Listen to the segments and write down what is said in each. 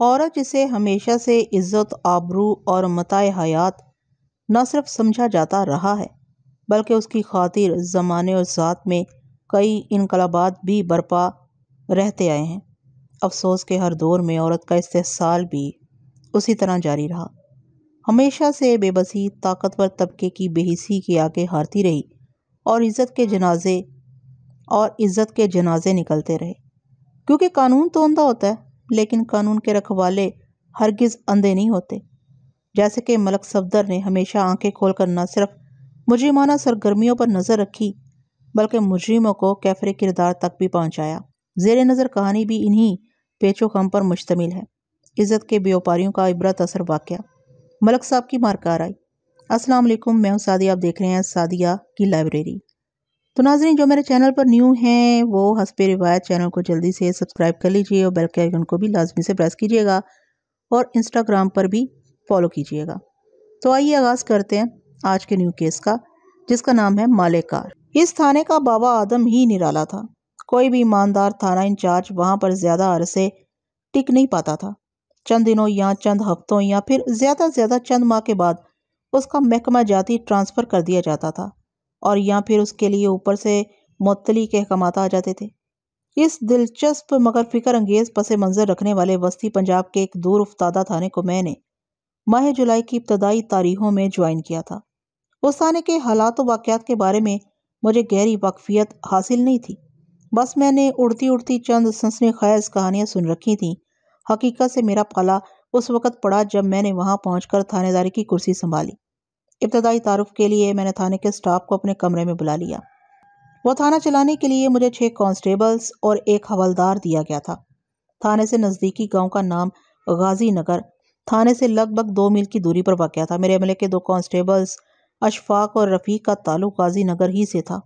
औरत जिसे हमेशा से इज़्ज़त आबरू और मताए हयात न सिर्फ समझा जाता रहा है बल्कि उसकी खातिर ज़माने और ज़ात में कई इनकलाबात भी बरपा रहते आए हैं अफसोस के हर दौर में औरत का इस्तेसाल भी उसी तरह जारी रहा हमेशा से बेबसी ताकतवर तबके की बेहिसी की आगे हारती रही और इज़्ज़त के जनाजे और इज़्ज़त के जनाजे निकलते रहे क्योंकि कानून तो उमदा होता है लेकिन कानून के रखवाले हरगिज़ अंधे नहीं होते जैसे कि मलक सफदर ने हमेशा आंखें खोलकर न सिर्फ मुजरिमाना सरगर्मियों पर नज़र रखी बल्कि मुजरिमों को कैफरे किरदार तक भी पहुंचाया। जेर नज़र कहानी भी इन्हीं पेचो खम पर मुश्तमिल है इज़्ज़त के व्यापारियों का इबरत असर वाक़ मलक साहब की मारकार आई अस्सलाम मैं हूँ सादिया आप देख रहे हैं सादिया की लाइब्रेरी तो नाजरीन जो मेरे चैनल पर न्यू हैं वो हंसपे रिवायत चैनल को जल्दी से सब्सक्राइब कर लीजिए और बेल के आइकन को भी लाजमी से प्रेस कीजिएगा और इंस्टाग्राम पर भी फॉलो कीजिएगा तो आइए आगाज़ करते हैं आज के न्यू केस का जिसका नाम है मालेकार इस थाने का बाबा आदम ही निराला था कोई भी ईमानदार थाना इंचार्ज वहाँ पर ज़्यादा अरसे टिक नहीं पाता था चंद दिनों या चंद हफ्तों या फिर ज़्यादा से ज़्यादा चंद माह के बाद उसका महकमा जाति ट्रांसफ़र कर दिया जाता था और या फिर उसके लिए ऊपर से मतली के अहकाम आ जाते थे इस दिलचस्प मगर फिक्र अंगेज़ पस मंज़र रखने वाले वस्ती पंजाब के एक दूर उफ्तादा थाने को मैंने माह जुलाई की इब्तदाई तारीखों में ज्वाइन किया था उस थाने के हालात व वाक़ात के बारे में मुझे गहरी वाकफियत हासिल नहीं थी बस मैंने उड़ती उड़ती चंद सनसनी खैज कहानियाँ सुन रखी थीं हकीकत से मेरा पाला उस वक़्त पड़ा जब मैंने वहाँ पहुँच थानेदारी की कुर्सी संभाली इब्तदाई तारफ़ के लिए मैंने थाने के स्टाफ को अपने कमरे में बुला लिया वह थाना चलाने के लिए मुझे छः कांस्टेबल्स और एक हवलदार दिया गया था थाने से नज़दीकी गांव का नाम गाजी नगर थाने से लगभग दो मील की दूरी पर वाक़ था मेरे अमले के दो कांस्टेबल्स अशफाक और रफ़ीक का ताल्लुक गाजी नगर ही से था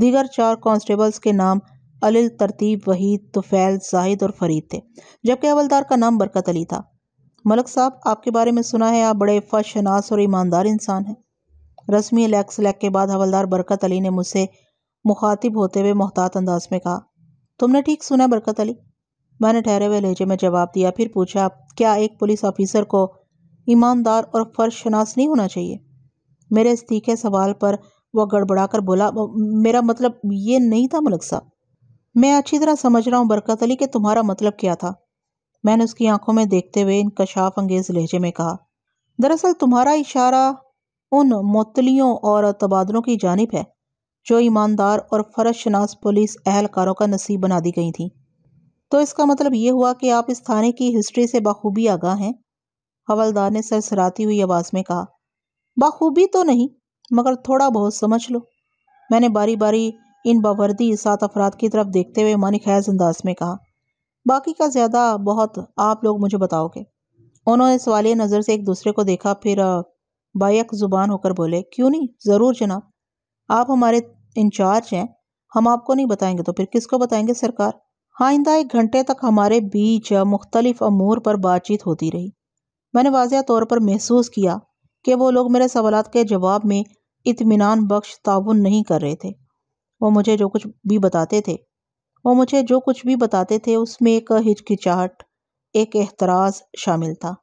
दीगर चार कांस्टेबल्स के नाम अलिल तरतीब वहीद तुफैल जाहिद और फरीद थे जबकि हवलदार का नाम बरकत अली था मलक साहब आपके बारे में सुना है आप बड़े फशनास और ईमानदार इंसान हैं रस्मी लैक सलैक के बाद हवलदार बरकत अली ने मुझसे मुखातिब होते हुए मोहतात अंदाज में कहा तुमने ठीक सुना बरकत अली मैंने ठहरे हुए लहजे में जवाब दिया फिर पूछा क्या एक पुलिस ऑफिसर को ईमानदार और फर्शनास नहीं होना चाहिए मेरे इस तीखे सवाल पर वह गड़बड़ा कर बोला मेरा मतलब ये नहीं था मलक साहब मैं अच्छी तरह समझ रहा हूँ बरकत अली कि तुम्हारा मतलब क्या था मैंने उसकी आंखों में देखते हुए इनकशाफ अंगेज लहजे में कहा दरअसल तुम्हारा इशारा उन मोतलियों और तबादलों की जानब है जो ईमानदार और फर्श शनास पुलिस अहलकारों का नसीब बना दी गई थी तो इसका मतलब ये हुआ कि आप इस थाने की हिस्ट्री से बखूबी आगाह हैं हवलदार ने सरसराती हुई आवाज़ में कहा बखूबी तो नहीं मगर थोड़ा बहुत समझ लो मैंने बारी बारी इन बावर्दी सात अफराद की तरफ देखते हुए मन खैज अंदाज में कहा बाकी का ज़्यादा बहुत आप लोग मुझे बताओगे उन्होंने सवालिया नज़र से एक दूसरे को देखा फिर बायक ज़ुबान होकर बोले क्यों नहीं ज़रूर जनाब आप हमारे इंचार्ज हैं हम आपको नहीं बताएंगे तो फिर किसको बताएंगे सरकार आइंदा एक घंटे तक हमारे बीच मुख्तलिफ अमूर पर बातचीत होती रही मैंने वाजह तौर पर महसूस किया कि वो लोग मेरे सवाल के जवाब में इतमान बख्श ताउन नहीं कर रहे थे वो मुझे जो कुछ भी बताते थे वो मुझे जो कुछ भी बताते थे उसमें एक हिचकिचाहट एक एतराज़ शामिल था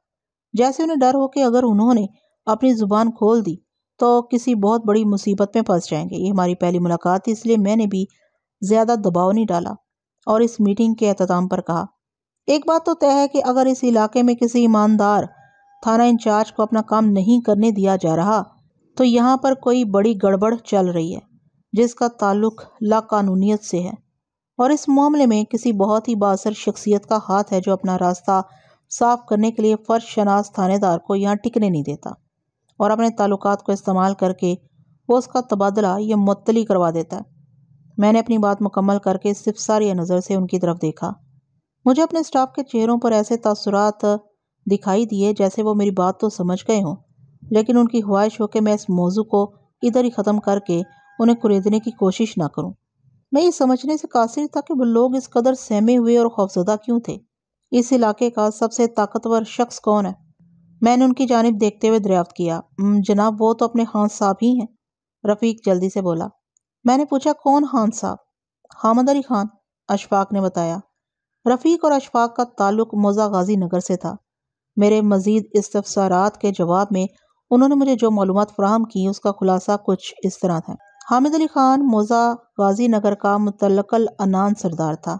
जैसे उन्हें डर हो कि अगर उन्होंने अपनी ज़ुबान खोल दी तो किसी बहुत बड़ी मुसीबत में फंस जाएंगे ये हमारी पहली मुलाकात थी इसलिए मैंने भी ज़्यादा दबाव नहीं डाला और इस मीटिंग के अहतमाम पर कहा एक बात तो तय है कि अगर इस इलाके में किसी ईमानदार थाना इंचार्ज को अपना काम नहीं करने दिया जा रहा तो यहाँ पर कोई बड़ी गड़बड़ चल रही है जिसका ताल्लुक लाकानूनीत से है और इस मामले में किसी बहुत ही बासर शख्सियत का हाथ है जो अपना रास्ता साफ करने के लिए फ़र्श शनाज थानेदार को यहाँ टिकने नहीं देता और अपने ताल्लुक को इस्तेमाल करके वो उसका तबादला या मतली करवा देता है मैंने अपनी बात मुकम्मल करके सिर्फ सारी नज़र से उनकी तरफ देखा मुझे अपने स्टाफ के चेहरों पर ऐसे तसरात दिखाई दिए जैसे वो मेरी बात तो समझ गए हों लेकिन उनकी ख्वाहिश हो कि मैं इस मौजू को इधर ही ख़त्म करके उन्हें कुरेदने की कोशिश ना करूँ मैं ये समझने से कासिर था कि वो लोग इस कदर सहमे हुए और खौफजदा क्यों थे इस इलाके का सबसे ताकतवर शख्स कौन है मैंने उनकी जानब देखते हुए दरियाफ्त किया जनाब वो तो अपने खान साहब ही हैं रफ़ीक जल्दी से बोला मैंने पूछा कौन खान साहब हामद अली खान अशफाक ने बताया रफ़ीक और अशफाक का ताल्लुक मोज़ा गाजी नगर से था मेरे मज़ीद इस्तफसारात के जवाब में उन्होंने मुझे जो मालूम फ़राहम की उसका खुलासा कुछ इस तरह था हामिद अली ख़ान मोज़ा गाजी नगर का मुतलकल अनान सरदार था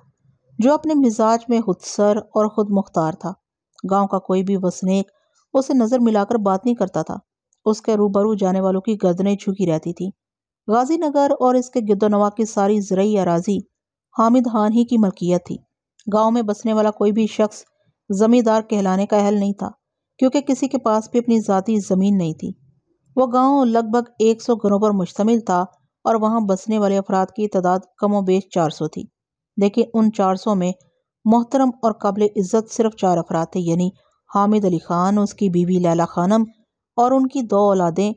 जो अपने मिजाज में खुदसर और ख़ुद मुख्तार था गांव का कोई भी वसनेक उसे नज़र मिलाकर बात नहीं करता था उसके रूबरू जाने वालों की गर्दनें झुकी रहती थी गाजी नगर और इसके गिदोनवा की सारी ज़रूरी अराजी हामिद खान ही की मलकियत थी गांव में बसने वाला कोई भी शख्स ज़मींदार कहलाने का अहल नहीं था क्योंकि किसी के पास भी अपनी ज़ाती ज़मीन नहीं थी वह गाँव लगभग सौ घरों पर मुश्तमिल था और वहाँ बसने वाले अफराद की तादाद कमो बेश चार सौ थी लेकिन उन चार सौ में मोहतरम और काबिल इज़्ज़त सिर्फ चार अफराद थे यानी हामिद अली खान उसकी बीवी लैला खानम और उनकी दो औलादें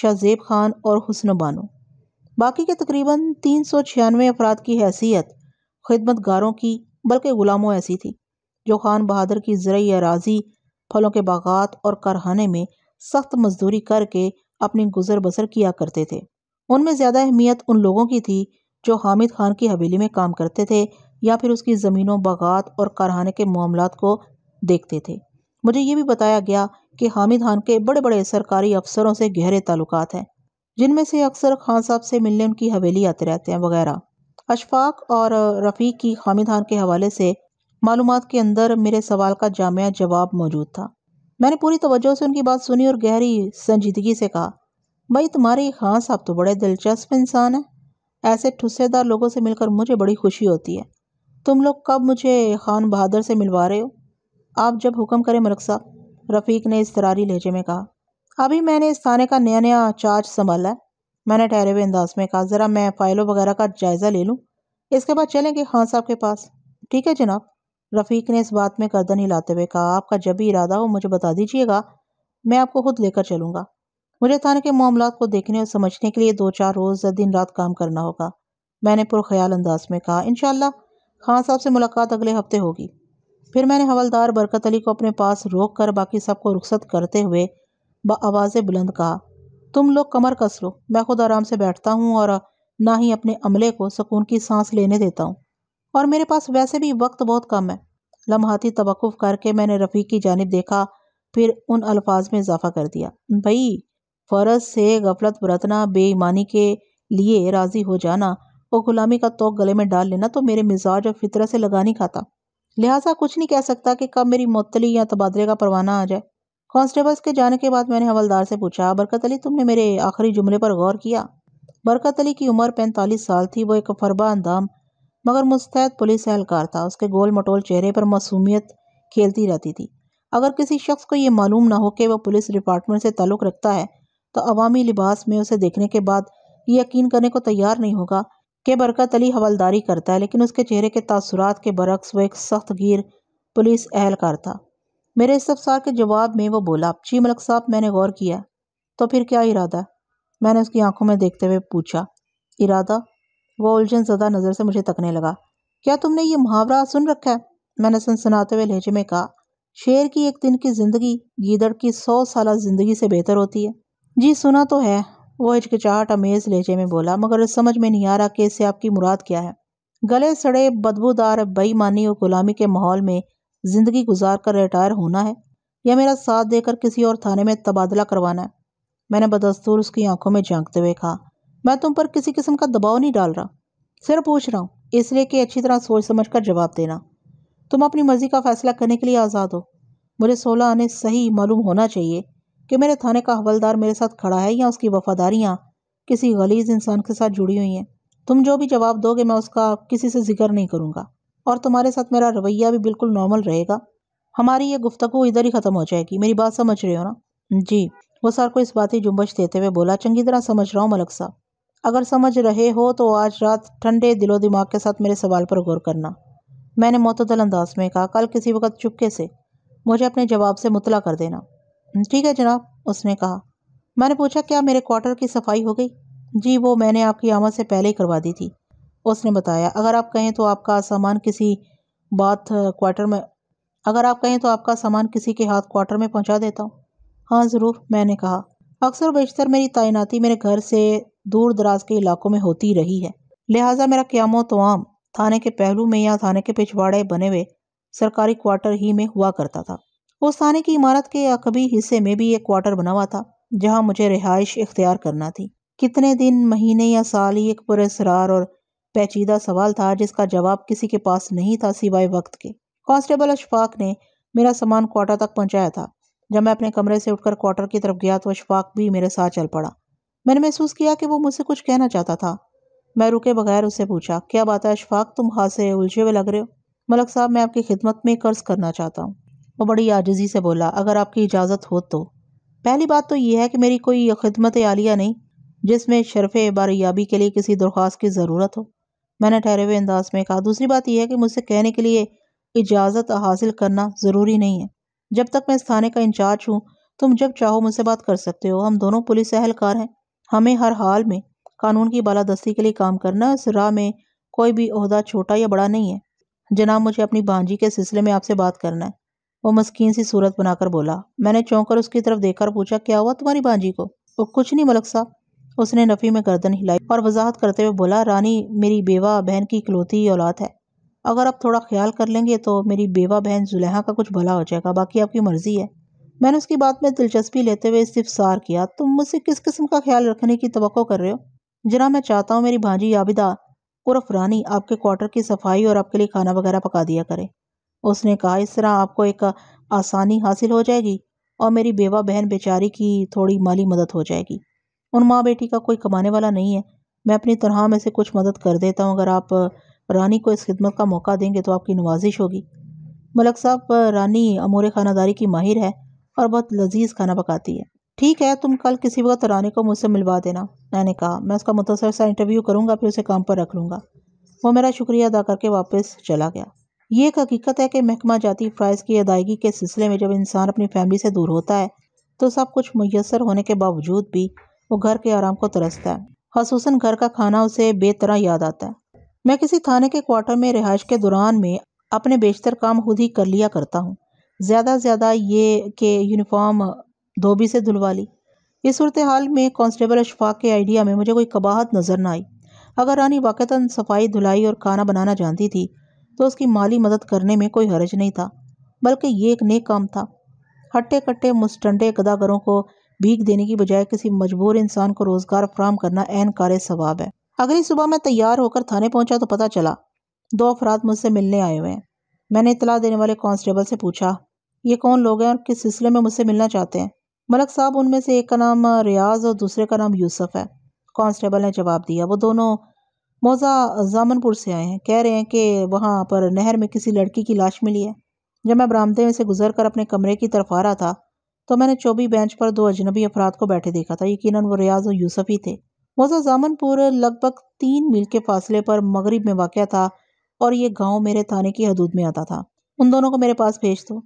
शाहजेब खान और हुसन बानो बाकी के तकरीबन तीन सौ छियानवे अफराद की हैसियत खिदमत गारों की बल्कि ग़ुलामों ऐसी थी जो खान बहादुर की जरिए अराजी फलों के बागात और कारखाने में सख्त मजदूरी करके अपनी गुजर बसर किया करते थे उनमें ज़्यादा अहमियत उन लोगों की थी जो हामिद खान की हवेली में काम करते थे या फिर उसकी ज़मीनों बागात और कारहाने के मामला को देखते थे मुझे ये भी बताया गया कि हामिद खान के बड़े बड़े सरकारी अफसरों से गहरे ताल्लुक हैं जिनमें से अक्सर खान साहब से मिलने उनकी हवेली आते रहते हैं वगैरह अशफाक और रफ़ीक की हामिद खान के हवाले से मालूम के अंदर मेरे सवाल का जामिया जवाब मौजूद था मैंने पूरी तवज्जो से उनकी बात सुनी और गहरी संजीदगी से कहा भाई तुम्हारे खान साहब तो बड़े दिलचस्प इंसान हैं ऐसे ठुस्सेदार लोगों से मिलकर मुझे बड़ी खुशी होती है तुम लोग कब मुझे खान बहादुर से मिलवा रहे हो आप जब हुक्म करें मलक साहब रफ़ीक ने इस तरारी लहजे में कहा अभी मैंने इस थाने का नया नया चार्ज संभाला है मैंने ठहरे हुए अंदाज में कहा ज़रा मैं फ़ाइलों वगैरह का जायज़ा ले लूँ इसके बाद चलेंगे खान साहब के पास ठीक है जनाब रफ़ीक ने इस बात में गर्दन हिलाते हुए कहा आपका जब भी इरादा हो मुझे बता दीजिएगा मैं आपको खुद लेकर चलूँगा मुझे थाने के मामला को देखने और समझने के लिए दो चार रोज़ दिन रात काम करना होगा मैंने पुरख्याल अंदाज में कहा इन खान साहब से मुलाकात अगले हफ्ते होगी फिर मैंने हवलदार बरकत अली को अपने पास रोक कर बाकी सबको रुख्सत करते हुए आवाज़ बुलंद कहा तुम लोग कमर कस लो मैं खुद आराम से बैठता हूँ और ना ही अपने अमले को सुकून की सांस लेने देता हूँ और मेरे पास वैसे भी वक्त बहुत कम है लम्हाती तवक़ करके मैंने रफ़ीक की जानब देखा फिर उन अल्फाज में इजाफा कर दिया भई फर्ज से गफलत बरतना बेईमानी के लिए राज़ी हो जाना और गुलामी का तो गले में डाल लेना तो मेरे मिजाज और फितरत से लगा नहीं खाता लिहाजा कुछ नहीं कह सकता कि कब मेरी मुतली या तबादले का परवाना आ जाए कॉन्स्टेबल्स के जाने के बाद मैंने हवलदार से पूछा बरकत अली तुमने मेरे आखिरी जुमले पर गौर किया बरकत अली की उम्र पैंतालीस साल थी वो एक फरबा अंदाम मगर मुस्तैद पुलिस एहलकार था उसके गोल मटोल चेहरे पर मासूमियत खेलती रहती थी अगर किसी शख्स को ये मालूम ना हो कि वह पुलिस डिपार्टमेंट से ताल्लुक़ रखता है तो अवामी लिबास में उसे देखने के बाद ये यकीन करने को तैयार नहीं होगा कि बरकत अली हवलदारी करता है लेकिन उसके चेहरे के तासुरात के बरक्स वो एक सख्त गिर पुलिस अहलकार था मेरे इस्तफसार के जवाब में वो बोला जी मलक साहब मैंने गौर किया तो फिर क्या इरादा मैंने उसकी आंखों में देखते हुए पूछा इरादा वो उलझन ज़दा नज़र से मुझे तकने लगा क्या तुमने ये मुहावरा सुन रखा है मैंने सनसनाते हुए लहजे में कहा शेर की एक दिन की ज़िंदगी गीदड़ की सौ साल ज़िंदगी से बेहतर होती है जी सुना तो है वो हिचकिचाहट अमेज लहजे में बोला मगर समझ में नहीं आ रहा कि इससे आपकी मुराद क्या है गले सड़े बदबूदार बेईमानी और गुलामी के माहौल में ज़िंदगी गुजार कर रिटायर होना है या मेरा साथ देकर किसी और थाने में तबादला करवाना है मैंने बदस्तूर उसकी आंखों में झांकते हुए कहा मैं तुम पर किसी किस्म का दबाव नहीं डाल रहा सिर्फ पूछ रहा हूँ इसलिए कि अच्छी तरह सोच समझ कर जवाब देना तुम अपनी मर्ज़ी का फ़ैसला करने के लिए आज़ाद हो मुझे सोलह आने सही मालूम होना चाहिए कि मेरे थाने का हवलदार मेरे साथ खड़ा है या उसकी वफादारियाँ किसी गलीज इंसान के साथ जुड़ी हुई हैं तुम जो भी जवाब दोगे मैं उसका किसी से जिक्र नहीं करूँगा और तुम्हारे साथ मेरा रवैया भी बिल्कुल नॉर्मल रहेगा हमारी ये गुफ्तगु इधर ही ख़त्म हो जाएगी मेरी बात समझ रहे हो ना जी वो सर को इस बात ही जुम्बश देते हुए बोला चंगी तरह समझ रहा हूँ मलक साहब अगर समझ रहे हो तो आज रात ठंडे दिलो दिमाग के साथ मेरे सवाल पर गौर करना मैंने मोतदल अंदाज में कहा कल किसी वक्त चुपके से मुझे अपने जवाब से मुतला कर देना ठीक है जनाब उसने कहा मैंने पूछा क्या मेरे क्वार्टर की सफाई हो गई जी वो मैंने आपकी आमद से पहले ही करवा दी थी उसने बताया अगर आप कहें तो आपका सामान किसी बात क्वार्टर में अगर आप कहें तो आपका सामान किसी के हाथ क्वार्टर में पहुंचा देता हूँ हाँ ज़रूर मैंने कहा अक्सर बेशतर मेरी तैनाती मेरे घर से दूर दराज के इलाकों में होती रही है लिहाजा मेरा क्यामो तमाम थाने के पहलू में या थाने के पिछवाड़े बने हुए सरकारी क्वार्टर ही में हुआ करता था उस थाने की इमारत के अकबी हिस्से में भी एक क्वार्टर बना हुआ था जहां मुझे रिहाइश इख्तियार करना थी कितने दिन महीने या साल ही एक पुरेसरार और पेचीदा सवाल था जिसका जवाब किसी के पास नहीं था सिवाय वक्त के कांस्टेबल अशफाक ने मेरा सामान क्वार्टर तक पहुंचाया था जब मैं अपने कमरे से उठकर क्वार्टर की तरफ गया तो अशफाक भी मेरे साथ चल पड़ा मैंने महसूस किया कि वो मुझसे कुछ कहना चाहता था मैं रुके बगैर उससे पूछा क्या बात है अशफाक तुम हाथ से उलझे हुए लग रहे हो मलक साहब मैं आपकी खिदमत में कर्ज करना चाहता हूँ वो बड़ी आजजी से बोला अगर आपकी इजाज़त हो तो पहली बात तो यह है कि मेरी कोई खिदमत आलिया नहीं जिसमें शरफ़ याबी के लिए किसी दरख्वास्त की ज़रूरत हो मैंने ठहरे हुए अंदाज में कहा दूसरी बात यह है कि मुझसे कहने के लिए इजाज़त हासिल करना ज़रूरी नहीं है जब तक मैं इस थाने का इंचार्ज हूँ तुम जब चाहो मुझसे बात कर सकते हो हम दोनों पुलिस अहलकार हैं हमें हर हाल में कानून की बालादस्ती के लिए काम करना है इस राह में कोई भी अहदा छोटा या बड़ा नहीं है जनाब मुझे अपनी भांजी के सिलसिले में आपसे बात करना है वो मस्कीन सी सूरत बनाकर बोला मैंने चौंक कर उसकी तरफ देखकर पूछा क्या हुआ तुम्हारी भांजी को वो कुछ नहीं मलक साहब उसने नफ़ी में गर्दन हिलाई और वजाहत करते हुए बोला रानी मेरी बेवा बहन की इकलौती औलाद है अगर आप थोड़ा ख्याल कर लेंगे तो मेरी बेवा बहन जुलेहा का कुछ भला हो जाएगा बाकी आपकी मर्जी है मैंने उसकी बात में दिलचस्पी लेते हुए इस्तिफसार किया तुम मुझसे किस किस्म का ख्याल रखने की तो कर रहे हो जना मैं चाहता हूँ मेरी भांजी याबिदा उर्फ रानी आपके क्वार्टर की सफाई और आपके लिए खाना वगैरह पका दिया करे उसने कहा इस तरह आपको एक आसानी हासिल हो जाएगी और मेरी बेवा बहन बेचारी की थोड़ी माली मदद हो जाएगी उन माँ बेटी का कोई कमाने वाला नहीं है मैं अपनी तरह में से कुछ मदद कर देता हूँ अगर आप रानी को इस खिदमत का मौका देंगे तो आपकी नवाजिश होगी मलक साहब रानी अमूर खानादारी की माहिर है और बहुत लजीज खाना पकाती है ठीक है तुम कल किसी वक्त रानी को मुझसे मिलवा देना मैंने कहा मैं उसका मुतसर सा इंटरव्यू करूँगा फिर उसे काम पर रख लूँगा वो मेरा शुक्रिया अदा करके वापस चला गया ये एक हकीकत है कि महकमा जाती फ़्राइज़ की अदायगी के सिलसिले में जब इंसान अपनी फैमिली से दूर होता है तो सब कुछ मैसर होने के बावजूद भी वो घर के आराम को तरसता है खसूस घर का खाना उसे बेतरह याद आता है मैं किसी थाने के क्वार्टर में रिहाइश के दौरान में अपने बेशतर काम खुद ही कर लिया करता हूँ ज़्यादा से ज़्यादा ये कि यूनिफॉर्म धोबी से धुलवा ली इस सूरत हाल में कांस्टेबल अशफाक के आइडिया में मुझे कोई कबाहत नज़र न आई अगर रानी वाक़ता सफाई धुलाई और खाना बनाना जानती थी तो उसकी माली मदद करने में कोई हर्ज नहीं था बल्कि ये एक नेक काम था हट्टे कट्टे मुस्टंडे गदागरों को भीख देने की बजाय किसी मजबूर इंसान को रोज़गार फराम करना एन कार्य सवाब है अगली सुबह मैं तैयार होकर थाने पहुंचा तो पता चला दो अफराद मुझसे मिलने आए हुए हैं मैंने इतला देने वाले कांस्टेबल से पूछा ये कौन लोग हैं और किस सिलसिले में मुझसे मिलना चाहते हैं मलक साहब उनमें से एक का नाम रियाज और दूसरे का नाम यूसुफ है कांस्टेबल ने जवाब दिया वो दोनों मौज़ा जामनपुर से आए हैं कह रहे हैं कि वहाँ पर नहर में किसी लड़की की लाश मिली है जब मैं बरामदे में से गुजर कर अपने कमरे की तरफ आ रहा था तो मैंने चौबी बेंच पर दो अजनबी अफराद को बैठे देखा था यकीन वो रियाज और यूसफ ही थे मौज़ा जामनपुर लगभग तीन मील के फासले पर मगरब में वाक़ था और ये गाँव मेरे थाने की हदूद में आता था उन दोनों को मेरे पास भेज दो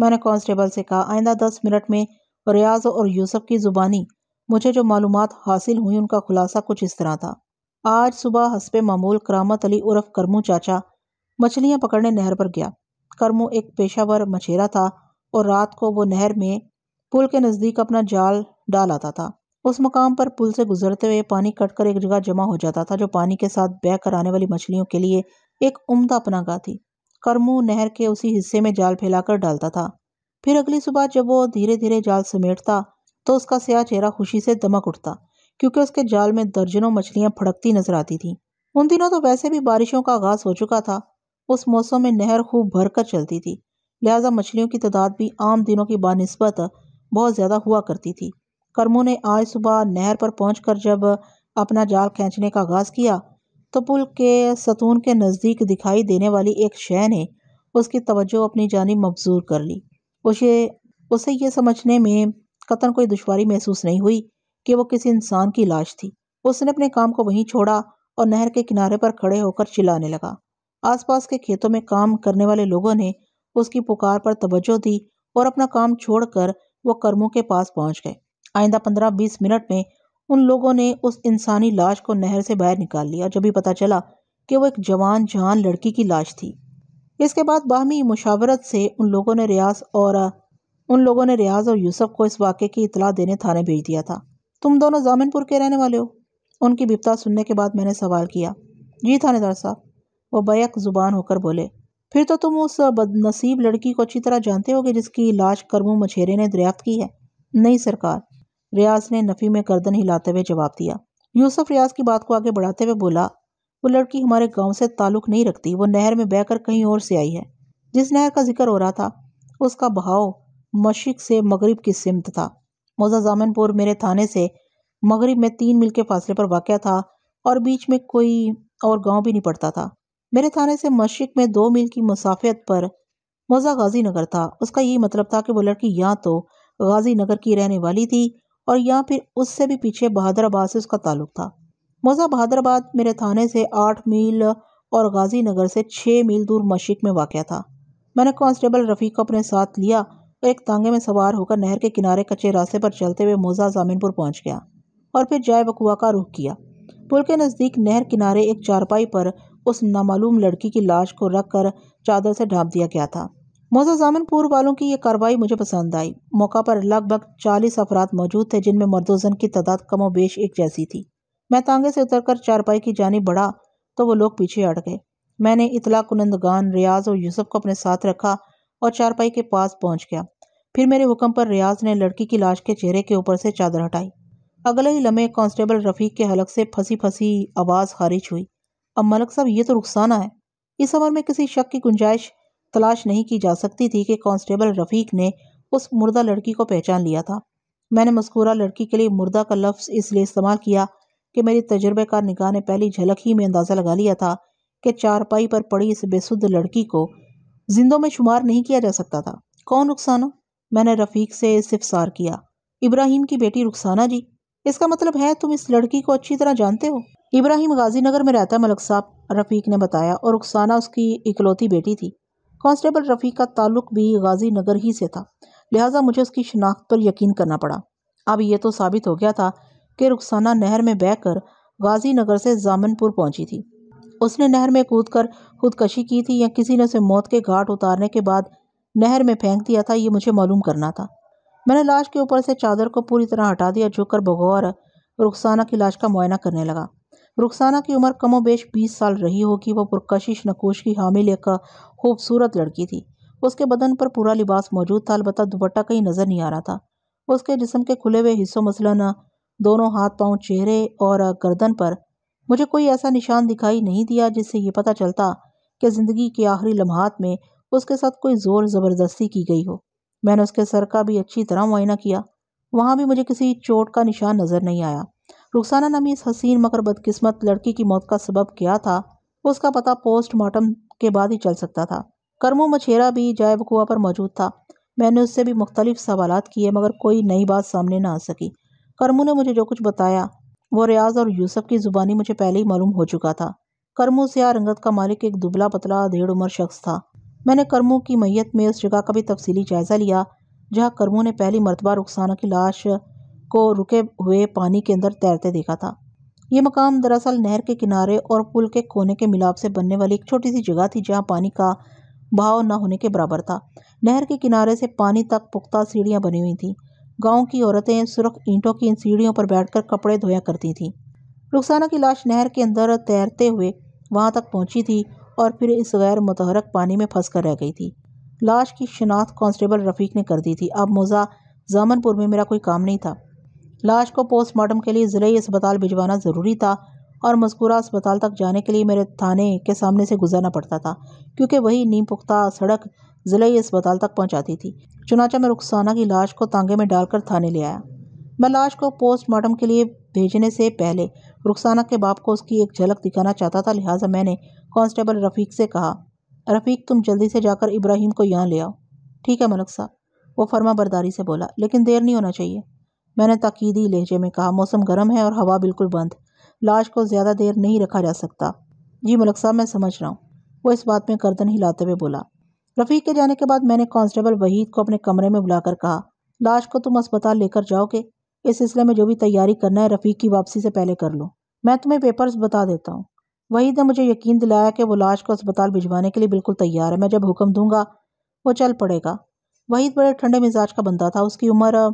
मैंने कॉन्स्टेबल से कहा आइंदा दस मिनट में रियाज और यूसफ की ज़ुबानी मुझे जो मालूम हासिल हुई उनका खुलासा कुछ इस तरह था आज सुबह हसब मामूल करामत अली उर्फ करमू चाचा मछलियाँ पकड़ने नहर पर गया करमू एक पेशावर मछेरा था और रात को वो नहर में पुल के नज़दीक अपना जाल डाल आता था उस मकाम पर पुल से गुजरते हुए पानी कटकर एक जगह जमा हो जाता था जो पानी के साथ बह कर आने वाली मछलियों के लिए एक उम्दा पनागाह थी करमू नहर के उसी हिस्से में जाल फैलाकर डालता था फिर अगली सुबह जब वो धीरे धीरे जाल समेटता तो उसका स्याह चेहरा खुशी से दमक उठता क्योंकि उसके जाल में दर्जनों मछलियाँ फड़कती नजर आती थीं उन दिनों तो वैसे भी बारिशों का आगाज हो चुका था उस मौसम में नहर खूब भर कर चलती थी लिहाजा मछलियों की तादाद भी आम दिनों की बानस्बत बहुत ज़्यादा हुआ करती थी कर्मों ने आज सुबह नहर पर कर जब अपना जाल खींचने का आगाज़ किया तो पुल के सतून के नज़दीक दिखाई देने वाली एक शह ने उसकी तवज्जो अपनी जानी मबजूर कर ली उसे उसे ये समझने में कतन कोई दुशारी महसूस नहीं हुई कि वो किसी इंसान की लाश थी उसने अपने काम को वहीं छोड़ा और नहर के किनारे पर खड़े होकर चिल्लाने लगा आसपास के खेतों में काम करने वाले लोगों ने उसकी पुकार पर तवज्जो दी और अपना काम छोड़कर वो कर्मों के पास पहुंच गए आइंदा पंद्रह बीस मिनट में उन लोगों ने उस इंसानी लाश को नहर से बाहर निकाल लिया जब भी पता चला कि वो एक जवान जान लड़की की लाश थी इसके बाद बाहमी मुशावरत से उन लोगों ने रियाज और उन लोगों ने रियाज और यूसुफ को इस वाक़े की इतला देने थाने भेज दिया था तुम दोनों जामिनपुर के रहने वाले हो उनकी बिपता सुनने के बाद मैंने सवाल किया जी थानेदार साहब वो बैक ज़ुबान होकर बोले फिर तो तुम उस बदनसीब लड़की को अच्छी तरह जानते होगे जिसकी लाश करमू मछेरे ने दरियाफ्त की है नहीं सरकार रियाज ने नफ़ी में गर्दन हिलाते हुए जवाब दिया यूसुफ रियाज की बात को आगे बढ़ाते हुए बोला वो लड़की हमारे गांव से ताल्लुक नहीं रखती वो नहर में बहकर कहीं और से आई है जिस नहर का जिक्र हो रहा था उसका बहाव मशिक से मगरब की सिमत था जामनपुर मेरे थाने से मगरब में तीन मील के फासले पर वाक़ था और बीच में कोई और गांव भी नहीं पड़ता था मेरे थाने से मशरक़ में दो मील की मुसाफियत पर मोजा गाजी नगर था उसका यही मतलब था कि वो लड़की या तो गाजी नगर की रहने वाली थी और या फिर उससे भी पीछे बहादराबाद से उसका ताल्लुक था मोजा बहादराबाद मेरे थाने से आठ मील और गाजी नगर से छः मील दूर मशरक़ में वाक़ था मैंने कांस्टेबल रफ़ी को अपने साथ लिया एक तांगे में सवार होकर नहर के किनारे कच्चे रास्ते पर चलते हुए मोजा जामिनपुर पहुंच गया और फिर जाय बकुआ का रुख किया पुल के नज़दीक नहर किनारे एक चारपाई पर उस नामालूम लड़की की लाश को रख कर चादर से ढांप दिया गया था मोजा जामिनपुर वालों की यह कार्रवाई मुझे पसंद आई मौका पर लगभग चालीस अफराद मौजूद थे जिनमें मर्दोजन की तादाद कमो बेश एक जैसी थी मैं तांगे से कर चारपाई की जानी बढ़ा तो वो लोग पीछे अड़ गए मैंने इतला कुनंदगान रियाज और यूसुफ को अपने साथ रखा और चारपाई के पास पहुंच गया फिर मेरे हुक्म पर रियाज ने लड़की की लाश के चेहरे के ऊपर से चादर हटाई अगले ही लम्हे कांस्टेबल रफीक के हलक से फंसी फंसी आवाज़ खारिज हुई अब मलक साहब ये तो रुखसाना है इस अमर में किसी शक की गुंजाइश तलाश नहीं की जा सकती थी कि कांस्टेबल रफीक ने उस मुर्दा लड़की को पहचान लिया था मैंने मस्कूरा लड़की के लिए मुर्दा का लफ्ज़ इसलिए इस्तेमाल किया कि मेरी तजर्बेकार निगाह ने पहली झलक ही में अंदाज़ा लगा लिया था कि चारपाई पर पड़ी इस बेसुद लड़की को जिंदों में शुमार नहीं किया जा सकता था कौन रुखसाना मैंने रफ़ीक से इस्तफसार किया इब्राहिम की बेटी रुखसाना जी इसका मतलब है तुम इस लड़की को अच्छी तरह जानते हो इब्राहिम गाजी नगर में रहता है मलक साहब रफ़ीक ने बताया और रुखसाना उसकी इकलौती बेटी थी कांस्टेबल रफ़ीक का ताल्लुक भी गाजी नगर ही से था लिहाजा मुझे उसकी शनाख्त पर यकीन करना पड़ा अब यह तो साबित हो गया था कि रुखसाना नहर में बह कर नगर से जामनपुर पहुंची थी उसने नहर में कूद कर खुदकशी की थी या किसी ने उसे मौत के घाट उतारने के बाद नहर में फेंक दिया था ये मुझे मालूम करना था मैंने लाश के ऊपर से चादर को पूरी तरह हटा दिया कर बगौर रुखसाना की लाश का मुआयना करने लगा रुखसाना की उम्र बेश बीस साल रही होगी वह पुरकशिश नकोश की हामिल एक खूबसूरत लड़की थी उसके बदन पर पूरा लिबास मौजूद था अलबत्त दुपट्टा कहीं नज़र नहीं आ रहा था उसके जिसम के खुले हुए हिस्सों मसलन दोनों हाथ पांव चेहरे और गर्दन पर मुझे कोई ऐसा निशान दिखाई नहीं दिया जिससे ये पता चलता कि ज़िंदगी के आखिरी लम्हात में उसके साथ कोई ज़ोर ज़बरदस्ती की गई हो मैंने उसके सर का भी अच्छी तरह मुआयना किया वहाँ भी मुझे किसी चोट का निशान नज़र नहीं आया रुखसाना नामी इस हसीन मगर बदकिस्मत लड़की की मौत का सबब क्या था उसका पता पोस्टमार्टम के बाद ही चल सकता था कर्मो मछेरा भी जायब कुआ पर मौजूद था मैंने उससे भी मुख्तलिफ सवाल किए मगर कोई नई बात सामने ना आ सकी कर्मू ने मुझे जो कुछ बताया वो रियाज और यूसुफ की ज़ुबानी मुझे पहले ही मालूम हो चुका था कर्मों से आ रंगत का मालिक एक दुबला पतला अधेड़ उमर शख्स था मैंने कर्मों की मैयत में उस जगह का भी तफसीली जायज़ा लिया जहाँ कर्मों ने पहली मरतबा रुखसाना की लाश को रुके हुए पानी के अंदर तैरते देखा था ये मकाम दरअसल नहर के किनारे और पुल के कोने के मिलाप से बनने वाली एक छोटी सी जगह थी जहाँ पानी का बहाव न होने के बराबर था नहर के किनारे से पानी तक पुख्ता सीढ़ियाँ बनी हुई थीं गांव की औरतें सुरख ईंटों की इन सीढ़ियों पर बैठकर कपड़े धोया करती थीं रुखसाना की लाश नहर के अंदर तैरते हुए वहाँ तक पहुँची थी और फिर इस गैर मुतहरक पानी में फंस कर रह गई थी लाश की शनाख्त कांस्टेबल रफ़ीक ने कर दी थी अब मोज़ा जामनपुर में मेरा कोई काम नहीं था लाश को पोस्टमार्टम के लिए ज़िले अस्पताल भिजवाना ज़रूरी था और मस्कूरा अस्पताल तक जाने के लिए मेरे थाने के सामने से गुजरना पड़ता था क्योंकि वही नीम पुख्ता सड़क ज़िले अस्पताल तक पहुंचाती थी चुनाचा मैं रुखसाना की लाश को तांगे में डालकर थाने ले आया मैं लाश को पोस्टमार्टम के लिए भेजने से पहले रुखसाना के बाप को उसकी एक झलक दिखाना चाहता था लिहाजा मैंने कांस्टेबल रफ़ीक से कहा रफ़ीक तुम जल्दी से जाकर इब्राहिम को यहाँ ले आओ ठीक है मलक साहब वो फर्मा बरदारी से बोला लेकिन देर नहीं होना चाहिए मैंने ताकीदी लहजे में कहा मौसम गर्म है और हवा बिल्कुल बंद लाश को ज़्यादा देर नहीं रखा जा सकता जी मलक साहब मैं समझ रहा हूँ वो इस बात में गर्दन हिलाते हुए बोला रफ़ीक के जाने के बाद मैंने कांस्टेबल वहीद को अपने कमरे में बुलाकर कहा लाश को तुम अस्पताल लेकर जाओगे इस सिलसिले में जो भी तैयारी करना है रफ़ीक की वापसी से पहले कर लो मैं तुम्हें पेपर्स बता देता हूँ वहीद ने मुझे यकीन दिलाया कि वो लाश को अस्पताल भिजवाने के लिए बिल्कुल तैयार है मैं जब हुक्म दूंगा वो चल पड़ेगा वहीद बड़े ठंडे मिजाज का बंदा था उसकी उम्र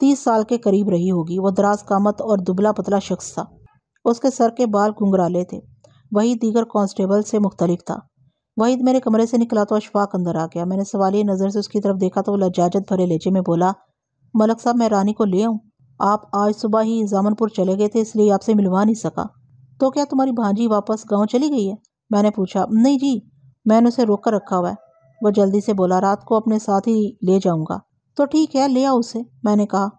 तीस साल के करीब रही होगी वह दराज कामत और दुबला पतला शख्स था उसके सर के बाल घुंघराले थे वही दीगर कांस्टेबल से मुख्तलिफ था वहीद मेरे कमरे से निकला तो अशफाक अंदर आ गया मैंने सवाली नज़र से उसकी तरफ देखा तो वो लजाजत भरे लेचे में बोला मलक साहब मैं रानी को ले आऊँ आप आज सुबह ही जामनपुर चले गए थे इसलिए आपसे मिलवा नहीं सका तो क्या तुम्हारी भांजी वापस गांव चली गई है मैंने पूछा नहीं जी मैंने उसे रोक कर रखा हुआ है वह जल्दी से बोला रात को अपने साथ ही ले जाऊंगा तो ठीक है ले आओ उसे मैंने कहा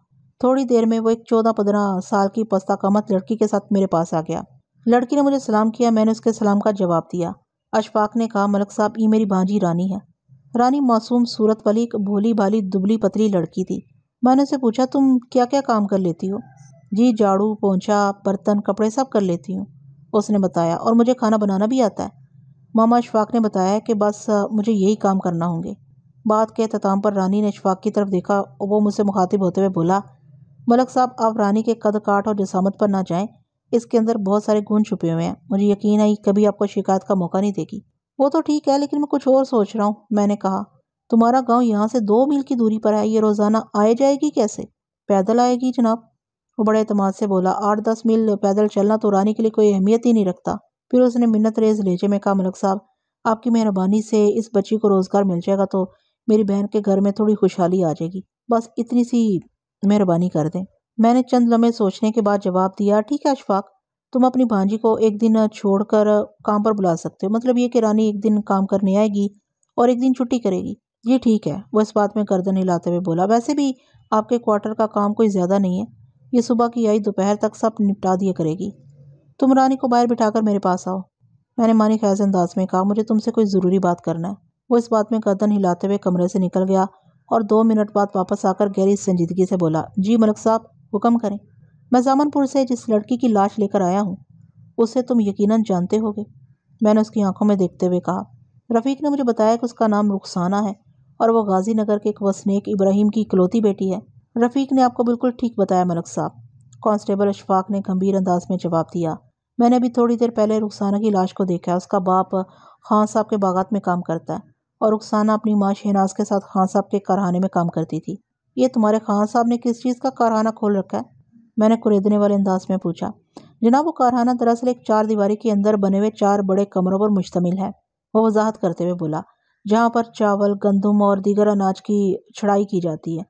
थोड़ी देर में वो एक चौदह पंद्रह साल की पस्ता कामत लड़की के साथ मेरे पास आ गया लड़की ने मुझे सलाम किया मैंने उसके सलाम का जवाब दिया अशफाक ने कहा मलक साहब ये मेरी भांजी रानी है रानी मासूम सूरत वाली एक भोली भाली दुबली पतली लड़की थी मैंने उसे पूछा तुम क्या क्या काम कर लेती हो जी झाड़ू पोंछा बर्तन कपड़े सब कर लेती हूँ उसने बताया और मुझे खाना बनाना भी आता है मामा अशफाक ने बताया कि बस मुझे यही काम करना होंगे बात के अहतमाम पर रानी ने अशफाक की तरफ देखा और वो मुझसे मुखातिब होते हुए बोला मलक साहब आप रानी के कद काट और जसामत पर ना जाएं इसके अंदर बहुत सारे गुण छुपे हुए हैं मुझे यकीन है कभी आपको शिकायत का मौका नहीं देगी वो तो ठीक है लेकिन मैं कुछ और सोच रहा हूँ मैंने कहा तुम्हारा गांव यहाँ से दो मील की दूरी पर है ये रोज़ाना आए जाएगी कैसे पैदल आएगी जनाब वो बड़े अतमाद से बोला आठ दस मील पैदल चलना तो रानी के लिए कोई अहमियत ही नहीं रखता फिर उसने मिन्नत रेज लेचे में कहा मलक साहब आपकी मेहरबानी से इस बच्ची को रोज़गार मिल जाएगा तो मेरी बहन के घर में थोड़ी खुशहाली आ जाएगी बस इतनी सी मेहरबानी कर दें मैंने चंद लम्हे सोचने के बाद जवाब दिया ठीक है अशफाक तुम अपनी भांजी को एक दिन छोड़कर काम पर बुला सकते हो मतलब ये कि रानी एक दिन काम करने आएगी और एक दिन छुट्टी करेगी ये ठीक है इस बात में गर्दन हिलाते हुए बोला वैसे भी आपके क्वार्टर का काम कोई ज़्यादा नहीं है ये सुबह की आई दोपहर तक सब निपटा दिया करेगी तुम रानी को बाहर बिठाकर मेरे पास आओ मैंने मानी खैज अंदाज में कहा मुझे तुमसे कोई ज़रूरी बात करना है वो इस बात में गर्दन हिलाते हुए कमरे से निकल गया और दो मिनट बाद वापस आकर गहरी संजीदगी से बोला जी मलक साहब हुक्म करें मैं जामनपुर से जिस लड़की की लाश लेकर आया हूँ उसे तुम यकीनन जानते होगे मैंने उसकी आंखों में देखते हुए कहा रफ़ीक ने मुझे बताया कि उसका नाम रुखसाना है और वह गाजी नगर के एक वसनीक इब्राहिम की इकलौती बेटी है रफ़ीक ने आपको बिल्कुल ठीक बताया मलक साहब कांस्टेबल अशफाक ने गंभीर अंदाज में जवाब दिया मैंने अभी थोड़ी देर पहले रुखसाना की लाश को देखा है उसका बाप खान साहब के बागात में काम करता है और रुखसाना अपनी माँ शहनाज के साथ खान साहब के कारहाने में काम करती थी ये तुम्हारे खान साहब ने किस चीज़ का कारहाना खोल रखा है मैंने कुरेदने वाले अंदाज में पूछा जनाब वो कारहाना दरअसल एक चार दीवारी के अंदर बने हुए चार बड़े कमरों पर मुश्तमिल है वो वजाहत करते हुए बोला जहाँ पर चावल गंदम और दीगर अनाज की छड़ाई की जाती है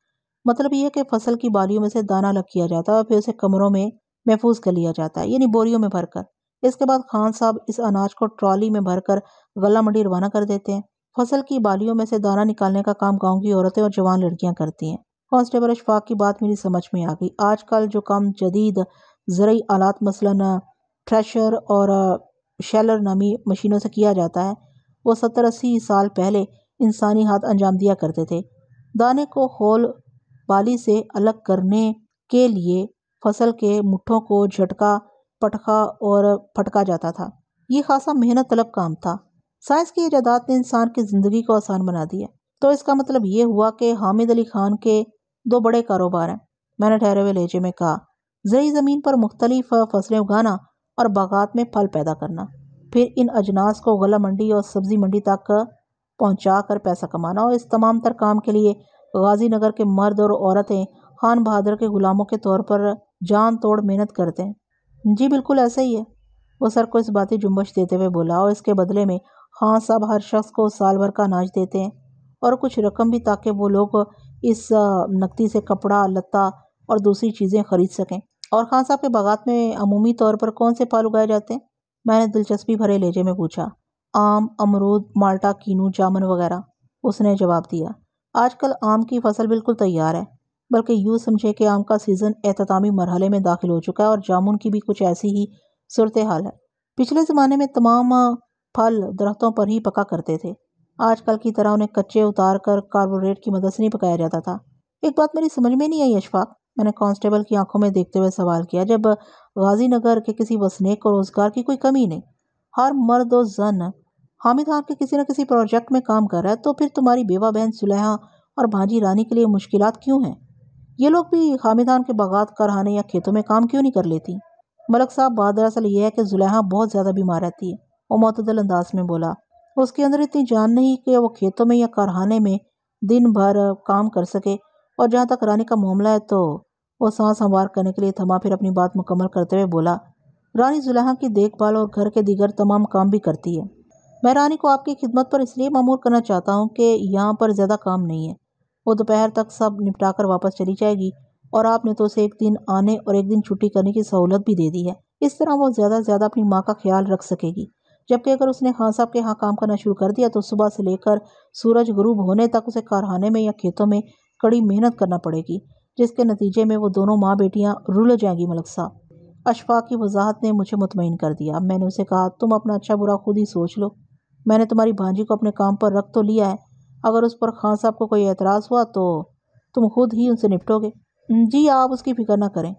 मतलब ये है कि फसल की बालियों में से दाना अलग किया जाता है और फिर उसे कमरों में महफूज कर लिया जाता है यानी बोरियों में भरकर इसके बाद खान साहब इस अनाज को ट्रॉली में भरकर गला मंडी रवाना कर देते हैं फसल की बालियों में से दाना निकालने का काम गाँव की औरतें और जवान लड़कियाँ करती हैं कॉन्स्टेबल अशफाक की बात मेरी समझ में आ गई आजकल जो काम जदीद जरिए आलात मसला थ्रेशर और शेलर नामी मशीनों से किया जाता है वो सत्तर अस्सी साल पहले इंसानी हाथ अंजाम दिया करते थे दाने को खोल बाली से अलग करने के लिए फसल के मुठों को झटका पटका और फटका जाता था ये खासा मेहनत तलब काम था साइंस की ईजादात ने इंसान की ज़िंदगी को आसान बना दिया तो इसका मतलब ये हुआ कि हामिद अली खान के दो बड़े कारोबार हैं मैंने ठहरे हुए लहजे में कहा जरिए ज़मीन पर मुख्तलिफ फसलें उगाना और बागात में फल पैदा करना फिर इन अजनास को गला मंडी और सब्ज़ी मंडी तक पहुँचा कर पैसा कमाना और इस तमाम तर काम के लिए गाजी नगर के मर्द और औरतें खान बहादुर के ग़ुलामों के तौर पर जान तोड़ मेहनत करते हैं जी बिल्कुल ऐसा ही है वो सर को इस बातें जुम्बश देते हुए बोला और इसके बदले में खान हाँ, साहब हर शख्स को साल भर का अनाज देते हैं और कुछ रकम भी ताकि वो लोग इस नकदी से कपड़ा लत्ता और दूसरी चीज़ें ख़रीद सकें और खान साहब के बागात में अमूमी तौर पर कौन से फल उगाए जाते हैं मैंने दिलचस्पी भरे लहजे में पूछा आम अमरूद माल्टा कीनू जामुन वगैरह उसने जवाब दिया आजकल आम की फसल बिल्कुल तैयार है बल्कि यूँ समझे कि आम का सीज़न अहतामी मरहले में दाखिल हो चुका है और जामुन की भी कुछ ऐसी ही सूरत हाल है पिछले ज़माने में तमाम फल दरख्तों पर ही पका करते थे आजकल की तरह उन्हें कच्चे उतार कर कार्बोरेट की मदद से नहीं पकाया जाता था एक बात मेरी समझ में नहीं आई अशफाक मैंने कांस्टेबल की आंखों में देखते हुए सवाल किया जब गाजी नगर के किसी वसनीक को रोज़गार की कोई कमी नहीं हर मर्द और जन हामिद हार के किसी न किसी प्रोजेक्ट में काम कर रहा है तो फिर तुम्हारी बेवा बहन सुलहा और भांजी रानी के लिए मुश्किल क्यों हैं ये लोग भी हामिद के बागात करहाने या खेतों में काम क्यों नहीं कर लेती मलक साहब बात दरअसल यह है कि जुलेहा बहुत ज़्यादा बीमार रहती है वो मतदल अंदाज में बोला उसके अंदर इतनी जान नहीं कि वो खेतों में या कारहाने में दिन भर काम कर सके और जहाँ तक रानी का मामला है तो वो सांस संवार करने के लिए थमा फिर अपनी बात मुकम्मल करते हुए बोला रानी जुलाहा की देखभाल और घर के दीगर तमाम काम भी करती है मैं रानी को आपकी खिदमत पर इसलिए मामूर करना चाहता हूँ कि यहाँ पर ज़्यादा काम नहीं है वो दोपहर तक सब निपटा कर वापस चली जाएगी और आपने तो उसे एक दिन आने और एक दिन छुट्टी करने की सहूलत भी दे दी है इस तरह वो ज़्यादा से ज़्यादा अपनी माँ का ख्याल रख सकेगी जबकि अगर उसने खान साहब के यहाँ काम करना शुरू कर दिया तो सुबह से लेकर सूरज गुरूब होने तक उसे कारखाने में या खेतों में कड़ी मेहनत करना पड़ेगी जिसके नतीजे में वो दोनों माँ बेटियाँ रुल जाएंगी मलक साहब अशफाक की वजाहत ने मुझे मुतमिन कर दिया मैंने उसे कहा तुम अपना अच्छा बुरा खुद ही सोच लो मैंने तुम्हारी भांजी को अपने काम पर रख तो लिया है अगर उस पर खान साहब को कोई एतराज़ हुआ तो तुम खुद ही उनसे निपटोगे जी आप उसकी फिक्र ना करें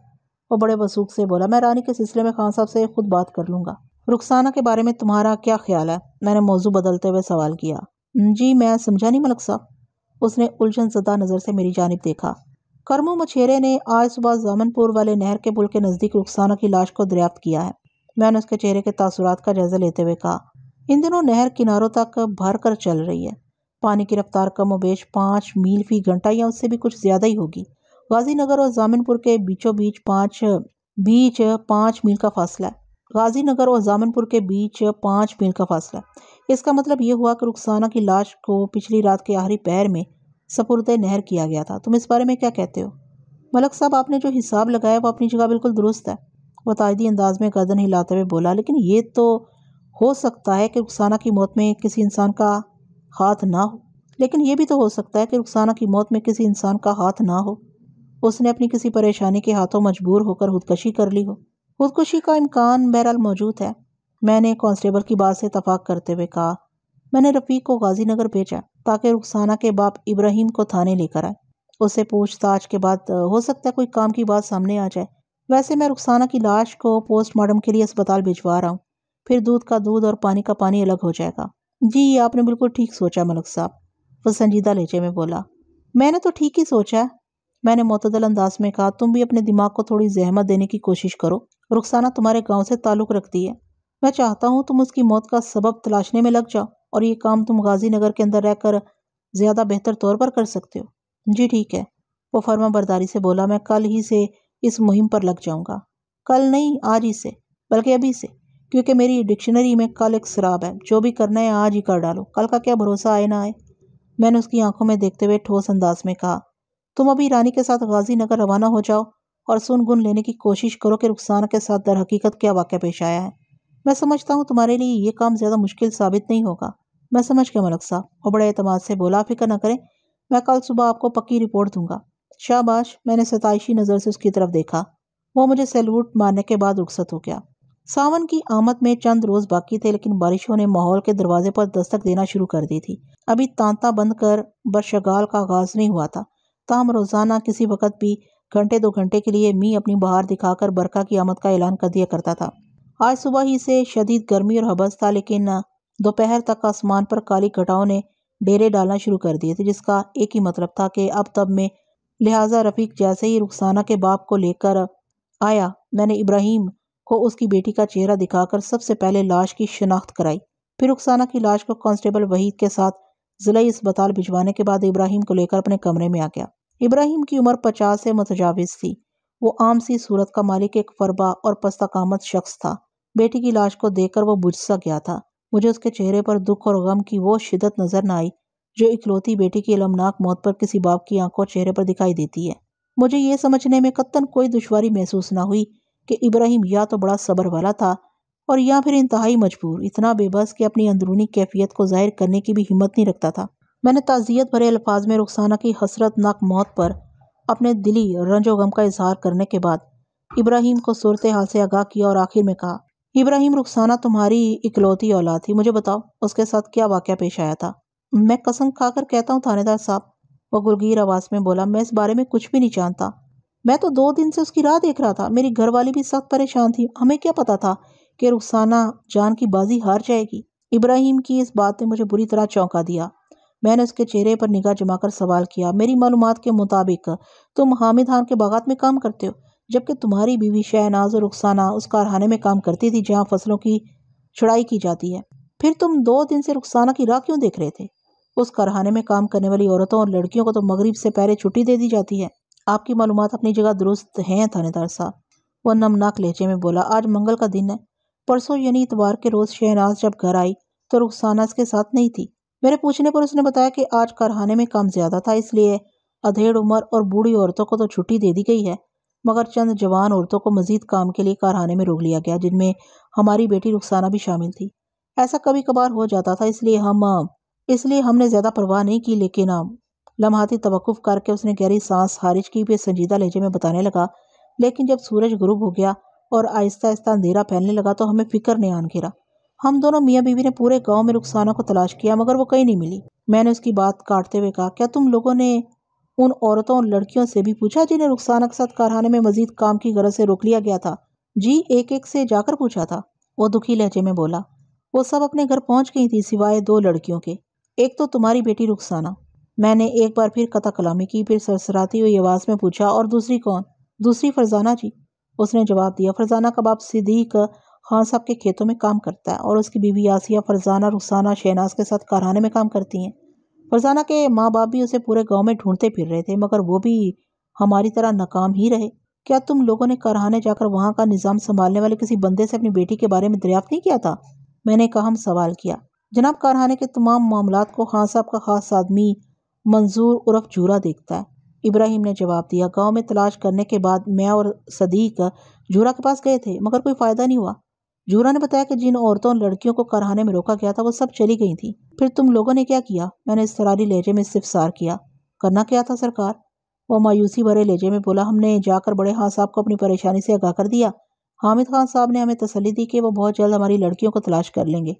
वो बड़े बसूख से बोला मैं रानी के सिलसिले में खान साहब से खुद बात कर लूँगा रुखसाना के बारे में तुम्हारा क्या ख्याल है मैंने मौजू बदलते हुए सवाल किया जी मैं समझा नहीं मलक साहब उसने उलझन जदा नज़र से मेरी जानब देखा करमो मछेरे ने आज सुबह जामनपुर वाले नहर के पुल के नज़दीक रुखसाना की लाश को दरियाफ्त किया है मैंने उसके चेहरे के तासुरात का जायजा लेते हुए कहा इन दिनों नहर किनारों तक भर कर चल रही है पानी की रफ्तार कम वेश पाँच मील फी घंटा या उससे भी कुछ ज़्यादा ही होगी गाजी नगर और जामिनपुर के बीचों बीच पाँच बीच पाँच मील का फासला है गाजी नगर और जामिनपुर के बीच पाँच मील का फासला इसका मतलब ये हुआ कि रुखसाना की लाश को पिछली रात के आखिरी पैर में सपुरद नहर किया गया था तुम इस बारे में क्या कहते हो मलक साहब आपने जो हिसाब लगाया वो अपनी जगह बिल्कुल दुरुस्त है वह अंदाज में गर्दन हिलाते हुए बोला लेकिन ये तो हो सकता है कि रुखसाना की मौत में किसी इंसान का हाथ ना हो लेकिन ये भी तो हो सकता है कि रुखसाना की मौत में किसी इंसान का हाथ ना हो उसने अपनी किसी परेशानी के हाथों मजबूर होकर खुदकशी कर ली हो खुदकुशी का इम्कान बहरहाल मौजूद है मैंने कांस्टेबल की बात से तफाक करते हुए कहा मैंने रफ़ीक को गाजी नगर भेजा ताकि रुखसाना के बाप इब्राहिम को थाने लेकर आए उससे पूछताछ के बाद हो सकता है कोई काम की बात सामने आ जाए वैसे मैं रुखसाना की लाश को पोस्टमार्टम के लिए अस्पताल भिजवा रहा हूँ फिर दूध का दूध और पानी का पानी अलग हो जाएगा जी आपने बिल्कुल ठीक सोचा मलक साहब वह संजीदा लहजे में बोला मैंने तो ठीक ही सोचा मैंने मतदल अंदाज में कहा तुम भी अपने दिमाग को थोड़ी जहमत देने की कोशिश करो रुखसाना तुम्हारे गांव से ताल्लुक़ रखती है मैं चाहता हूँ तुम उसकी मौत का सबब तलाशने में लग जाओ और ये काम तुम गाज़ी नगर के अंदर रहकर ज़्यादा बेहतर तौर पर कर सकते हो जी ठीक है वो फर्मा बरदारी से बोला मैं कल ही से इस मुहिम पर लग जाऊँगा कल नहीं आज ही से बल्कि अभी से क्योंकि मेरी डिक्शनरी में कल एक शराब है जो भी करना है आज ही कर डालो कल का क्या भरोसा आए ना आए मैंने उसकी आंखों में देखते हुए ठोस अंदाज में कहा तुम अभी रानी के साथ गाजी नगर रवाना हो जाओ और सुन गुन लेने की कोशिश करो कि रुखसान के साथ दर हकीकत क्या वाक़ पेश आया है मैं समझता हूँ तुम्हारे लिए ये काम ज़्यादा मुश्किल साबित नहीं होगा मैं समझ गया मलक साहब और बड़े अतमाद से बोला फिक्र न करें मैं कल सुबह आपको पक्की रिपोर्ट दूंगा शाबाश मैंने सताइशी नज़र से उसकी तरफ देखा वो मुझे सैल्यूट मारने के बाद रुखसत हो गया सावन की आमद में चंद रोज बाकी थे लेकिन बारिशों ने माहौल के दरवाजे पर दस्तक देना शुरू कर दी थी अभी तांता बंद कर बरशगाल का आगाज नहीं हुआ था ताहम रोजाना किसी वक्त भी घंटे दो घंटे के लिए मी अपनी बहार दिखाकर बरखा की आमद का ऐलान कर दिया करता था आज सुबह ही से शदीद गर्मी और हबस था लेकिन दोपहर तक आसमान पर काली घटाओं ने डेरे डालना शुरू कर दिए थे जिसका एक ही मतलब था कि अब तब में लिहाजा रफ़ीक जैसे ही रुखसाना के बाप को लेकर आया मैंने इब्राहिम को उसकी बेटी का चेहरा दिखाकर सबसे पहले लाश की शनाख्त कराई फिर रुखसाना की लाश को कांस्टेबल वहीद के साथ ज़िला अस्पताल भिजवाने के बाद इब्राहिम को लेकर अपने कमरे में आ गया इब्राहिम की उम्र पचास से मतजाविज़ थी वो आम सी सूरत का मालिक एक फरबा और पस्ता कामत शख्स था बेटी की लाश को देखकर वो बुझ सा गया था मुझे उसके चेहरे पर दुख और गम की वो शिदत नजर न आई जो इकलौती बेटी की अलमनाक मौत पर किसी बाप की आंखों चेहरे पर दिखाई देती है मुझे ये समझने में कत्तन कोई दुश्वारी महसूस ना हुई कि इब्राहिम या तो बड़ा सब्र वाला था और या फिर इंतहाई मजबूर इतना बेबस कि अपनी अंदरूनी कैफियत को जाहिर करने की भी हिम्मत नहीं रखता था मैंने ताज़ियत भरे अल्फाज में रुखसाना की हसरतनाक मौत पर अपने दिली रंजो गम का इजहार करने के बाद इब्राहिम को सूरत हाल से आगाह किया और आखिर में कहा इब्राहिम रुखसाना तुम्हारी इकलौती औलाद थी मुझे बताओ उसके साथ क्या वाक़ पेश आया था मैं कसम खाकर कहता हूँ थानेदार साहब वो गुलगीर आवाज़ में बोला मैं इस बारे में कुछ भी नहीं जानता मैं तो दो दिन से उसकी राह देख रहा था मेरी घरवाली भी सख्त परेशान थी हमें क्या पता था कि रुखसाना जान की बाजी हार जाएगी इब्राहिम की इस बात ने मुझे बुरी तरह चौंका दिया मैंने उसके चेहरे पर निगाह जमाकर सवाल किया मेरी मालूम के मुताबिक तुम हामिद खान के बागात में काम करते हो जबकि तुम्हारी बीवी शहनाज और रुखसाना उस कारखाने में काम करती थी जहाँ फसलों की छुड़ाई की जाती है फिर तुम दो दिन से रुखसाना की राह क्यों देख रहे थे उस कारखाने में काम करने वाली औरतों और लड़कियों को तो मगरब से पहले छुट्टी दे दी जाती है आपकी मालूम अपनी जगह दुरुस्त हैं थानेदार साहब वह नमनाक लहजे में बोला आज मंगल का दिन है परसों यानी इतवार के रोज़ शहनाज जब घर आई तो रुखसाना इसके साथ नहीं थी मेरे पूछने पर उसने बताया कि आज कारखाने में काम ज़्यादा था इसलिए अधेड़ उम्र और बूढ़ी औरतों को तो छुट्टी दे दी गई है मगर चंद जवान औरतों को मजीद काम के लिए कारखाने में रोक लिया गया जिनमें हमारी बेटी रुखसाना भी शामिल थी ऐसा कभी कभार हो जाता था इसलिए हम इसलिए हमने ज़्यादा परवाह नहीं की लेकिन लम्हाती तवक़ुफ़ करके उसने गहरी सांस खारिज की भी संजीदा लहजे में बताने लगा लेकिन जब सूरज गुरूब हो गया और आहिस्ता आहिस्ता अंधेरा फैलने लगा तो हमें फ़िक्र ने आन घेरा हम दोनों मियाँ बीवी ने पूरे गांव में रुखसाना को तलाश किया मगर वो कहीं नहीं मिली मैंने उसकी बात काटते हुए कहा क्या तुम लोगों ने उन औरतों और लड़कियों से भी पूछा जिन्हें रुखसाना के साथ कारखाने में मजीद काम की गरज से रोक लिया गया था जी एक एक से जाकर पूछा था वो दुखी लहजे में बोला वो सब अपने घर पहुंच गई थी सिवाय दो लड़कियों के एक तो तुम्हारी बेटी रुखसाना मैंने एक बार फिर कथा कलामी की फिर सरसराती हुई आवाज़ में पूछा और दूसरी कौन दूसरी फरजाना जी उसने जवाब दिया फरजाना का बाप सिद्दीक खान साहब के खेतों में काम करता है और उसकी बीवी आसिया फरजाना रुखसाना शहनाज के साथ कारखाने में काम करती हैं फरजाना के माँ बाप भी उसे पूरे गांव में ढूंढते फिर रहे थे मगर वो भी हमारी तरह नाकाम ही रहे क्या तुम लोगों ने करहाने जाकर वहाँ का निज़ाम संभालने वाले किसी बंदे से अपनी बेटी के बारे में दरियाफ्त नहीं किया था मैंने कहा सवाल किया जनाब कारहाने के तमाम मामला को खान साहब का खास आदमी मंजूर उर्फ जूरा देखता है इब्राहिम ने जवाब दिया गांव में तलाश करने के बाद मैं और सदीक जूरा के पास गए थे मगर कोई फ़ायदा नहीं हुआ जूरा ने बताया कि जिन औरतों और लड़कियों को करहाने में रोका गया था वो सब चली गई थी फिर तुम लोगों ने क्या किया मैंने इस तरारी लहजे में इस्तफसार किया करना क्या था सरकार वो मायूसी भरे लहजे में बोला हमने जाकर बड़े खान साहब को अपनी परेशानी से आगाह कर दिया हामिद खान साहब ने हमें तसली दी कि वो बहुत जल्द हमारी लड़कियों को तलाश कर लेंगे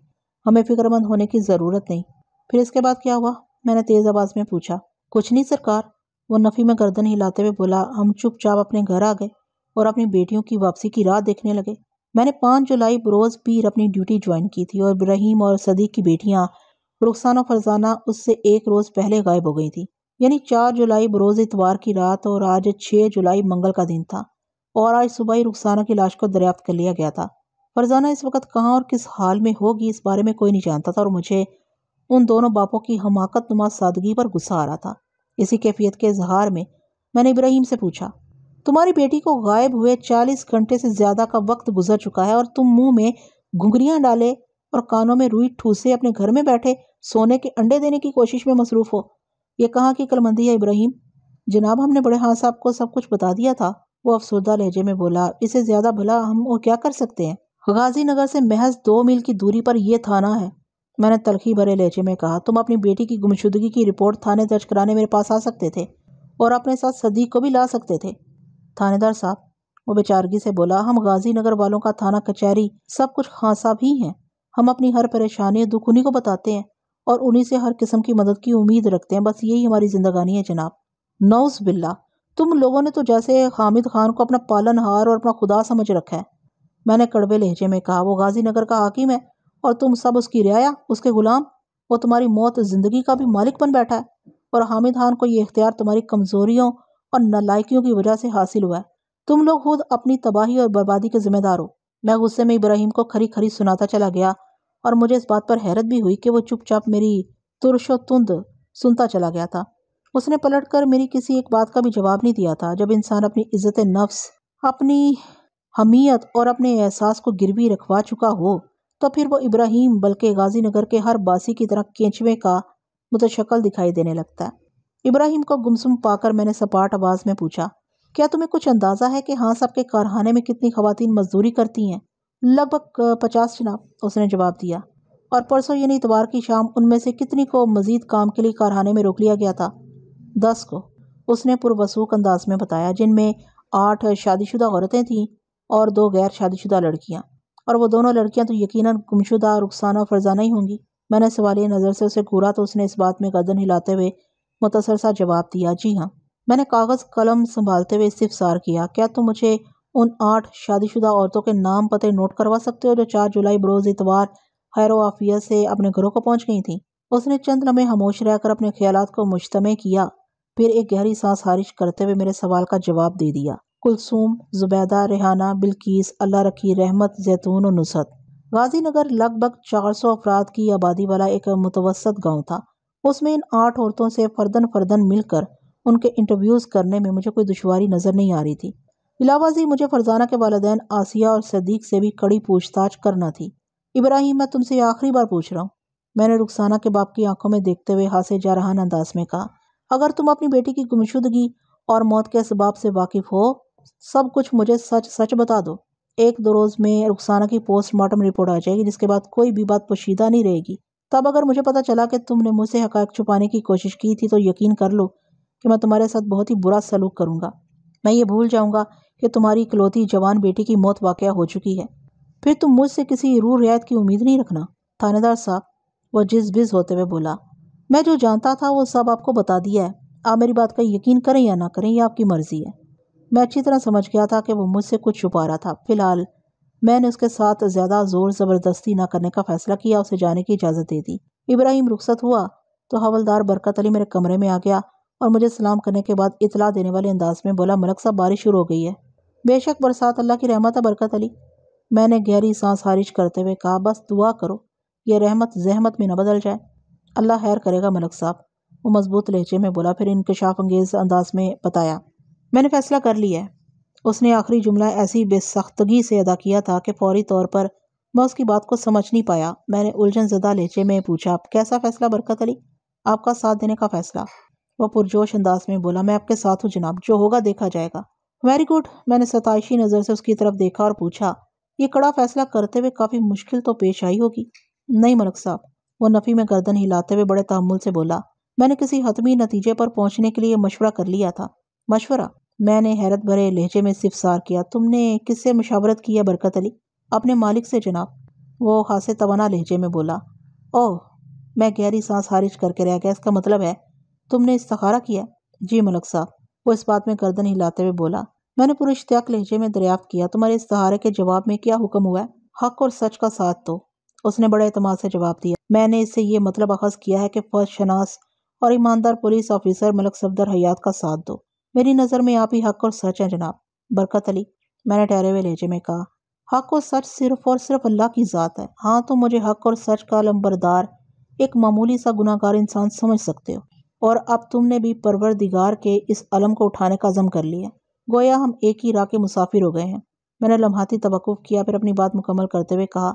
हमें फिक्रमंद होने की ज़रूरत नहीं फिर इसके बाद क्या हुआ मैंने तेज़ आवाज़ में पूछा कुछ नहीं सरकार वो नफ़ी में गर्दन हिलाते हुए बोला हम चुपचाप अपने घर आ गए और अपनी बेटियों की वापसी की राह देखने लगे मैंने पाँच जुलाई बरोज़ पीर अपनी ड्यूटी ज्वाइन की थी और इब्राहिम और सदीक की बेटियाँ रुखसाना फरजाना उससे एक रोज़ पहले गायब हो गई थी यानी चार जुलाई बरोज़ इतवार की रात और आज छः जुलाई मंगल का दिन था और आज सुबह ही रुखसाना की लाश को दरियाफ्त कर लिया गया था फरजाना इस वक्त कहाँ और किस हाल में होगी इस बारे में कोई नहीं जानता था और मुझे उन दोनों बापों की हमाकत नुमा सादगी पर गुस्सा आ रहा था इसी कैफियत के इजहार में मैंने इब्राहिम से पूछा तुम्हारी बेटी को गायब हुए चालीस घंटे से ज़्यादा का वक्त गुजर चुका है और तुम मुंह में घुंघरियाँ डाले और कानों में रुई ठूसे अपने घर में बैठे सोने के अंडे देने की कोशिश में मसरूफ़ हो ये कहाँ की कलमंदी है इब्राहिम जनाब हमने बड़े हाथ साहब को सब कुछ बता दिया था वो अफसरदा लहजे में बोला इसे ज़्यादा भला हम और क्या कर सकते हैं गाजी नगर से महज दो मील की दूरी पर यह थाना है मैंने तलखी भरे लहजे में कहा तुम अपनी बेटी की गुमशुदगी की रिपोर्ट थाने दर्ज कराने मेरे पास आ सकते थे और अपने साथ सदीक को भी ला सकते थे थानेदार साहब वो बेचारगी से बोला हम गाजी नगर वालों का थाना कचहरी सब कुछ खां साहब ही हैं हम अपनी हर परेशानी दुख उन्हीं को बताते हैं और उन्हीं से हर किस्म की मदद की उम्मीद रखते हैं बस यही हमारी जिंदगानी है जनाब नौस बिल्ला तुम लोगों ने तो जैसे हामिद खान को अपना पालनहार और अपना खुदा समझ रखा है मैंने कड़वे लहजे में कहा वो गाजी नगर का हाकिम है और तुम सब उसकी रियाया उसके गुलाम वो तुम्हारी मौत जिंदगी का भी मालिक बन बैठा है और हामिद खान को ये इख्तियार तुम्हारी कमजोरियों और नलायकियों की वजह से हासिल हुआ है तुम लोग खुद अपनी तबाही और बर्बादी के जिम्मेदार हो मैं गुस्से में इब्राहिम को खरी खरी सुनाता चला गया और मुझे इस बात पर हैरत भी हुई कि वो चुपचाप मेरी तुरशो तुंद सुनता चला गया था उसने पलट कर मेरी किसी एक बात का भी जवाब नहीं दिया था जब इंसान अपनी इज्जत नफ्स अपनी हमीयत और अपने एहसास को गिरवी रखवा चुका हो तो फिर वो इब्राहिम बल्कि गाजीनगर के हर बासी की तरह केंचवे का मुतशक्ल दिखाई देने लगता है इब्राहिम को गुमसुम पाकर मैंने सपाट आवाज़ में पूछा क्या तुम्हें कुछ अंदाज़ा है कि हाँ साहब के कारखाने में कितनी खवतिन मजदूरी करती हैं लगभग पचास जनाब उसने जवाब दिया और परसों यानी इतवार की शाम उनमें से कितनी को मजीद काम के लिए कारखाने में रोक लिया गया था दस को उसने पुरवसूख अंदाज में बताया जिनमें आठ शादीशुदा औरतें थीं और दो गैर शादीशुदा लड़कियां और वो दोनों लड़कियां तो यकीनन गुमशुदा रुखसाना फरजाना ही होंगी मैंने सवालिया नज़र से उसे घूरा तो उसने इस बात में गर्दन हिलाते हुए मुतसर सा जवाब दिया जी हाँ मैंने कागज़ कलम संभालते हुए इस्तफसार किया क्या तुम मुझे उन आठ शादीशुदा औरतों के नाम पते नोट करवा सकते हो जो चार जुलाई बरोज़ इतवार आफिया से अपने घरों को पहुंच गई थी उसने चंद लम्हे खामोश रहकर अपने ख्याल को मुश्तम किया फिर एक गहरी सांस हारिश करते हुए मेरे सवाल का जवाब दे दिया कुलसूम जुबैदा रेहाना बिल्कीस अल्लाह रखी रहमत जैतून और नुसरत नगर लगभग सौ अफराद की आबादी वाला एक मुतवसत गाँव था उसमें इन आठ औरतों से फर्दन फर्दन मिलकर उनके इंटरव्यूज़ करने में मुझे कोई दुशारी नज़र नहीं आ रही थी जी मुझे फरजाना के वालदेन आसिया और सदीक से भी कड़ी पूछताछ करना थी इब्राहिम मैं तुमसे आखिरी बार पूछ रहा हूँ मैंने रुखसाना के बाप की आंखों में देखते हुए हासे रहा अंदाज में कहा अगर तुम अपनी बेटी की गुमशुदगी और मौत के इसबाब से वाकिफ हो सब कुछ मुझे सच सच बता दो एक दो रोज़ में रुखसाना की पोस्टमार्टम रिपोर्ट आ जाएगी जिसके बाद कोई भी बात पोशीदा नहीं रहेगी तब अगर मुझे पता चला कि तुमने मुझसे हकायक छुपाने की कोशिश की थी तो यकीन कर लो कि मैं तुम्हारे साथ बहुत ही बुरा सलूक करूँगा मैं ये भूल जाऊँगा कि तुम्हारी इकलौती जवान बेटी की मौत वाक़ हो चुकी है फिर तुम मुझसे किसी रू रियायत की उम्मीद नहीं रखना थानेदार साहब वह जिस बिज होते हुए बोला मैं जो जानता था वो सब आपको बता दिया है आप मेरी बात का यकीन करें या ना करें यह आपकी मर्ज़ी है मैं अच्छी तरह समझ गया था कि वो मुझसे कुछ छुपा रहा था फिलहाल मैंने उसके साथ ज़्यादा ज़ोर ज़बरदस्ती न करने का फ़ैसला किया उसे जाने की इजाज़त दे दी इब्राहिम रुखसत हुआ तो हवलदार बरकत अली मेरे कमरे में आ गया और मुझे सलाम करने के बाद इतला देने वाले अंदाज में बोला मलक साहब बारिश शुरू हो गई है बेशक बरसात अल्लाह की रहमत है बरकत अली मैंने गहरी सांस हारिश करते हुए कहा बस दुआ करो यह रहमत जहमत में न बदल जाए अल्लाह खैर करेगा मलक साहब वो मजबूत लहजे में बोला फिर इनकशाफ अंगेज़ अंदाज में बताया मैंने फैसला कर लिया है उसने आखिरी जुमला ऐसी बेसख्तगी से अदा किया था कि फौरी तौर पर मैं उसकी बात को समझ नहीं पाया मैंने उलझन ज़दा लेचे में पूछा कैसा फैसला बरकत अली आपका साथ देने का फैसला वह पुरजोश अंदाज में बोला मैं आपके साथ हूँ जनाब जो होगा देखा जाएगा वेरी गुड मैंने सताइशी नज़र से उसकी तरफ देखा और पूछा ये कड़ा फैसला करते हुए काफ़ी मुश्किल तो पेश आई होगी नहीं मलक साहब वो नफ़ी में गर्दन हिलाते हुए बड़े तहमुल से बोला मैंने किसी हतमी नतीजे पर पहुंचने के लिए मशवरा कर लिया था मशवरा मैंने हैरत भरे लहजे में सिफसार किया तुमने किससे मुशावरत किया बरकत अली अपने मालिक से जनाब वो खास तवाना लहजे में बोला ओह मैं गहरी सांस खारिज करके रह गया इसका मतलब है तुमने इस्तारा किया जी मलक साहब वो इस बात में गर्दन हिलाते हुए बोला मैंने पूरे इश्तियाक लहजे में दरियाफ्त किया तुम्हारे इस्तारे के जवाब में क्या हुक्म हुआ है हक और सच का साथ दो उसने बड़े अहतम से जवाब दिया मैंने इससे ये मतलब अखज़ किया है कि फर्ज शनास और ईमानदार पुलिस ऑफिसर मलक सफदर हयात का साथ दो मेरी नज़र में आप ही हक और सच हैं जनाब बरकत अली मैंने ठहरे हुए लहजे में कहा हक और सच सिर्फ और सिर्फ अल्लाह की ज़ात है हाँ तो मुझे हक और सच का लम्बरदार एक मामूली सा गुनाहगार इंसान समझ सकते हो और अब तुमने भी परवरदिगार के इस अलम को उठाने का जम कर लिया गोया हम एक ही राह के मुसाफिर हो गए हैं मैंने लम्हाती तवक़ुफ़ किया फिर अपनी बात मुकम्मल करते हुए कहा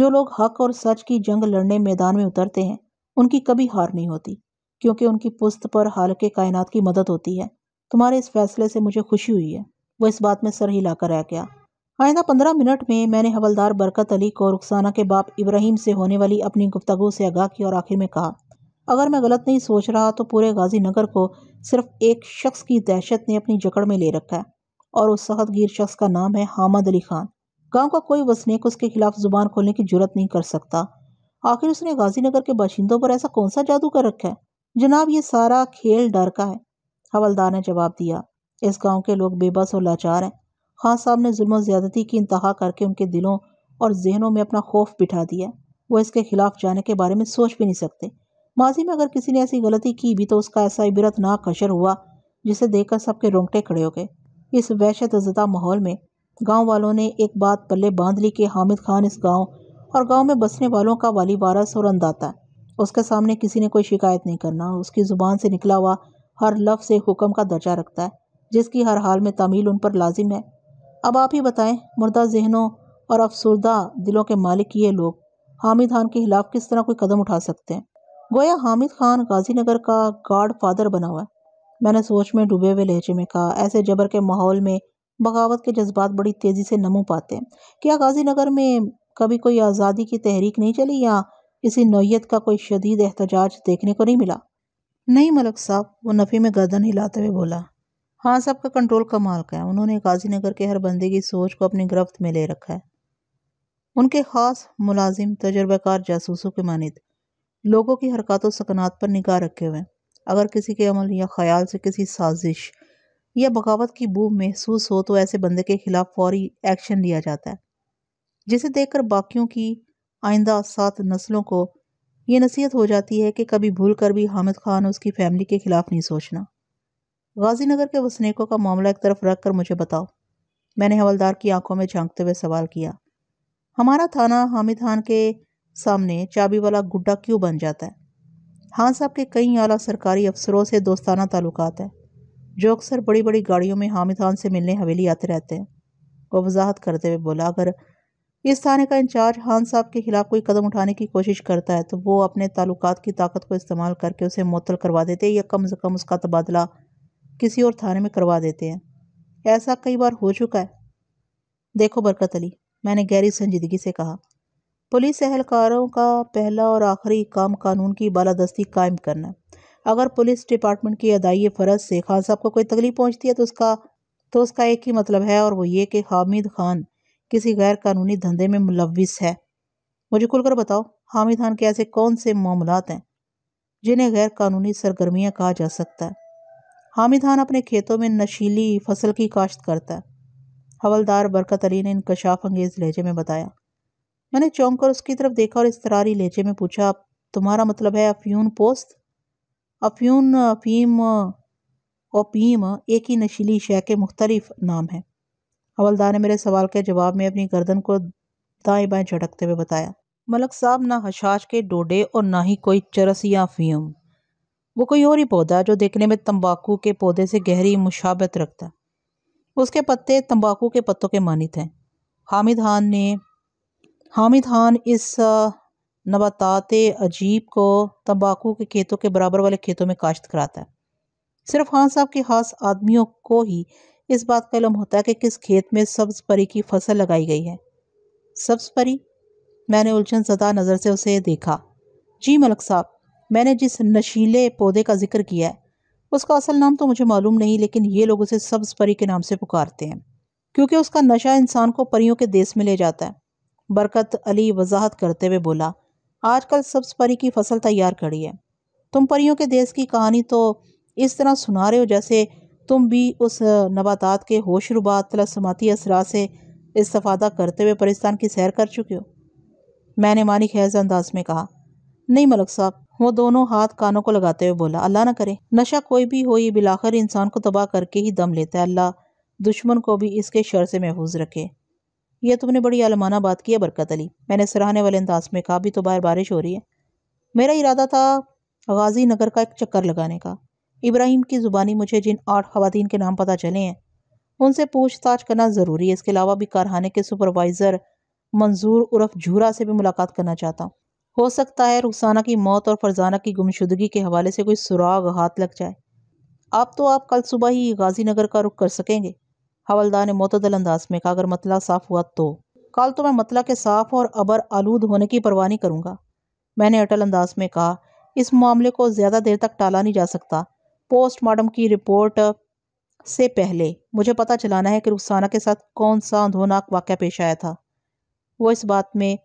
जो लोग हक और सच की जंग लड़ने मैदान में उतरते हैं उनकी कभी हार नहीं होती क्योंकि उनकी पुस्त पर हाल के कायनात की मदद होती है तुम्हारे इस फैसले से मुझे खुशी हुई है वो इस बात में सर हिलाकर रह गया आइंदा पंद्रह मिनट में मैंने हवलदार बरकत अली को रुखसाना के बाप इब्राहिम से होने वाली अपनी गुफ्तगु से आगाह की और आखिर में कहा अगर मैं गलत नहीं सोच रहा तो पूरे गाजी नगर को सिर्फ एक शख्स की दहशत ने अपनी जकड़ में ले रखा है और उस सहदगीर शख्स का नाम है हामद अली खान गांव का कोई वसनीक उसके खिलाफ जुबान खोलने की जरूरत नहीं कर सकता आखिर उसने गाजी नगर के बाशिंदों पर ऐसा कौन सा जादू कर रखा है जनाब ये सारा खेल डर का है हवलदार ने जवाब दिया इस गांव के लोग बेबस और लाचार हैं खान साहब ने जुल्म ज़्यादती की इंतहा करके उनके दिलों और जहनों में अपना खौफ बिठा दिया वो इसके खिलाफ जाने के बारे में सोच भी नहीं सकते माजी में अगर किसी ने ऐसी गलती की भी तो उसका ऐसा इबरतनाक कशर हुआ जिसे देखकर सबके रोंगटे खड़े हो गए इस वहशतजदा जदा माहौल में गांव वालों ने एक बात पल्ले बांध ली कि हामिद खान इस गांव और गांव में बसने वालों का वाली वारस और अंदाता है उसके सामने किसी ने कोई शिकायत नहीं करना उसकी ज़ुबान से निकला हुआ हर लफ्ज़ से हुक्म का दर्जा रखता है जिसकी हर हाल में तमील उन पर लाजिम है अब आप ही बताएं मुर्दा जहनों और अफसरदा दिलों के मालिक ये लोग हामिद खान के खिलाफ किस तरह कोई कदम उठा सकते हैं गोया हामिद खान गाजी नगर का गार्ड फादर बना हुआ है मैंने सोच में डूबे हुए लहजे में कहा ऐसे जबर के माहौल में बगावत के जज्बात बड़ी तेज़ी से नमू पाते हैं क्या गाजी नगर में कभी कोई आज़ादी की तहरीक नहीं चली या इसी नोयत का कोई शदीद एहतजाज देखने को नहीं मिला नहीं मलक साहब वो नफ़ी में गर्दन हिलाते हुए बोला हाँ साहब का कंट्रोल कमाल का है उन्होंने नगर के हर बंदे की सोच को अपनी गिरफ्त में ले रखा है उनके ख़ास मुलाजिम तजर्बाकार जासूसों के मानद लोगों की हरकत सकनात पर निगाह रखे हुए हैं अगर किसी के अमल या ख्याल से किसी साजिश या बगावत की बू महसूस हो तो ऐसे बंदे के खिलाफ फौरी एक्शन लिया जाता है जिसे देखकर बाकियों की आइंदा सात नस्लों को ये नसीहत हो जाती है कि कभी भूल कर भी हामिद खान उसकी फैमिली के ख़िलाफ़ नहीं सोचना गाजी नगर के वसनीकों का मामला एक तरफ रख कर मुझे बताओ मैंने हवलदार की आंखों में झांकते हुए सवाल किया हमारा थाना हामिद खान के सामने चाबी वाला गुड्डा क्यों बन जाता है खान साहब के कई आला सरकारी अफसरों से दोस्ताना ताल्लुकात हैं जो अक्सर बड़ी बड़ी गाड़ियों में हामिद खान से मिलने हवेली आते रहते हैं वो वजाहत करते हुए बोला अगर इस थाने का इंचार्ज खान साहब के खिलाफ कोई कदम उठाने की कोशिश करता है तो वो अपने ताल्लुकात की ताकत को इस्तेमाल करके उसे मुतल करवा देते हैं या कम से कम उसका तबादला किसी और थाने में करवा देते हैं ऐसा कई बार हो चुका है देखो बरकत अली मैंने गहरी संजीदगी से कहा पुलिस अहलकारों का पहला और आखिरी काम कानून की बालादस्ती कायम करना अगर पुलिस डिपार्टमेंट की अदाई फ़र्ज से खान साहब को कोई तकलीफ़ पहुँचती है तो उसका तो उसका एक ही मतलब है और वो ये कि हामिद खान किसी गैर कानूनी धंधे में मुलविस है मुझे खुलकर बताओ हामिद खान के ऐसे कौन से मामलात हैं जिन्हें गैर कानूनी सरगर्मियाँ कहा जा सकता है हामिद खान अपने खेतों में नशीली फसल की काश्त करता है हवलदार बरकत अली ने इनकशाफ अंगेज लहजे में बताया मैंने चौंक कर उसकी तरफ देखा और इस तरारी लहजे में पूछा तुम्हारा मतलब है अफ्यून पोस्त अफ्यून अफीम और पीम एक ही नशीली शय के मुख्तलिफ नाम है हवलदार ने मेरे सवाल के जवाब में अपनी गर्दन को दाएं बाएं झटकते हुए बताया मलक साहब ना हशाश के डोडे और ना ही कोई चरस या फ्यूम वो कोई और ही पौधा जो देखने में तंबाकू के पौधे से गहरी मुशाबत रखता उसके पत्ते तंबाकू के पत्तों के मानी थे हामिद खान ने हामिद खान इस नबातात अजीब को तंबाकू के खेतों के बराबर वाले खेतों में काश्त कराता है सिर्फ खान साहब के खास आदमियों को ही इस बात का इलम होता है कि किस खेत में सब्ज़ परी की फसल लगाई गई है सब्ज़ परी मैंने उलझन सदा नज़र से उसे देखा जी मलक साहब मैंने जिस नशीले पौधे का जिक्र किया है उसका असल नाम तो मुझे मालूम नहीं लेकिन ये लोग उसे सब्ज़ परी के नाम से पुकारते हैं क्योंकि उसका नशा इंसान को परियों के देश में ले जाता है बरकत अली वजाहत करते हुए बोला आजकल सब्ज़ परी की फसल तैयार खड़ी है तुम परियों के देश की कहानी तो इस तरह सुना रहे हो जैसे तुम भी उस नबातात के होशरुबा तलसमाती असरा से इस्तफादा करते हुए परिस्तान की सैर कर चुके हो मैंने मानी खैज अंदाज में कहा नहीं मलक साहब वो दोनों हाथ कानों को लगाते हुए बोला अल्लाह ना करे नशा कोई भी हो ये बिलाखर इंसान को तबाह करके ही दम लेता है अल्लाह दुश्मन को भी इसके शर से महफूज रखे यह तुमने बड़ी आलमाना बात की है बरकत अली मैंने सराहने वाले अंदाज में कहा भी तो बाहर बारिश हो रही है मेरा इरादा था गाजी नगर का एक चक्कर लगाने का इब्राहिम की ज़ुबानी मुझे जिन आठ खातन के नाम पता चले हैं उनसे पूछताछ करना ज़रूरी है इसके अलावा भी कारखाने के सुपरवाइज़र मंजूर उर्फ झूरा से भी मुलाकात करना चाहता हूँ हो सकता है रुखसाना की मौत और फरजाना की गुमशुदगी के हवाले से कोई सुराग हाथ लग जाए आप तो आप कल सुबह ही गाजी नगर का रुख कर सकेंगे हवलदार ने मतदल अंदाज में कहा अगर मतला साफ हुआ तो कल तो मैं मतला के साफ और अबर आलूद होने की परवाह नहीं करूँगा मैंने अटल अंदाज में कहा इस मामले को ज़्यादा देर तक टाला नहीं जा सकता पोस्टमार्टम की रिपोर्ट से पहले मुझे पता चलाना है कि रुखसाना के साथ कौन सा अंधोनाक वाक्य पेश आया था वो इस बात में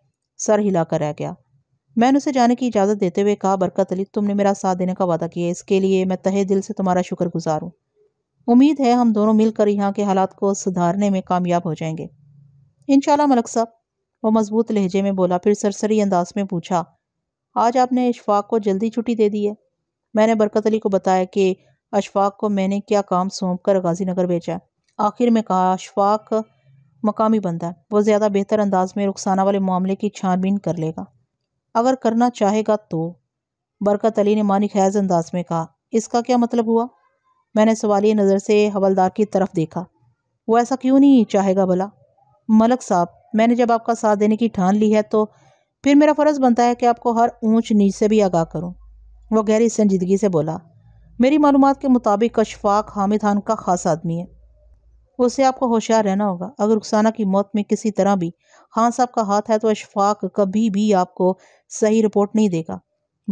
सर हिला कर रह गया मैंने उसे जाने की इजाज़त देते हुए कहा बरकत अली तुमने मेरा साथ देने का वादा किया इसके लिए मैं तहे दिल से तुम्हारा शुक्रगुजार हूँ उम्मीद है हम दोनों मिलकर यहाँ के हालात को सुधारने में कामयाब हो जाएंगे इन मलक साहब वो मजबूत लहजे में बोला फिर सरसरी अंदाज में पूछा आज आपने इशफाक को जल्दी छुट्टी दे दी है मैंने बरकत अली को बताया कि अशफाक को मैंने क्या काम सौंप कर गाजीनगर भेजा है आखिर में कहा अशफाक मकामी बंदा है वो ज़्यादा बेहतर अंदाज में रुखसाना वाले मामले की छानबीन कर लेगा अगर करना चाहेगा तो बरकत अली ने मानी खैज अंदाज में कहा इसका क्या मतलब हुआ मैंने सवालिया नज़र से हवलदार की तरफ देखा वो ऐसा क्यों नहीं चाहेगा भला मलक साहब मैंने जब आपका साथ देने की ठान ली है तो फिर मेरा फ़र्ज़ बनता है कि आपको हर ऊंच नीच से भी आगाह करूं। वो गहरी संजीदगी से बोला मेरी मालूम के मुताबिक अशफाक हामिद खान का ख़ास आदमी है उससे आपको होशियार रहना होगा अगर रुखसाना की मौत में किसी तरह भी खान साहब का हाथ है तो अशफाक कभी भी आपको सही रिपोर्ट नहीं देगा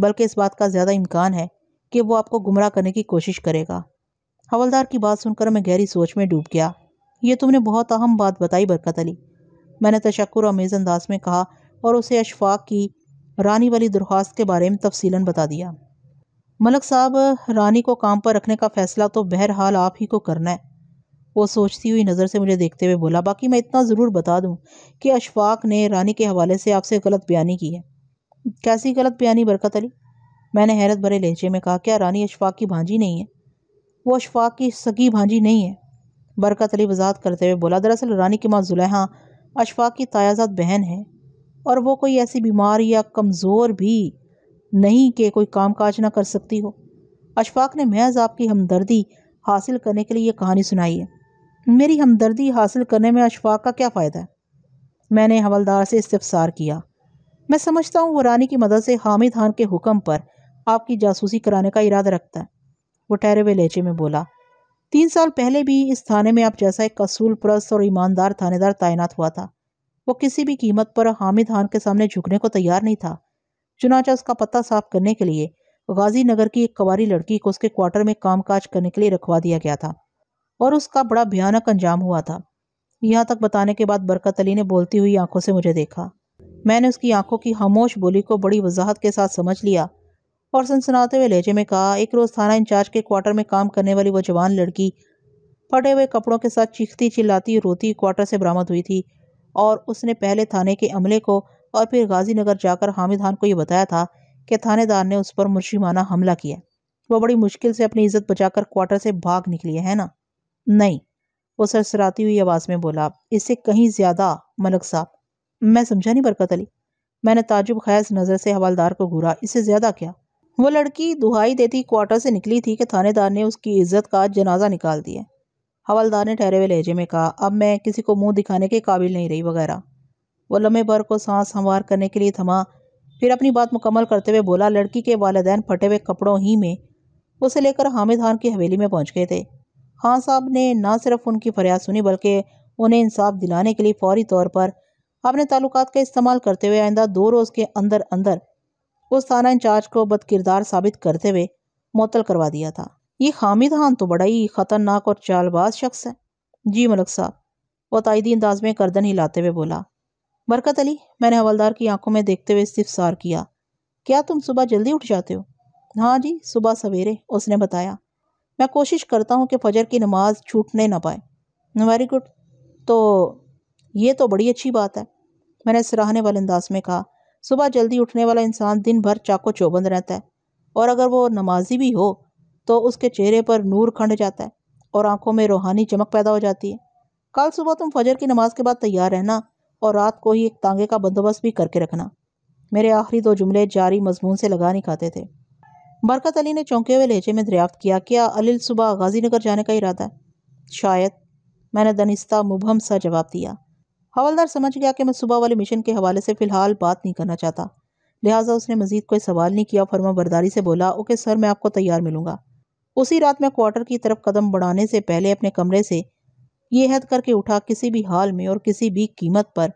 बल्कि इस बात का ज़्यादा इम्कान है कि वो आपको गुमराह करने की कोशिश करेगा हवलदार की बात सुनकर मैं गहरी सोच में डूब गया ये तुमने बहुत अहम बात बताई बरकत अली मैंने तशक्र आमेज़ अंदाज में कहा और उसे अशफाक की रानी वाली दरख्वास्त के बारे में तफसीला बता दिया मलक साहब रानी को काम पर रखने का फैसला तो बहरहाल आप ही को करना है वो सोचती हुई नज़र से मुझे देखते हुए बोला बाकी मैं इतना ज़रूर बता दूँ कि अशफाक ने रानी के हवाले से आपसे गलत बयानी की है कैसी गलत बयानी बरकत अली मैंने हैरत भरे लहजे में कहा क्या रानी अशफाक की भांजी नहीं है वो अशफाक की सगी भांजी नहीं है बरकत अली वजात करते हुए बोला दरअसल रानी की माँ जुलेहा अशफाक की तायाजात बहन है और वो कोई ऐसी बीमार या कमज़ोर भी नहीं कि कोई काम काज ना कर सकती हो अशफाक ने महज आपकी हमदर्दी हासिल करने के लिए यह कहानी सुनाई है मेरी हमदर्दी हासिल करने में अशफाक का क्या फ़ायदा है मैंने हवलदार से इस्तफसार किया मैं समझता हूँ वो रानी की मदद से हामिद खान के हुक्म पर आपकी जासूसी कराने का इरादा रखता है वो ठहरे हुए लहजे में बोला तीन साल पहले भी इस थाने में आप जैसा एक कसूल प्रस्त और ईमानदार थानेदार तैनात हुआ था वो किसी भी कीमत पर हामिद खान के सामने झुकने को तैयार नहीं था चुनाचा उसका पता साफ करने के लिए गाजी नगर की एक कवारी लड़की को उसके क्वार्टर में कामकाज करने के लिए रखवा दिया गया था और उसका बड़ा भयानक अंजाम हुआ था यहाँ तक बताने के बाद बरकत अली ने बोलती हुई आंखों से मुझे देखा मैंने उसकी आंखों की खामोश बोली को बड़ी वजाहत के साथ समझ लिया और सनसनाते हुए लहजे में कहा एक रोज़ थाना इंचार्ज के क्वार्टर में काम करने वाली वो जवान लड़की फटे हुए कपड़ों के साथ चीखती चिल्लाती रोती क्वार्टर से बरामद हुई थी और उसने पहले थाने के अमले को और फिर गाजीनगर जाकर हामिद खान को यह बताया था कि थानेदार ने उस पर मुर्शीमाना हमला किया वो बड़ी मुश्किल से अपनी इज्जत बचाकर क्वार्टर से भाग निकली है ना नहीं वो सरसराती हुई आवाज़ में बोला इससे कहीं ज़्यादा मलक साहब मैं समझा नहीं बरकत अली मैंने ताजुब खैज नज़र से हवालदार को घूरा इससे ज़्यादा क्या वो लड़की दुहाई देती क्वार्टर से निकली थी कि थानेदार ने उसकी इज्जत का जनाजा निकाल दिया हवलदार ने ठहरे हुए लहजे में कहा अब मैं किसी को मुंह दिखाने के काबिल नहीं रही वगैरह वो लम्बे भर को सांस हमवार करने के लिए थमा फिर अपनी बात मुकम्मल करते हुए बोला लड़की के वालदेन फटे हुए कपड़ों ही में उसे लेकर हामिद खान की हवेली में पहुंच गए थे खान साहब ने ना सिर्फ उनकी फरियाद सुनी बल्कि उन्हें इंसाफ दिलाने के लिए फौरी तौर पर अपने ताल्लुक का इस्तेमाल करते हुए आइंदा दो रोज़ के अंदर अंदर उस थाना इंचार्ज को बदकिरदार साबित करते हुए मुतल करवा दिया था ये हामिद खान तो बड़ा ही ख़तरनाक और चालबाज शख्स है जी मलक साहब वो तयदी अंदाज में गर्दन हिलाते हुए बोला बरकत अली मैंने हवलदार की आंखों में देखते हुए इस्तफसार किया क्या तुम सुबह जल्दी उठ जाते हो हाँ जी सुबह सवेरे उसने बताया मैं कोशिश करता हूँ कि फजर की नमाज छूटने ना पाए वेरी गुड तो ये तो बड़ी अच्छी बात है मैंने सराहने वाले अंदाज में कहा सुबह जल्दी उठने वाला इंसान दिन भर चाको चौबंद रहता है और अगर वो नमाजी भी हो तो उसके चेहरे पर नूर खंड जाता है और आंखों में रूहानी चमक पैदा हो जाती है कल सुबह तुम फजर की नमाज के बाद तैयार रहना और रात को ही एक तांगे का बंदोबस्त भी करके रखना मेरे आखिरी दो जुमले जारी मजमून से लगा नहीं खाते थे बरकत अली ने चौंके हुए लहजे में दरियाफ्त किया क्या अलिल सुबह नगर जाने का इरादा है शायद मैंने दनिस्ता मुबहम सा जवाब दिया हवलदार समझ गया कि मैं सुबह वाले मिशन के हवाले से फ़िलहाल बात नहीं करना चाहता लिहाजा उसने मजीद कोई सवाल नहीं किया फर्मा बरदारी से बोला ओके सर मैं आपको तैयार मिलूंगा उसी रात मैं क्वार्टर की तरफ कदम बढ़ाने से पहले अपने कमरे से ये हद करके उठा किसी भी हाल में और किसी भी कीमत पर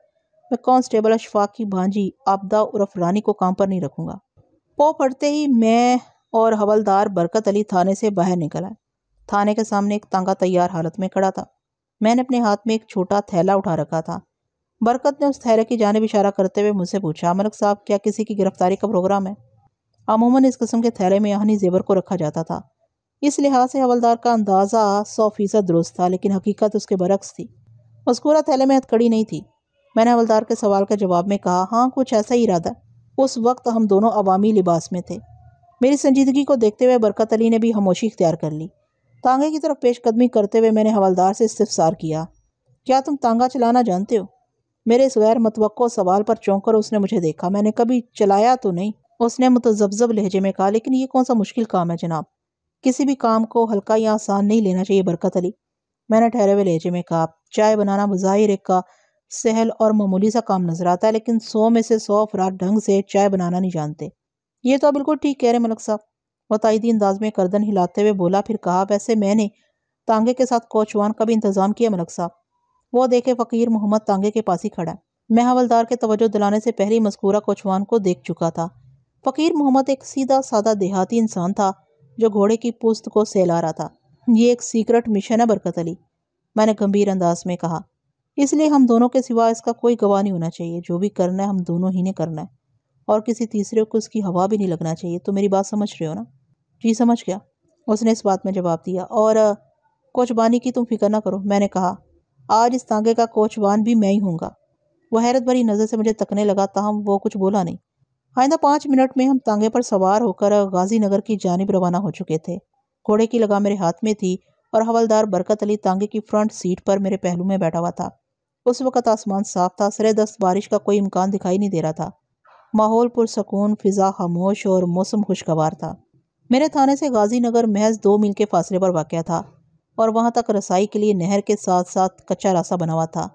मैं कांस्टेबल अशफाक की भांजी आपदा उर्फ रानी को काम पर नहीं रखूँगा पो पड़ते ही मैं और हवलदार बरकत अली थाने से बाहर निकल आए थाने के सामने एक तांगा तैयार हालत में खड़ा था मैंने अपने हाथ में एक छोटा थैला उठा रखा था बरकत ने उस थैले की जानब इशारा करते हुए मुझसे पूछा मलक साहब क्या किसी की गिरफ्तारी का प्रोग्राम है अमूमन इस किस्म के थैले में यहाँ जेवर को रखा जाता था इस लिहाज से हवलदार का अंदाज़ा सौ फीसद दुरुस्त था लेकिन हकीकत उसके बरक्स थी मस्कूरा थैले में हथकड़ी नहीं थी मैंने हवलदार के सवाल के जवाब में कहा हाँ कुछ ऐसा ही इरादा उस वक्त हम दोनों अवामी लिबास में थे मेरी संजीदगी को देखते हुए बरकत अली ने भी हमोशी इख्तियार कर ली तांगे की तरफ पेशकदमी करते हुए मैंने हवलदार से इस्तफसार किया क्या तुम तांगा चलाना जानते हो मेरे इस गैर मतवक़ सवाल पर चौंक कर उसने मुझे देखा मैंने कभी चलाया तो नहीं उसने मुतजबजब लहजे में कहा लेकिन ये कौन सा मुश्किल काम है जनाब किसी भी काम को हल्का या आसान नहीं लेना चाहिए बरकत अली मैंने ठहरे हुए लहजे में कहा चाय बनाना बज़ाहिर एक का सहल और मामूली सा काम नज़र आता है लेकिन सौ में से सौ अफराद ढंग से चाय बनाना नहीं जानते ये तो बिल्कुल ठीक कह रहे मलक साहब वतायदी अंदाज में करदन हिलाते हुए बोला फिर कहा वैसे मैंने तांगे के साथ कोचवान का भी इंतज़ाम किया मलक साहब वो देखे फ़कीर मोहम्मद तांगे के पास ही खड़ा मैं हवलदार के तवज्जो दिलाने से पहले मस्कूरा कोचवान को देख चुका था फ़कीर मोहम्मद एक सीधा सादा देहाती इंसान था जो घोड़े की पुस्त को सहला रहा था ये एक सीक्रेट मिशन है बरकत अली मैंने गंभीर अंदाज में कहा इसलिए हम दोनों के सिवा इसका कोई गवाह नहीं होना चाहिए जो भी करना है हम दोनों ही ने करना है और किसी तीसरे को इसकी हवा भी नहीं लगना चाहिए तो मेरी बात समझ रहे हो ना जी समझ गया उसने इस बात में जवाब दिया और कोचबानी की तुम फिक्र ना करो मैंने कहा आज इस तांगे का कोचबान भी मैं ही हूँगा वह हैरत भरी नज़र से मुझे तकने लगा तहम वो कुछ बोला नहीं आइंदा पाँच मिनट में हम तांगे पर सवार होकर गाजी नगर की जानब रवाना हो चुके थे घोड़े की लगा मेरे हाथ में थी और हवलदार बरकत अली तांगे की फ्रंट सीट पर मेरे पहलू में बैठा हुआ था उस वक्त आसमान साफ था सरे दस्त बारिश का कोई इम्कान दिखाई नहीं दे रहा था माहौल पुरसकून फिजा खामोश और मौसम खुशगवार था मेरे थाने से गाजी नगर महज दो मील के फासले पर वाक़ था और वहाँ तक रसाई के लिए नहर के साथ साथ कच्चा रास्ता बना हुआ था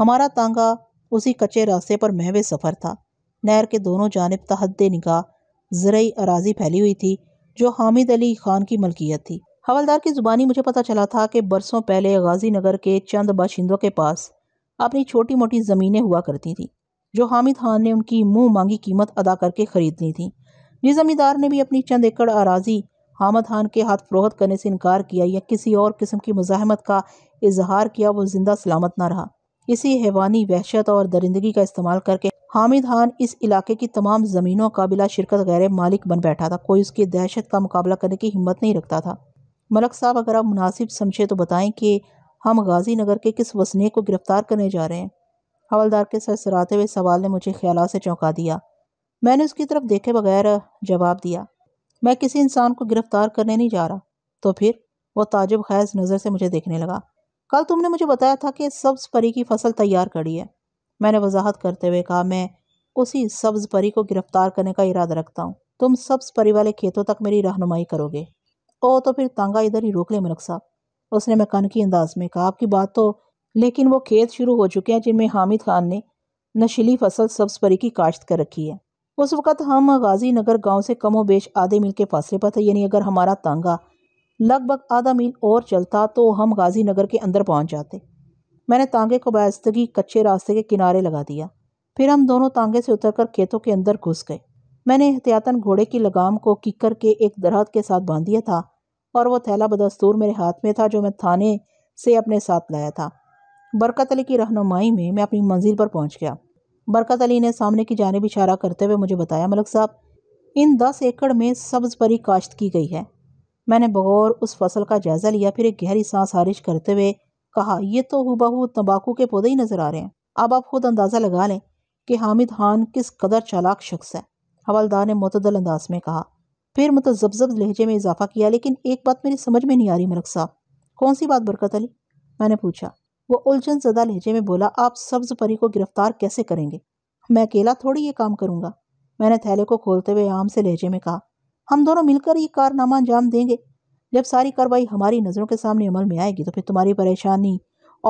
हमारा तांगा उसी कच्चे रास्ते पर महवे सफ़र था नहर के दोनों जानब तहद निगाह ज़रई अराजी फैली हुई थी जो हामिद अली खान की मलकियत थी हवलदार की ज़ुबानी मुझे पता चला था कि बरसों पहले गाजी नगर के चंद बाशिंदों के पास अपनी छोटी मोटी ज़मीनें हुआ करती थीं जो हामिद खान ने उनकी मुँह मांगी कीमत अदा करके ख़रीदनी थी जिस ज़मींदार ने भी अपनी चंद एकड़ अराजी हामद खान के हाथ फरोहत करने से इनकार किया या किसी और किस्म की मुजामत का इजहार किया वो ज़िंदा सलामत ना रहा इसी हैवानी वहशत और दरिंदगी का इस्तेमाल करके हामिद खान इस इलाके की तमाम ज़मीनों का बिला शिरकत गैर मालिक बन बैठा था कोई उसकी दहशत का मुकाबला करने की हिम्मत नहीं रखता था मलक साहब अगर आप मुनासिब समझे तो बताएं कि हम गाजी नगर के किस वसने को गिरफ्तार करने जा रहे हैं हवलदार के सर सराते हुए सवाल ने मुझे ख्याल से चौंका दिया मैंने उसकी तरफ देखे बगैर जवाब दिया मैं किसी इंसान को गिरफ्तार करने नहीं जा रहा तो फिर वह ताजुब खैज नज़र से मुझे देखने लगा कल तुमने मुझे बताया था कि सब्ज़ परी की फ़सल तैयार करी है मैंने वजाहत करते हुए कहा मैं उसी सब्ज़ परी को गिरफ़्तार करने का इरादा रखता हूँ तुम सब्ज़ परी वाले खेतों तक मेरी रहनुमाई करोगे ओ तो फिर तांगा इधर ही रोक ले मलक साहब उसने मैं कन की अंदाज में कहा आपकी बात तो लेकिन वो खेत शुरू हो चुके हैं जिनमें हामिद खान ने नशीली फसल सब्ज़ परी की काश्त कर रखी है उस वक़्त हम गाजी नगर गाँव से कमो बेश आधे मिल के फासले पर थे यानी अगर हमारा तांगा लगभग आधा मील और चलता तो हम गाजी नगर के अंदर पहुंच जाते मैंने तांगे को बायस्तगी कच्चे रास्ते के किनारे लगा दिया फिर हम दोनों तांगे से उतरकर खेतों के अंदर घुस गए मैंने एहतियातन घोड़े की लगाम को किकर के एक दरहत के साथ बांध दिया था और वह थैला बदस्तूर मेरे हाथ में था जो मैं थाने से अपने साथ लाया था बरकत अली की रहनुमाई में मैं अपनी मंजिल पर पहुंच गया बरकत अली ने सामने की जानब इशारा करते हुए मुझे बताया मलक साहब इन दस एकड़ में सब्ज़ परी काश्त की गई है मैंने बगौर उस फसल का जायज़ा लिया फिर एक गहरी सांस हारिश करते हुए कहा यह तो हुबाहू तंबाकू के पौधे ही नज़र आ रहे हैं अब आप खुद अंदाज़ा लगा लें कि हामिद खान किस कदर चालाक शख्स है हवलदार ने मतदल अंदाज में कहा फिर मतजबजब लहजे में इजाफा किया लेकिन एक बात मेरी समझ में नहीं आ रही मलक साहब कौन सी बात बरकत अली मैंने पूछा वो उलझन ज़दा लहजे में बोला आप सब्ज़ परी को गिरफ्तार कैसे करेंगे मैं अकेला थोड़ी ये काम करूंगा मैंने थैले को खोलते हुए आम से लहजे में कहा हम दोनों मिलकर ये कारनामा अंजाम देंगे जब सारी कार्रवाई हमारी नज़रों के सामने अमल में आएगी तो फिर तुम्हारी परेशानी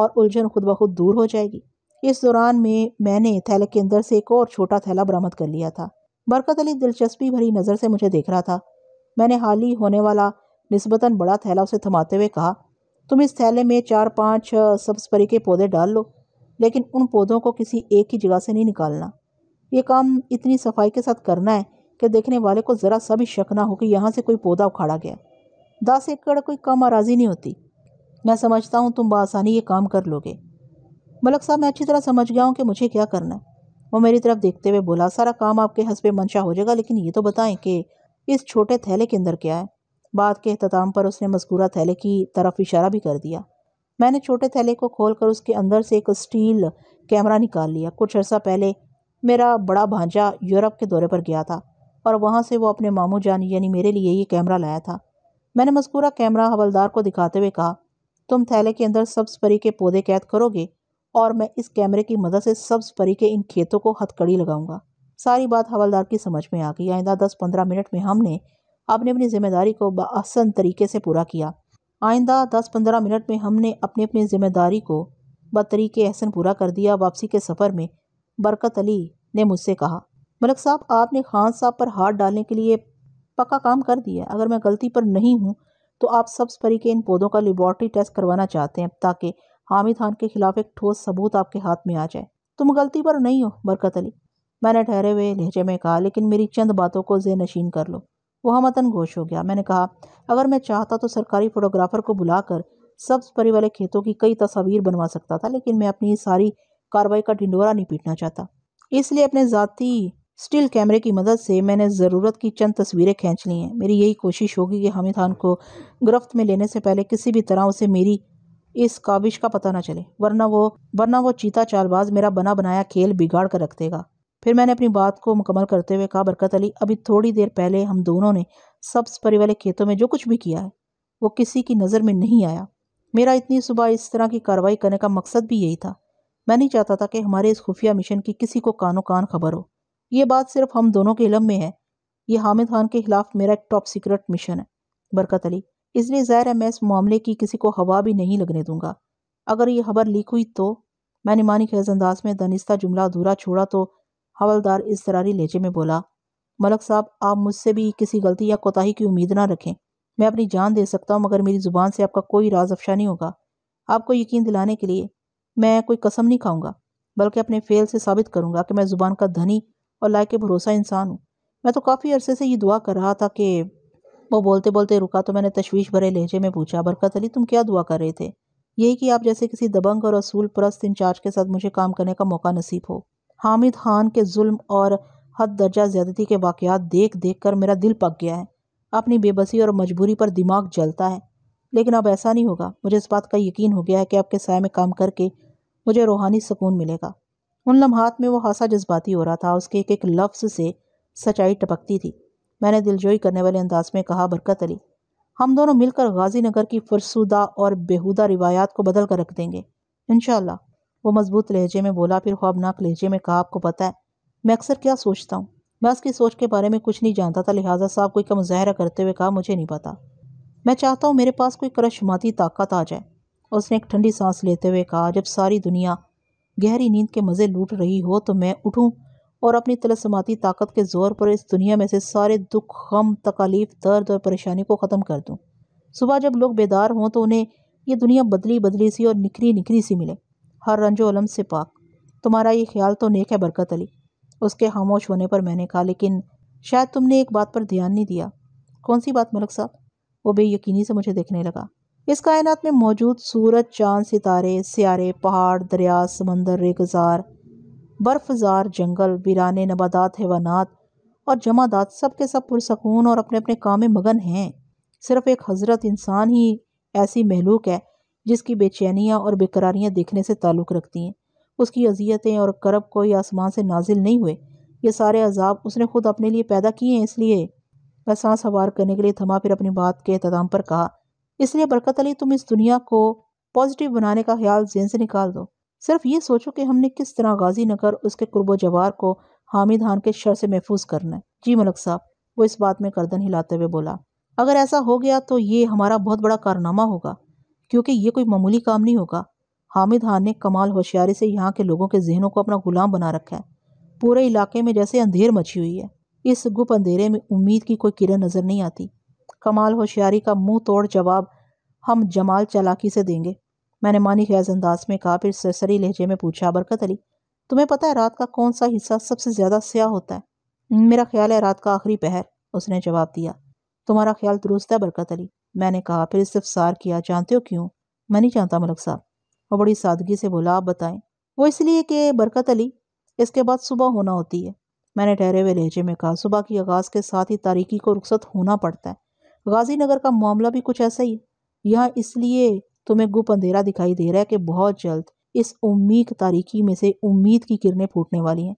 और उलझन खुद ब खुद दूर हो जाएगी इस दौरान में मैंने थैले के अंदर से एक और छोटा थैला बरामद कर लिया था बरकत अली दिलचस्पी भरी नज़र से मुझे देख रहा था मैंने हाल ही होने वाला नस्बता बड़ा थैला उसे थमाते हुए कहा तुम इस थैले में चार पाँच सब्सपरी के पौधे डाल लो लेकिन उन पौधों को किसी एक ही जगह से नहीं निकालना ये काम इतनी सफाई के साथ करना है कि देखने वाले को ज़रा सा भी शक ना हो कि यहाँ से कोई पौधा उखाड़ा गया दस एकड़ कोई कम आराजी नहीं होती मैं समझता हूँ तुम बसानी ये काम कर लोगे मलक साहब मैं अच्छी तरह समझ गया हूँ कि मुझे क्या करना है वो मेरी तरफ देखते हुए बोला सारा काम आपके हंसपे मंशा हो जाएगा लेकिन ये तो बताएं कि इस छोटे थैले के अंदर क्या है बाद के अहतमाम पर उसने मस्कूरा थैले की तरफ इशारा भी कर दिया मैंने छोटे थैले को खोलकर उसके अंदर से एक स्टील कैमरा निकाल लिया कुछ अर्सा पहले मेरा बड़ा भांजा यूरोप के दौरे पर गया था और वहाँ से वो अपने मामू जान यानी मेरे लिए ये कैमरा लाया था मैंने मस्कूरा कैमरा हवलदार को दिखाते हुए कहा तुम थैले के अंदर सब्ज परी के पौधे कैद करोगे और मैं इस कैमरे की मदद से सब्ज परी के इन खेतों को हथकड़ी लगाऊंगा सारी बात हवलदार की समझ में आ गई आइंदा दस पंद्रह मिनट में हमने अपनी अपनी जिम्मेदारी को बसन तरीके से पूरा किया आइंदा दस पंद्रह मिनट में हमने अपनी अपनी जिम्मेदारी को बतरीके अहसन पूरा कर दिया वापसी के सफ़र में बरकत अली ने मुझसे कहा मलक साहब आपने खान साहब पर हाथ डालने के लिए पक्का काम कर दिया अगर मैं गलती पर नहीं हूँ तो आप सब्स परी के इन पौधों का लेबॉर्ट्री टेस्ट करवाना चाहते हैं ताकि हामिद खान के खिलाफ एक ठोस सबूत आपके हाथ में आ जाए तुम गलती पर नहीं हो बरकत अली मैंने ठहरे हुए लहजे में कहा लेकिन मेरी चंद बातों को जे नशीन कर लो वह मतन घोष हो गया मैंने कहा अगर मैं चाहता तो सरकारी फोटोग्राफर को बुलाकर सब्स परी वाले खेतों की कई तस्वीर बनवा सकता था लेकिन मैं अपनी सारी कार्रवाई का ढिंडोरा नहीं पीटना चाहता इसलिए अपने ज़ाती स्टिल कैमरे की मदद से मैंने ज़रूरत की चंद तस्वीरें खींच ली हैं मेरी यही कोशिश होगी कि हामिद खान को गिरफ्त में लेने से पहले किसी भी तरह उसे मेरी इस काबिश का पता ना चले वरना वो वरना वो चीता चालबाज मेरा बना बनाया खेल बिगाड़ कर रख देगा फिर मैंने अपनी बात को मुकम्मल करते हुए कहा बरकत अली अभी थोड़ी देर पहले हम दोनों ने सब्स परी वाले खेतों में जो कुछ भी किया है वो किसी की नज़र में नहीं आया मेरा इतनी सुबह इस तरह की कार्रवाई करने का मकसद भी यही था मैं नहीं चाहता था कि हमारे इस खुफिया मिशन की किसी को कानों कान खबर हो ये बात सिर्फ हम दोनों के इलम में है ये हामिद खान के खिलाफ मेरा एक टॉप सीक्रेट मिशन है बरकत अली इसलिए ज़ाहिर है मैं इस मामले की किसी को हवा भी नहीं लगने दूंगा अगर ये खबर लीक हुई तो मैंने मानी खेज अंदाज में दनिस्ता जुमला अधूरा छोड़ा तो हवलदार इस तरारी लेचे में बोला मलक साहब आप मुझसे भी किसी गलती या कोताही की उम्मीद ना रखें मैं अपनी जान दे सकता हूँ मगर मेरी ज़ुबान से आपका कोई राज अफशा नहीं होगा आपको यकीन दिलाने के लिए मैं कोई कसम नहीं खाऊंगा बल्कि अपने फेल से साबित करूंगा कि मैं ज़ुबान का धनी अल्लाह के भरोसा इंसान हूँ मैं तो काफ़ी अरसे से ये दुआ कर रहा था कि वो बोलते बोलते रुका तो मैंने तशवीश भरे लहजे में पूछा बरकत अली तुम क्या दुआ कर रहे थे यही कि आप जैसे किसी दबंग और असूल परस्त इंचार्ज के साथ मुझे काम करने का मौका नसीब हो हामिद खान के जुल्म और हद दर्जा ज्यादती के वाक़ात देख देख कर मेरा दिल पक गया है अपनी बेबसी और मजबूरी पर दिमाग जलता है लेकिन अब ऐसा नहीं होगा मुझे इस बात का यकीन हो गया है कि आपके साय में काम करके मुझे रूहानी सुकून मिलेगा उन लम्हात में वो हासा जज्बाती हो रहा था उसके एक एक लफ्ज़ से सच्चाई टपकती थी मैंने दिलजोई करने वाले अंदाज में कहा बरकत अली हम दोनों मिलकर गाजी नगर की फरसुदा और बेहुदा रिवायात को बदल कर रख देंगे इन वो मजबूत लहजे में बोला फिर ख्वाबनाक लहजे में कहा आपको पता है मैं अक्सर क्या सोचता हूँ मैं उसकी सोच के बारे में कुछ नहीं जानता था लिहाजा साहब कोई का मुजाहरा करते हुए कहा मुझे नहीं पता मैं चाहता हूँ मेरे पास कोई करशमाती ताकत आ जाए उसने एक ठंडी सांस लेते हुए कहा जब सारी दुनिया गहरी नींद के मज़े लूट रही हो तो मैं उठूं और अपनी तलसमाती ताकत के ज़ोर पर इस दुनिया में से सारे दुख गम तकालीफ दर्द और परेशानी को ख़त्म कर दूं सुबह जब लोग बेदार हों तो उन्हें यह दुनिया बदली बदली सी और निखरी निखरी सी मिले हर रंजो अलम से पाक तुम्हारा ये ख्याल तो नेक है बरकत अली उसके खामोश होने पर मैंने कहा लेकिन शायद तुमने एक बात पर ध्यान नहीं दिया कौन सी बात मलक साहब वो बेयकीनी से मुझे देखने लगा इस कायनात में मौजूद सूरज चांद सितारे सियारे पहाड़ दरिया समंदर रेगजार बर्फजार जंगल वीरान नबादात हैवानात और जमादात सब के सब पुरसकून और अपने अपने काम में मगन हैं सिर्फ एक हजरत इंसान ही ऐसी महलूक है जिसकी बेचैनियाँ और बेकरारियाँ देखने से ताल्लुक़ रखती हैं उसकी अजियतें और करब कोई आसमान से नाजिल नहीं हुए ये सारे अजाब उसने खुद अपने लिए पैदा किए हैं इसलिए मैं सांस हवार करने के लिए थमा फिर अपनी बात के अहतमाम पर कहा इसलिए बरकत अली तुम इस दुनिया को पॉजिटिव बनाने का ख्याल जहन से निकाल दो सिर्फ ये सोचो कि हमने किस तरह गाजी नगर उसके कुर्बो जवार को हामिद खान के शर से महफूज करना है जी मलक साहब वो इस बात में गर्दन हिलाते हुए बोला अगर ऐसा हो गया तो ये हमारा बहुत बड़ा कारनामा होगा क्योंकि ये कोई मामूली काम नहीं होगा हामिद खान ने कमाल होशियारी से यहाँ के लोगों के जहनों को अपना गुलाम बना रखा है पूरे इलाके में जैसे अंधेर मची हुई है इस गुप अंधेरे में उम्मीद की कोई किरण नज़र नहीं आती कमाल होशियारी का मुंह तोड़ जवाब हम जमाल चलाकी से देंगे मैंने मानी खैज अंदाज में कहा फिर सरसरी लहजे में पूछा बरकत अली तुम्हें पता है रात का कौन सा हिस्सा सबसे ज़्यादा स्याह होता है मेरा ख्याल है रात का आखिरी पहर उसने जवाब दिया तुम्हारा ख्याल दुरुस्त है बरकत अली मैंने कहा फिर इस्तफसार किया जानते हो क्यों मैं नहीं जानता मलक साहब वो बड़ी सादगी से बोला आप बताएं वो इसलिए कि बरकत अली इसके बाद सुबह होना होती है मैंने ठहरे हुए लहजे में कहा सुबह की आगाज़ के साथ ही तारीकी को रुखसत होना पड़ता है गाजीनगर का मामला भी कुछ ऐसा ही है यहाँ इसलिए तुम्हें गुप अंधेरा दिखाई दे रहा है कि बहुत जल्द इस उम्मीद तारीखी में से उम्मीद की किरणें फूटने वाली हैं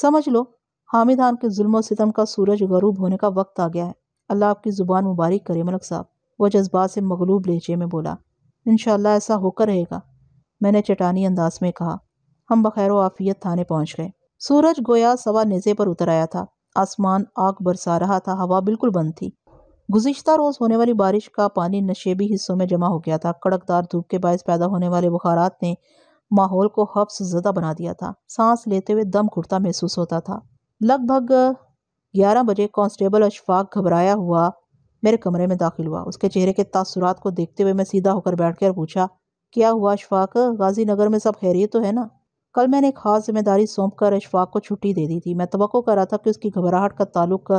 समझ लो हामिद खान के जुल्म और सितम का सूरज गरूब होने का वक्त आ गया है अल्लाह आपकी ज़ुबान मुबारक करे मलक साहब वह जज्बात से मगलूब लहजे में बोला इन ऐसा होकर रहेगा मैंने चटानी अंदाज में कहा हम बखैर आफियत थाने पहुँच गए सूरज गोया सवा नज़े पर उतर आया था आसमान आग बरसा रहा था हवा बिल्कुल बंद थी गुजशत रोज़ होने वाली बारिश का पानी नशेबी हिस्सों में जमा हो गया था कड़कदार धूप के बायस पैदा होने वाले बुखारात ने माहौल को हफ्स ज़दा बना दिया था सांस लेते हुए दम घुटता महसूस होता था लगभग ग्यारह बजे कांस्टेबल अशफाक घबराया हुआ मेरे कमरे में दाखिल हुआ उसके चेहरे के तासुरात को देखते हुए मैं सीधा होकर बैठ कर पूछा क्या हुआ अशफाक गाजी नगर में सब खैरियत तो है ना कल मैंने एक खास जिम्मेदारी सौंप कर अशफाक को छुट्टी दे दी थी मैं तो कर रहा था कि उसकी घबराहट का ताल्लुक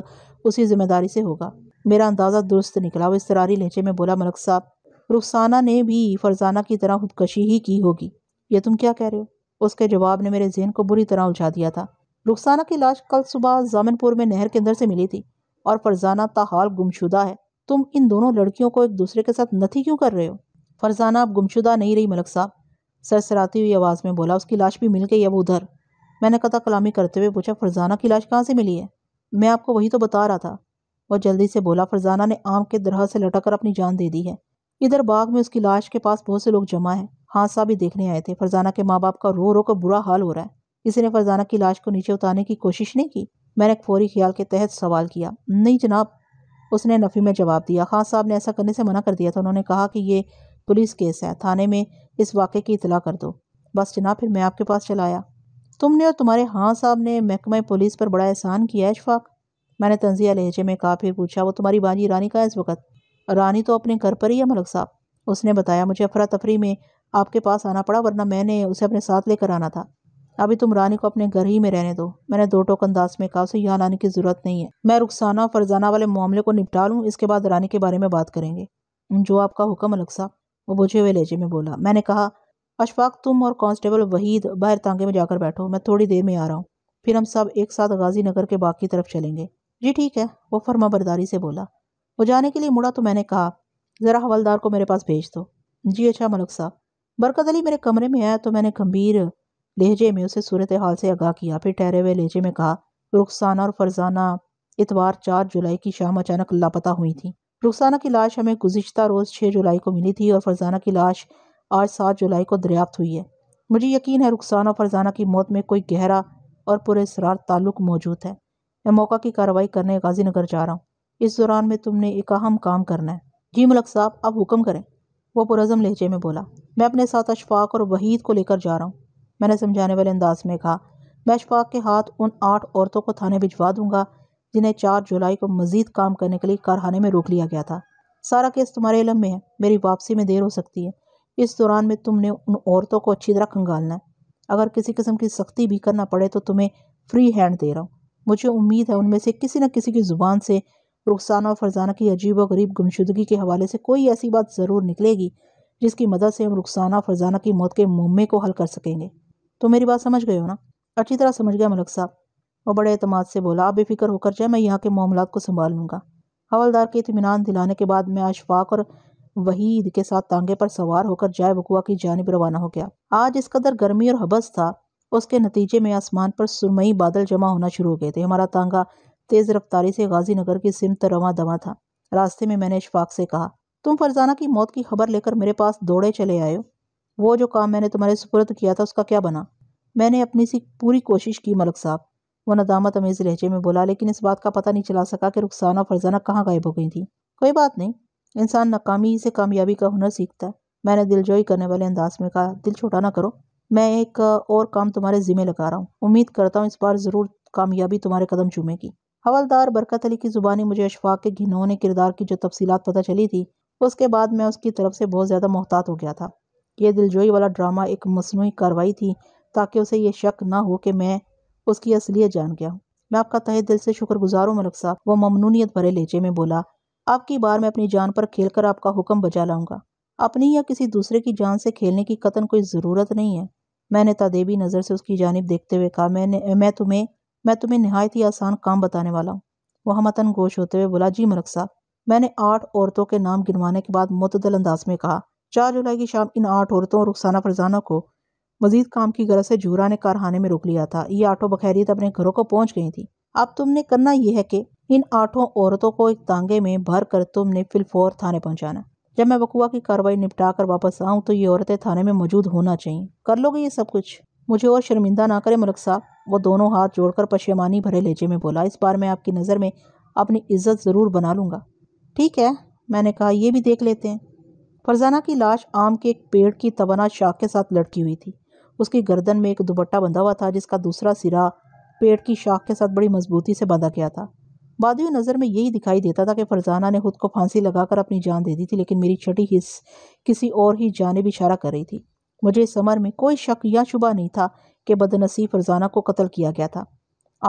उसी जिम्मेदारी से होगा मेरा अंदाज़ा दुरुस्त निकला वह इसरारी लहजे में बोला मलक साहब रुखसाना ने भी फरजाना की तरह खुदकशी ही की होगी ये तुम क्या कह रहे हो उसके जवाब ने मेरे जहन को बुरी तरह उलझा दिया था रुखसाना की लाश कल सुबह जामनपुर में नहर के अंदर से मिली थी और फरजाना ताहाल गुमशुदा है तुम इन दोनों लड़कियों को एक दूसरे के साथ नथी क्यों कर रहे हो फरजाना अब गुमशुदा नहीं रही मलक साहब सरसराती हुई आवाज़ में बोला उसकी लाश भी मिल गई अब उधर मैंने कता कलामी करते हुए पूछा फरजाना की लाश कहाँ से मिली है मैं आपको वही तो बता रहा था और जल्दी से बोला फरजाना ने आम के दरह से लटक कर अपनी जान दे दी है इधर बाग में उसकी लाश के पास बहुत से लोग जमा है हादसा भी देखने आए थे फरजाना के माँ बाप का रो रो कर बुरा हाल हो रहा है किसी ने फरजाना की लाश को नीचे उतारने की कोशिश नहीं की मैंने एक फौरी ख्याल के तहत सवाल किया नहीं जनाब उसने नफ़ी में जवाब दिया खान हाँ साहब ने ऐसा करने से मना कर दिया था उन्होंने कहा कि ये पुलिस केस है थाने में इस वाक़े की इतला कर दो बस जनाब फिर मैं आपके पास चलाया तुमने और तुम्हारे हाँ साहब ने महकमा पुलिस पर बड़ा एहसान किया है इशफाक मैंने तंजिया लहजे में कहा फिर पूछा वो तुम्हारी बाजी रानी का है इस वक्त रानी तो अपने घर पर ही है मलक साहब उसने बताया मुझे अफरा तफरी में आपके पास आना पड़ा वरना मैंने उसे अपने साथ लेकर आना था अभी तुम रानी को अपने घर ही में रहने दो मैंने दो टोक अंदाज में कहा उसे यहाँ लाने की जरूरत नहीं है मैं रुखसाना फरजाना वाले मामले को निपटा लूँ इसके बाद रानी के बारे में बात करेंगे जो आपका हुक्म अलग साहब वो बुझे हुए लहजे में बोला मैंने कहा अशफाक तुम और कांस्टेबल वहीद बाहर तांगे में जाकर बैठो मैं थोड़ी देर में आ रहा हूँ फिर हम सब एक साथ गाजी नगर के बाग की तरफ चलेंगे जी ठीक है वो फर्मा बरदारी से बोला वो जाने के लिए मुड़ा तो मैंने कहा ज़रा हवलदार को मेरे पास भेज दो जी अच्छा मलक साहब बरकत अली मेरे कमरे में आया तो मैंने गंभीर लहजे में उसे सूरत हाल से आगाह किया फिर ठहरे हुए लहजे में कहा रुखसाना और फरजाना इतवार चार जुलाई की शाम अचानक लापता हुई थी रुखसाना की लाश हमें गुज्त रोज़ छः जुलाई को मिली थी और फरजाना की लाश आज सात जुलाई को दरियाफ्त हुई है मुझे यकीन है रुखसाना और फरजाना की मौत में कोई गहरा और पुरेसरार ताल्लुक मौजूद है मैं मौका की कार्रवाई करने गाजी नगर जा रहा हूँ इस दौरान में तुमने एक अहम काम करना है जी मलक साहब आप हुक्म करें वो पुरज़म लहजे में बोला मैं अपने साथ अशफाक और वहीद को लेकर जा रहा हूँ मैंने समझाने वाले अंदाज में कहा मैं अशफाक के हाथ उन आठ औरतों को थाने भिजवा दूंगा जिन्हें चार जुलाई को मजीद काम करने के लिए कारखाने में रोक लिया गया था सारा केस तुम्हारे इलम में है मेरी वापसी में देर हो सकती है इस दौरान में तुमने उन औरतों को अच्छी तरह खंगालना है अगर किसी किस्म की सख्ती भी करना पड़े तो तुम्हें फ्री हैंड दे रहा हूँ मुझे उम्मीद है उनमें से किसी न किसी की ज़ुबान से रुखसाना और फरजाना की अजीब व गरीब गुमशुदगी के हवाले से कोई ऐसी बात ज़रूर निकलेगी जिसकी मदद से हम रुखसाना और फरजाना की मौत के मुमे को हल कर सकेंगे तो मेरी बात समझ गए हो ना अच्छी तरह समझ गया मलक साहब और बड़े अतमाद से बोला आप बेफिक्र होकर जाए मैं यहाँ के मामला को संभाल लूँगा हवलदार के इतमान दिलाने के बाद मैं अशफाक और वहीद के साथ तांगे पर सवार होकर जाए बकुआ की जानब रवाना हो गया आज इस कदर गर्मी और हबस था उसके नतीजे में आसमान पर सुरमई बादल जमा होना शुरू हो गए थे हमारा तांगा तेज़ रफ्तारी से गाजीनगर की सिमत रवा दवा था रास्ते में मैंने इशफाक से कहा तुम फरजाना की मौत की खबर लेकर मेरे पास दौड़े चले आए हो वो जो काम मैंने तुम्हारे सुपुरद किया था उसका क्या बना मैंने अपनी सी पूरी कोशिश की मलक साहब वो नदामत अमेज लहजे में बोला लेकिन इस बात का पता नहीं चला सका कि रुखसाना फरजाना कहाँ गायब हो गई थी कोई बात नहीं इंसान नाकामी से कामयाबी का हुनर सीखता है मैंने दिलजोई करने वाले अंदाज में कहा दिल छोटा ना करो मैं एक और काम तुम्हारे ज़िम्मे लगा रहा हूँ उम्मीद करता हूँ इस बार ज़रूर कामयाबी तुम्हारे कदम चूमेगी हवलदार बरकत अली की ज़ुबानी मुझे अशफाक के घिनौने किरदार की जो तफसीलात पता चली थी उसके बाद मैं उसकी तरफ से बहुत ज़्यादा मोहतात हो गया था यह दिलजोई वाला ड्रामा एक मसनू कार्रवाई थी ताकि उसे ये शक ना हो कि मैं उसकी असलियत जान गया मैं आपका तहे दिल से शुक्रगुजार हूँ मलक साहब वह ममनूनीत भरे लहजे में बोला आपकी बार मैं अपनी जान पर खेल कर आपका हुक्म बजा लाऊंगा अपनी या किसी दूसरे की जान से खेलने की कतन कोई ज़रूरत नहीं है मैंने तदेबी नज़र से उसकी जानब देखते हुए कहा मैंने मैं तुम्हें मैं तुम्हें नहायत ही आसान काम बताने वाला हूँ वह मतन गोश होते हुए बोला जी मरकसा साहब मैंने आठ औरतों के नाम गिनवाने के बाद मतदल अंदाज में कहा चार जुलाई की शाम इन आठ औरतों और रुखसाना फरजाना को मजीद काम की गरज से झूरा ने कारखाने में रोक लिया था ये आठों बखैरियत अपने घरों को पहुंच गई थी अब तुमने करना यह है कि इन आठों औरतों को एक तांगे में भर कर तुमने फिलफोर थाने पहुंचाना जब मैं बकुआ की कार्रवाई निपटा कर वापस आऊँ तो ये औरतें थाने में मौजूद होना चाहिए कर लोगे ये सब कुछ मुझे और शर्मिंदा ना करें मलक साहब वो दोनों हाथ जोड़कर पशेमानी भरे लेजे में बोला इस बार मैं आपकी नज़र में अपनी इज्जत ज़रूर बना लूँगा ठीक है मैंने कहा यह भी देख लेते हैं फरजाना की लाश आम के एक पेड़ की तबना शाख के साथ लटकी हुई थी उसकी गर्दन में एक दुपट्टा बंधा हुआ था जिसका दूसरा सिरा पेड़ की शाख के साथ बड़ी मजबूती से बांधा गया था बादवी नज़र में यही दिखाई देता था कि फरजाना ने खुद को फांसी लगाकर अपनी जान दे दी थी लेकिन मेरी छठी हिस्स किसी और ही जानब इशारा कर रही थी मुझे इस समर में कोई शक या शुबा नहीं था कि बदनसीब फरजाना को कत्ल किया गया था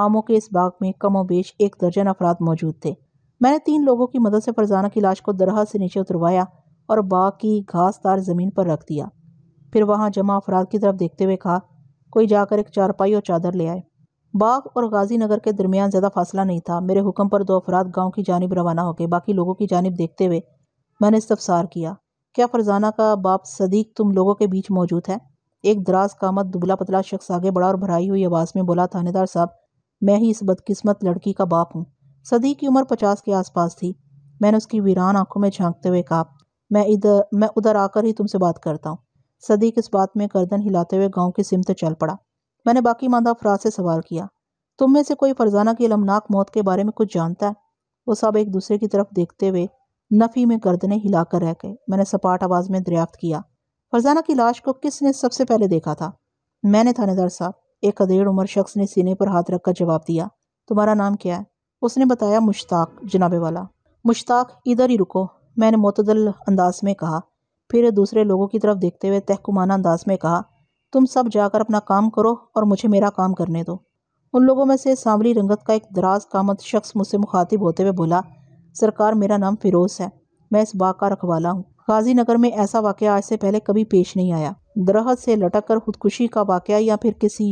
आमों के इस बाग में कम बेश एक दर्जन अफराद मौजूद थे मैंने तीन लोगों की मदद से फरजाना की लाश को दरहा से नीचे उतरवाया और बाग की घास तार ज़मीन पर रख दिया फिर वहाँ जमा अफराद की तरफ देखते हुए कहा कोई जाकर एक चारपाई और चादर ले आए बाग और गाजीनगर के दरमियान ज़्यादा फासला नहीं था मेरे हुक्म पर दो अफराद गांव की जानब रवाना हो गए बाकी लोगों की जानब देखते हुए मैंने इस्तफसार किया क्या फरजाना का बाप सदीक तुम लोगों के बीच मौजूद है एक दराज कामत दुबला पतला शख्स आगे बढ़ा और भराई हुई आवाज़ में बोला थानेदार साहब मैं ही इस बदकिस्मत लड़की का बाप हूँ सदीक की उम्र पचास के आसपास थी मैंने उसकी वीरान आंखों में झांकते हुए कहा मैं इधर मैं उधर आकर ही तुमसे बात करता हूँ सदीक इस बात में गर्दन हिलाते हुए गांव की सिमत चल पड़ा मैंने बाकी मंदा अफराज से सवाल किया तुम में से कोई फरजाना की अलमनाक मौत के बारे में कुछ जानता है वो सब एक दूसरे की तरफ देखते हुए नफ़ी में गर्दने हिलाकर रह गए मैंने सपाट आवाज़ में दरियाफ्त किया फरजाना की लाश को किसने सबसे पहले देखा था मैंने थानेदार साहब एक अधेड़ उम्र शख्स ने सीने पर हाथ रखकर जवाब दिया तुम्हारा नाम क्या है उसने बताया मुश्ताक जनाबे वाला मुश्ताक इधर ही रुको मैंने मतदल अंदाज में कहा फिर दूसरे लोगों की तरफ देखते हुए तहकुमाना अंदाज में कहा तुम सब जाकर अपना काम करो और मुझे मेरा काम करने दो उन लोगों में से सांवली रंगत का एक दराज कामत शख्स मुझसे मुखातिब होते हुए बोला सरकार मेरा नाम फ़िरोज़ है मैं इस बाग का रखवाला हूँ गाजी नगर में ऐसा वाक़ आज से पहले कभी पेश नहीं आया दरहत से लटक कर खुदकुशी का वाक़ या फिर किसी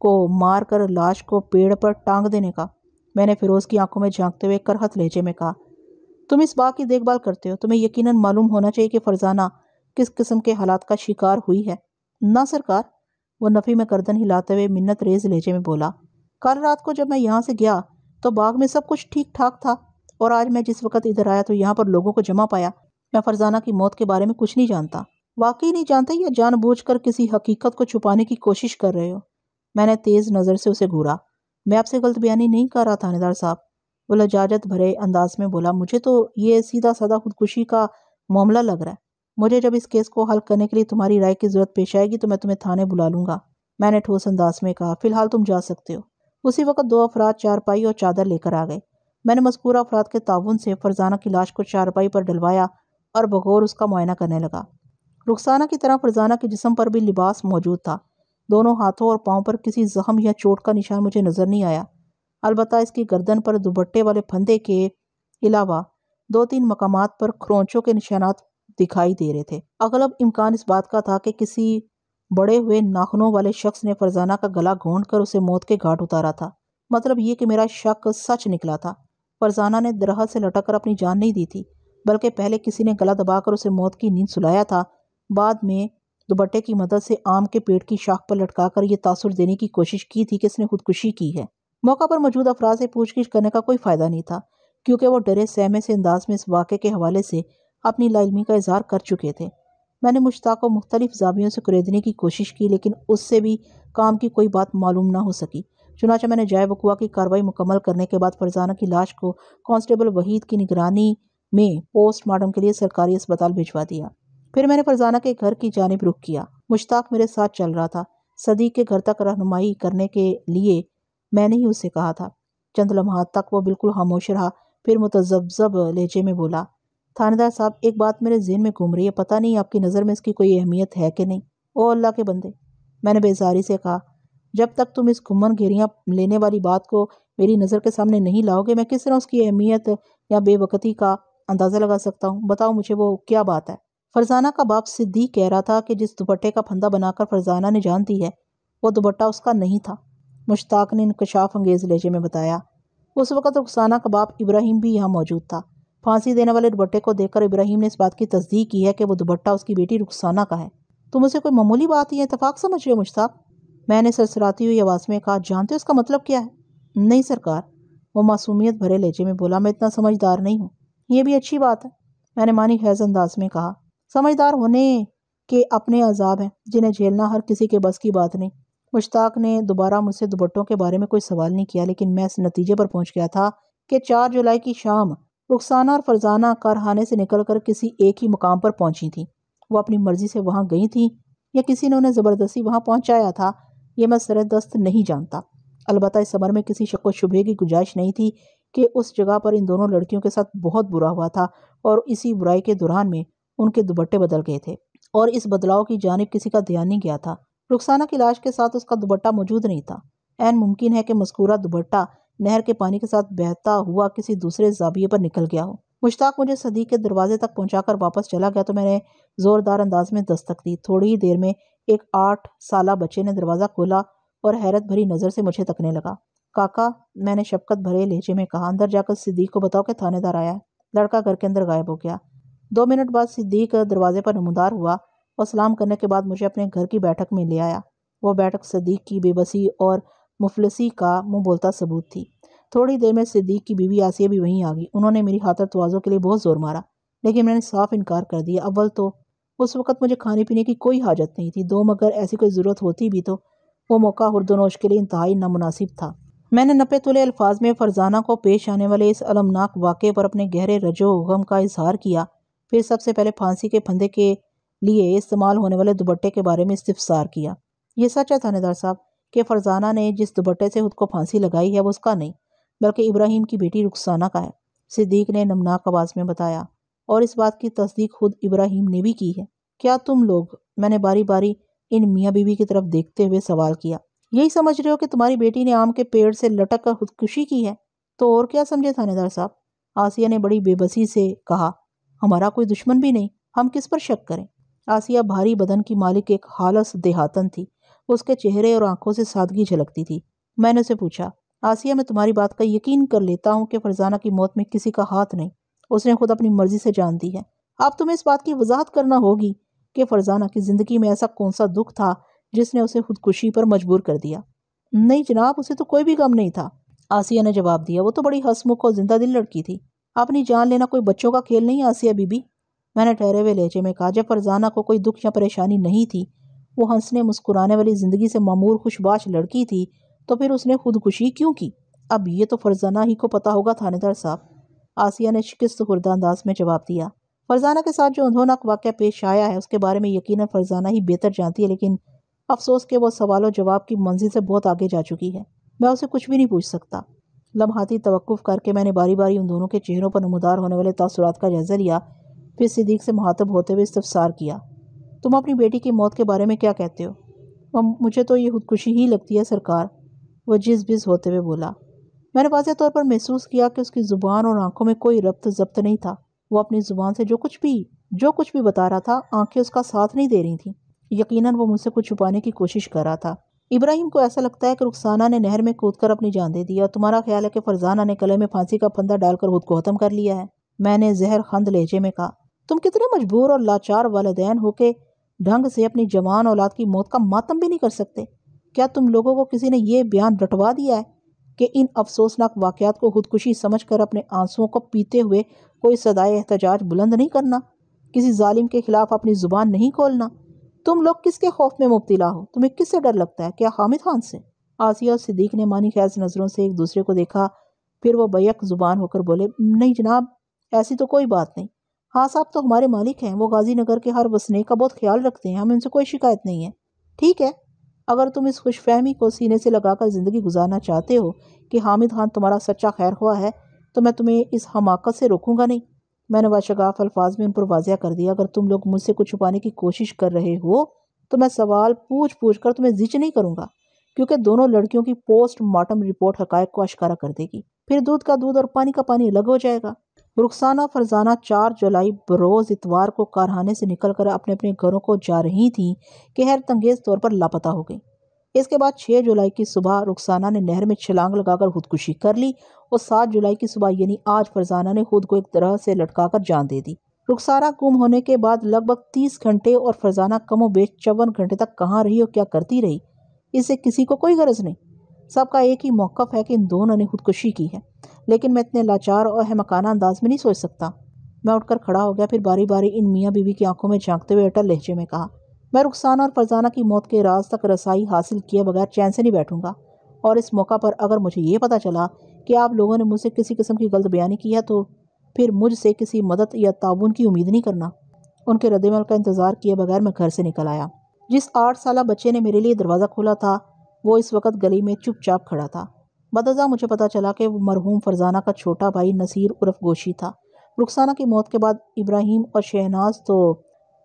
को मार कर लाश को पेड़ पर टांग देने का मैंने फ़िरोज़ की आंखों में झांकते हुए करहत लहजे में कहा तुम इस बाग की देखभाल करते हो तुम्हें यकीनन मालूम होना चाहिए कि फरजाना किस किस्म के हालात का शिकार हुई है ना सरकार वो नफ़ी में गर्दन हिलाते हुए मिन्नत रेज लहजे में बोला कल रात को जब मैं यहाँ से गया तो बाग में सब कुछ ठीक ठाक था और आज मैं जिस वक्त इधर आया तो यहाँ पर लोगों को जमा पाया मैं फरजाना की मौत के बारे में कुछ नहीं जानता वाकई नहीं जानते या जानबूझकर किसी हकीकत को छुपाने की कोशिश कर रहे हो मैंने तेज़ नज़र से उसे घूरा मैं आपसे गलत बयानी नहीं कर रहा थानेदार साहब वो लजाजत भरे अंदाज में बोला मुझे तो ये सीधा साधा खुदकुशी का मामला लग रहा है मुझे जब इस केस को हल करने के लिए तुम्हारी राय की जरूरत पेश आएगी तो मैं तुम्हें थाने बुला लूंगा मैंने ठोस अंदाज में कहा फिलहाल तुम जा सकते हो उसी वक्त दो अफराद चारपाई और चादर लेकर आ गए मैंने मजकूर अफराद के ताउन से फरजाना की लाश को चारपाई पर डलवाया और बगौर उसका मुआयना करने लगा रुखसाना की तरह फरजाना के जिसम पर भी लिबास मौजूद था दोनों हाथों और पाँव पर किसी जख्म या चोट का निशान मुझे नज़र नहीं आया अलबत्त इसकी गर्दन पर दुबट्टे वाले फंदे के अलावा दो तीन मकामात पर खरोंचों के निशानात दिखाई दे रहे थे अगलब इम्कान इस बात का था कि किसी बड़े हुए नाखनों वाले शख्स ने फरजाना का गला घोंट कर उसे मौत के घाट उतारा था मतलब ये कि मेरा शक सच निकला था फरजाना ने दरहल से लटक कर अपनी जान नहीं दी थी बल्कि पहले किसी ने गला दबाकर उसे मौत की नींद सुलाया था बाद में दुपट्टे की मदद से आम के पेड़ की शाख पर लटका कर यह तासुर देने की कोशिश की थी कि इसने खुदकुशी की है मौका पर मौजूद अफराज से पूछगिछ करने का कोई फ़ायदा नहीं था क्योंकि वो डरे सहमे से अंदाज में इस वाक़े के हवाले से अपनी लालमी का इजहार कर चुके थे मैंने मुश्ताक को मुख्तलिफ जावियों से खरीदने की कोशिश की लेकिन उससे भी काम की कोई बात मालूम ना हो सकी चुनाचा मैंने जाय वकुआ की कार्रवाई मुकम्मल करने के बाद फरजाना की लाश को कांस्टेबल वहीद की निगरानी में पोस्टमार्टम के लिए सरकारी अस्पताल भिजवा दिया फिर मैंने फरजाना के घर की जानब रुख किया मुश्ताक मेरे साथ चल रहा था सदीक के घर तक रहनुमाई करने के लिए मैंने ही उसे कहा था चंद लम्हा तक वो बिल्कुल खामोश रहा फिर मुतजबजब लहजे में बोला थानेदार साहब एक बात मेरे जहन में घूम रही है पता नहीं आपकी नज़र में इसकी कोई अहमियत है कि नहीं ओ अल्लाह के बंदे मैंने बेजारी से कहा जब तक तुम इस घुमन घेरियाँ लेने वाली बात को मेरी नज़र के सामने नहीं लाओगे मैं किस तरह उसकी अहमियत या बेवकती का अंदाज़ा लगा सकता हूँ बताओ मुझे वो क्या बात है फरजाना का बाप सिद्दीक कह रहा था कि जिस दुपट्टे का फंदा बनाकर फरजाना ने जान दी है वो दुपट्टा उसका नहीं था मुश्ताक ने इनकशाफ अंगेज़ लहजे में बताया उस वक़्त रुखसाना का बाप इब्राहिम भी यहाँ मौजूद था फांसी देने वाले दुबट्टे को देखकर इब्राहिम ने इस बात की तस्दीक की है कि वो दुबट्टा उसकी बेटी रुखसाना का है तुम उसे कोई मामूली बात या इतफाक समझ रहे हो मुश्ताक मैंने सरसराती हुई आवाज़ में कहा जानते हो इसका मतलब क्या है नहीं सरकार वो मासूमियत भरे लहजे में बोला मैं इतना समझदार नहीं हूँ ये भी अच्छी बात है मैंने मानी खैज अंदाज में कहा समझदार होने के अपने अजाब हैं जिन्हें झेलना हर किसी के बस की बात नहीं मुश्ताक ने दोबारा मुझसे दुबट्टों के बारे में कोई सवाल नहीं किया लेकिन मैं इस नतीजे पर पहुंच गया था कि चार जुलाई की शाम रुखसाना और फरजाना कारखाने से निकलकर किसी एक ही मुकाम पर पहुंची थी वो अपनी मर्जी से वहाँ गई थी या किसी ने उन्हें ज़बरदस्ती वहाँ पहुँचाया था यह मैं सरदस्त नहीं जानता अलबत् इस समर में किसी शक व शुभे की गुंजाइश नहीं थी कि उस जगह पर इन दोनों लड़कियों के साथ बहुत बुरा हुआ था और इसी बुराई के दौरान में उनके दुबट्टे बदल गए थे और इस बदलाव की जानब किसी का ध्यान नहीं गया था रुखसाना की लाश के साथ उसका दुबट्टा मौजूद नहीं था एन मुमकिन है कि मस्कूरा दुबट्टा नहर के पानी के साथ बहता हुआ किसी दूसरे जाबिये पर निकल गया हो मुश्ताक मुझे सदी के दरवाजे तक पहुंचाकर वापस चला गया तो मैंने ज़ोरदार अंदाज में दस्तक दी थोड़ी ही देर में एक आठ साल बच्चे ने दरवाज़ा खोला और हैरत भरी नज़र से मुझे तकने लगा काका मैंने शफकत भरे लहजे में कहा अंदर जाकर सिद्दीक को बताओ कि थानेदार आया लड़का घर के अंदर गायब हो गया दो मिनट बाद सिद्दीक दरवाजे पर नमदार हुआ और सलाम करने के बाद मुझे अपने घर की बैठक में ले आया वो बैठक सदीक की बेबसी और मुफलसी का मुँह बोलता सबूत थी थोड़ी देर में सिद्दीक की बीवी आसिया भी वहीं आ गई उन्होंने मेरी हाथर तोज़ों के लिए बहुत ज़ोर मारा लेकिन मैंने साफ इनकार कर दिया अव्वल तो उस वक़्त मुझे खाने पीने की कोई हाजत नहीं थी दो मगर ऐसी कोई ज़रूरत होती भी तो वो मौका हरदोनोश के लिए इंतहाई नामनासिब था मैंने नपे तुले अल्फाज में फरजाना को पेश आने वाले इस अलमनाक वाक़े पर अपने गहरे रजो गम का इजहार किया फिर सबसे पहले फांसी के फंदे के लिए इस्तेमाल होने वाले दुबट्टे के बारे में इस्तफसार किया ये सच है थानेदार साहब कि फ़रजाना ने जिस दुपट्टे से खुद को फांसी लगाई है वो उसका नहीं बल्कि इब्राहिम की बेटी रुखसाना का है सिद्दीक ने नमनाक आवाज़ में बताया और इस बात की तस्दीक खुद इब्राहिम ने भी की है क्या तुम लोग मैंने बारी बारी इन मियाँ बीवी की तरफ देखते हुए सवाल किया यही समझ रहे हो कि तुम्हारी बेटी ने आम के पेड़ से लटक कर खुदकुशी की है तो और क्या समझे थानेदार साहब आसिया ने बड़ी बेबसी से कहा हमारा कोई दुश्मन भी नहीं हम किस पर शक करें आसिया भारी बदन की मालिक एक हालस देहातन थी उसके चेहरे और आंखों से सादगी झलकती थी मैंने उसे पूछा आसिया मैं तुम्हारी बात का यकीन कर लेता हूँ कि फरजाना की मौत में किसी का हाथ नहीं उसने खुद अपनी मर्जी से जान दी है अब तुम्हें इस बात की वजाहत करना होगी कि फरजाना की ज़िंदगी में ऐसा कौन सा दुख था जिसने उसे खुदकुशी पर मजबूर कर दिया नहीं जनाब उसे तो कोई भी गम नहीं था आसिया ने जवाब दिया वो तो बड़ी हंसमुख और जिंदा दिल लड़की थी अपनी जान लेना कोई बच्चों का खेल नहीं आसिया बीबी मैंने ठहरे हुए लहजे में कहा जब फरजाना को कोई दुख या परेशानी नहीं थी वो हंसने मुस्कुराने वाली ज़िंदगी से मामूर खुशबाश लड़की थी तो फिर उसने खुदकुशी क्यों की अब ये तो फरजाना ही को पता होगा थानेदार साहब आसिया ने शिकस्त खुर्दा अंदाज में जवाब दिया फरजाना के साथ जो अंधोनक वाक्य पेश आया है उसके बारे में यकीन फरजाना ही बेहतर जानती है लेकिन अफसोस के वो सवाल और जवाब की मंजिल से बहुत आगे जा चुकी है मैं उसे कुछ भी नहीं पूछ सकता लम्हाती तवक़ुफ़ करके मैंने बारी बारी उन दोनों के चेहरों पर नमदार होने वाले तासरात का जायज़ा लिया फिर सिद्दीक से मुहातब होते हुए इस्तफसार किया तुम अपनी बेटी की मौत के बारे में क्या कहते हो मुझे तो ये खुदकुशी ही लगती है सरकार वह जिस बिज होते हुए बोला मैंने वाजह तौर पर महसूस किया कि उसकी ज़ुबान और आंखों में कोई रब्त जब्त नहीं था वो अपनी ज़ुबान से जो कुछ भी जो कुछ भी बता रहा था आंखें उसका साथ नहीं दे रही थीं यकीनन वो मुझसे कुछ छुपाने की कोशिश कर रहा था इब्राहिम को ऐसा लगता है कि रुखसाना ने नहर में कूद कर अपनी जान दे दी और तुम्हारा ख्याल है कि फरजाना ने कले में फांसी का फंदा डालकर खुद को ख़त्म कर लिया है मैंने जहर खंद लहजे में कहा तुम कितने मजबूर और लाचार वालदेन हो के ढंग से अपनी जवान औलाद की मौत का मातम भी नहीं कर सकते क्या तुम लोगों को किसी ने यह बयान रटवा दिया है कि इन अफसोसनाक वाक़ात को खुदकुशी समझ कर अपने आंसुओं को पीते हुए कोई सदाए एहतजाज बुलंद नहीं करना किसी जालिम के ख़िलाफ़ अपनी ज़ुबान नहीं खोलना तुम लोग किसके खौफ में मुबतला हो तुम्हें किससे डर लगता है क्या हामिद खान से आसिया और सिद्दीक ने मानी खैज नज़रों से एक दूसरे को देखा फिर वह बैक ज़ुबान होकर बोले नहीं जनाब ऐसी तो कोई बात नहीं हाँ साहब तो हमारे मालिक हैं वो नगर के हर वसने का बहुत ख्याल रखते हैं हमें उनसे कोई शिकायत नहीं है ठीक है अगर तुम इस खुशफहमी को सीने से लगाकर ज़िंदगी गुजारना चाहते हो कि हामिद खान तुम्हारा सच्चा खैर हुआ है तो मैं तुम्हें इस हमाकत से रोकूंगा नहीं मैंने बाशगाफ अल्फाज में उन पर वाजिया कर दिया अगर तुम लोग मुझसे कुछ छुपाने की कोशिश कर रहे हो तो मैं सवाल पूछ पूछ कर तुम्हें जिच नहीं करूँगा क्योंकि दोनों लड़कियों की पोस्ट मार्टम रिपोर्ट हकायक को अशकारा कर देगी फिर दूध का दूध और पानी का पानी अलग हो जाएगा रुखसाना फरजाना चार जुलाई बरोज़ इतवार को कारखाने से निकलकर अपने अपने घरों को जा रही थीं कि हैरत अंगेज तौर पर लापता हो गई इसके बाद 6 जुलाई की सुबह रुखसाना ने नहर में छलांग लगाकर खुदकुशी कर ली और 7 जुलाई की सुबह यानी आज फरजाना ने खुद को एक तरह से लटकाकर जान दे दी रुखसाना गुम होने के बाद लगभग 30 घंटे और फरजाना कमो बेच चौवन घंटे तक कहाँ रही और क्या करती रही इससे किसी को कोई गरज नहीं सबका एक ही मौक़ है कि इन दोनों ने खुदकुशी की है लेकिन मैं इतने लाचार और अहमकाना अंदाज में नहीं सोच सकता मैं उठकर खड़ा हो गया फिर बारी बारी इन मियाँ बीवी की आंखों में झांकते हुए अटल लहजे में कहा मैं रुखसाना और फरजाना की मौत के राज तक रसाई हासिल किए बगैर चैन से नहीं बैठूंगा और इस मौका पर अगर मुझे ये पता चला कि आप लोगों ने मुझसे किसी किस्म की गलत बयानी की है तो फिर मुझसे किसी मदद या ताउन की उम्मीद नहीं करना उनके रद्दमल का इंतज़ार किए बगैर मैं घर से निकल आया जिस आठ साल बच्चे ने मेरे लिए दरवाज़ा खोला था वो इस वक्त गली में चुपचाप खड़ा था बदजा मुझे पता चला कि वो मरहूम फरजाना का छोटा भाई नसीर उर्फ गोशी था रुखसाना की मौत के बाद इब्राहिम और शहनाज तो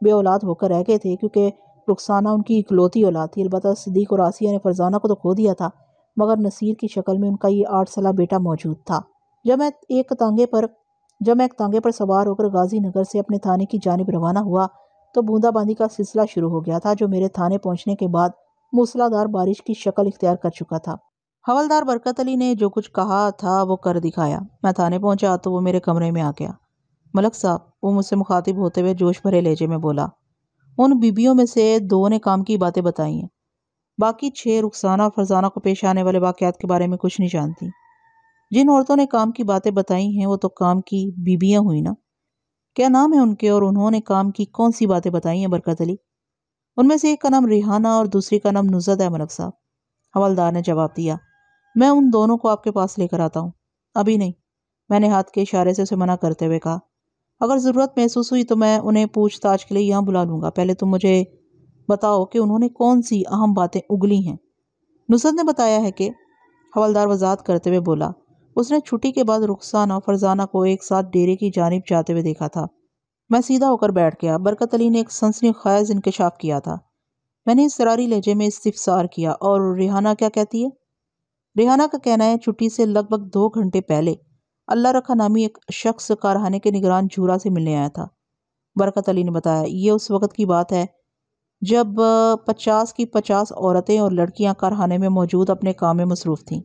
बे औलाद होकर रह गए थे क्योंकि रुखसाना उनकी इकलौती औलाद थी अलबत् सदीक और आसिया ने फरजाना को तो खो दिया था मगर नसीर की शक्ल में उनका ये आठ साल बेटा मौजूद था जब मैं एक तांगे पर जब मैं एक तांगे पर सवार होकर गाजी नगर से अपने थाने की जानब रवाना हुआ तो बूंदाबांदी का सिलसिला शुरू हो गया था जो मेरे थाने पहुँचने के बाद मूसलाधार बारिश की शक्ल इख्तियार कर चुका था हवलदार बरकत अली ने जो कुछ कहा था वो कर दिखाया मैं थाने पहुंचा तो वो मेरे कमरे में आ गया मलक साहब वो मुझसे मुखातिब होते हुए जोश भरे लहजे में बोला उन बीबियों में से दो ने काम की बातें बताई हैं बाकी छः रुखसाना और फरजाना को पेश आने वाले वाक़ात के बारे में कुछ नहीं जानती जिन औरतों ने काम की बातें बताई हैं वो तो काम की बीबियाँ हुई ना क्या नाम है उनके और उन्होंने काम की कौन सी बातें बताई हैं बरकत अली उनमें से एक का नाम रिहाना और दूसरी का नाम नुजत है मलक साहब हवलदार ने जवाब दिया मैं उन दोनों को आपके पास लेकर आता हूँ अभी नहीं मैंने हाथ के इशारे से उसे मना करते हुए कहा अगर ज़रूरत महसूस हुई तो मैं उन्हें पूछताछ के लिए यहाँ बुला लूँगा पहले तुम मुझे बताओ कि उन्होंने कौन सी अहम बातें उगली हैं नुसरत ने बताया है कि हवलदार वजात करते हुए बोला उसने छुट्टी के बाद रुखसाना फरजाना को एक साथ डेरे की जानब जाते हुए देखा था मैं सीधा होकर बैठ गया बरकत अली ने एक सनसनी खैज इंकशाफ किया था मैंने इस सरारी लहजे में इस्तफसार किया और रिहाना क्या कहती है रिहाना का कहना है छुट्टी से लगभग दो घंटे पहले अल्लाह रखा नामी एक शख्स कारहाने के निगरान झूरा से मिलने आया था बरकत अली ने बताया ये उस वक्त की बात है जब पचास की पचास औरतें और लड़कियां कारहाने में मौजूद अपने काम में मसरूफ़ थीं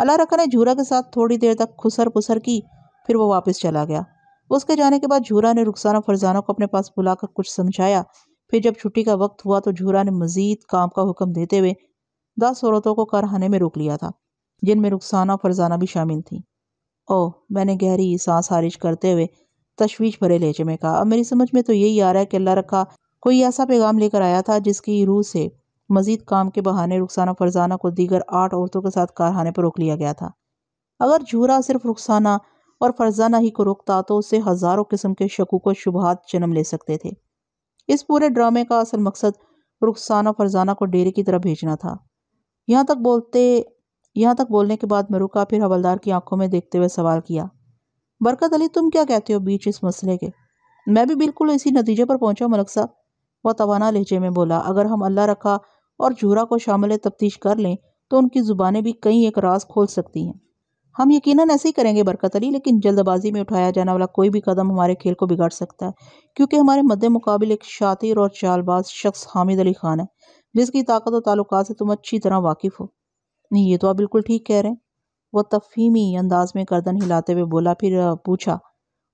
अल्लाह रखा ने झूरा के साथ थोड़ी देर तक खुसर पुसर की फिर वो वापस चला गया उसके जाने के बाद झूरा ने रुखसाना फरजाना को अपने पास बुलाकर कुछ समझाया फिर जब छुट्टी का वक्त हुआ तो झूरा ने मजीद काम का हुक्म देते हुए दस औरतों को कारखाने में रोक लिया था जिनमें रुखसाना फरजाना भी शामिल थी ओह मैंने गहरी सांस हारिश करते हुए तशवीश भरे लहजे में कहा अब मेरी समझ में तो यही आ रहा है कि अल्लाह रखा कोई ऐसा पैगाम लेकर आया था जिसकी रूह से मजीद काम के बहाने रुखसाना फरजाना को दीगर आठ औरतों के साथ कारहाने पर रोक लिया गया था अगर झूरा सिर्फ रुखसाना और फरजाना ही को रोकता तो उससे हज़ारों किस्म के शकूक व शुबहत जन्म ले सकते थे इस पूरे ड्रामे का असल मकसद रुखसाना फरजाना को डेरे की तरफ भेजना था यहाँ तक बोलते यहाँ तक बोलने के बाद मरुका फिर हवलदार की आंखों में देखते हुए सवाल किया बरकत अली तुम क्या कहते हो बीच इस मसले के मैं भी बिल्कुल इसी नतीजे पर पहुंचा मलक साहब वह तोाना लहजे में बोला अगर हम अल्लाह रखा और झूरा को शामिल तफ्तीश कर लें तो उनकी ज़ुबानें भी कई एक राज खोल सकती हैं हम यकीनन ऐसे ही करेंगे बरकत अली लेकिन जल्दबाजी में उठाया जाने वाला कोई भी कदम हमारे खेल को बिगाड़ सकता है क्योंकि हमारे मद्दे मुकाबल एक शातिर और चालबाज शख्स हामिद अली खान है जिसकी ताकत और ताल्लुक से तुम अच्छी तरह वाकिफ़ हो नहीं ये तो आप बिल्कुल ठीक कह रहे हैं वह तफहीमी अंदाज में गर्दन हिलाते हुए बोला फिर पूछा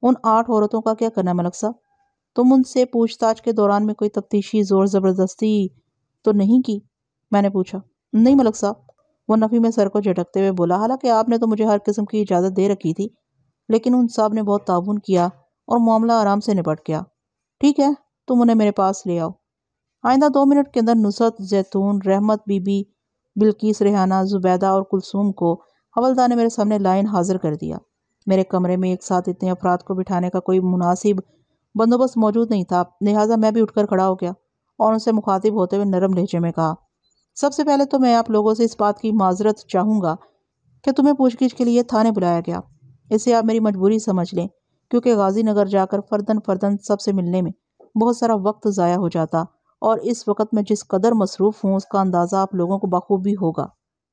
उन आठ औरतों का क्या करना मलक साहब तुम उनसे पूछताछ के दौरान में कोई तफ्तीशी ज़ोर ज़बरदस्ती तो नहीं की मैंने पूछा नहीं मलक साहब वो नफ़ी में सर को झटकते हुए बोला हालांकि आपने तो मुझे हर किस्म की इजाज़त दे रखी थी लेकिन उन साहब ने बहुत ताउन किया और मामला आराम से निपट गया ठीक है तुम उन्हें मेरे पास ले आओ आइंदा दो मिनट के अंदर नुसरत जैतून रहमत बीबी बिल्किस रेहाना जुबैदा और कुलसूम को हवलदार ने मेरे सामने लाइन हाजिर कर दिया मेरे कमरे में एक साथ इतने अफराद को बिठाने का कोई मुनासिब बंदोबस्त मौजूद नहीं था लिहाजा मैं भी उठकर खड़ा हो गया और उनसे मुखातिब होते हुए नरम लहजे में कहा सबसे पहले तो मैं आप लोगों से इस बात की माजरत चाहूँगा कि तुम्हें पूछगिछ के लिए थाने बुलाया गया इसे आप मेरी मजबूरी समझ लें क्योंकि गाजी नगर जाकर फर्दन फर्दन सबसे मिलने में बहुत सारा वक्त ज़ाया हो जाता और इस वक्त मैं जिस कदर मसरूफ़ हूँ उसका अंदाज़ा आप लोगों को बखूबी होगा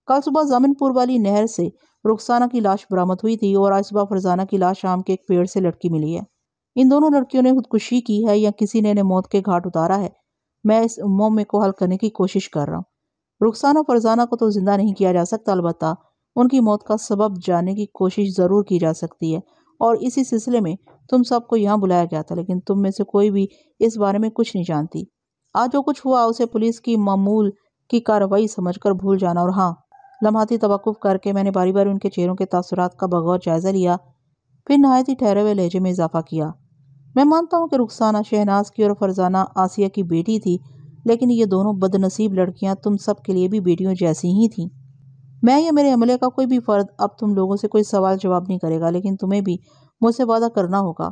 कल सुबह जामिनपुर वाली नहर से रुखसाना की लाश बरामद हुई थी और आज सुबह फरजाना की लाश आम के एक पेड़ से लड़की मिली है इन दोनों लड़कियों ने खुदकुशी की है या किसी ने इन्हें मौत के घाट उतारा है मैं इस मोमे को हल करने की कोशिश कर रहा हूँ रुखसाना फरजाना को तो ज़िंदा नहीं किया जा सकता अलबत् उनकी मौत का सबब जानने की कोशिश ज़रूर की जा सकती है और इसी सिलसिले में तुम सबको यहाँ बुलाया गया था लेकिन तुम में से कोई भी इस बारे में कुछ नहीं जानती आज जो कुछ हुआ उसे पुलिस की मामूल की कार्रवाई समझकर भूल जाना और हाँ लम्हाती तवक़ुफ़ करके मैंने बारी बारी उनके चेहरों के तसरत का बगौर जायज़ा लिया फिर नहायत ही ठहरे हुए लहजे में इजाफा किया मैं मानता हूँ कि रुखसाना शहनाज की और फरजाना आसिया की बेटी थी लेकिन ये दोनों बदनसीब लड़कियां तुम सब के लिए भी बेटियों जैसी ही थीं मैं या मेरे अमले का कोई भी फ़र्द अब तुम लोगों से कोई सवाल जवाब नहीं करेगा लेकिन तुम्हें भी मुझसे वादा करना होगा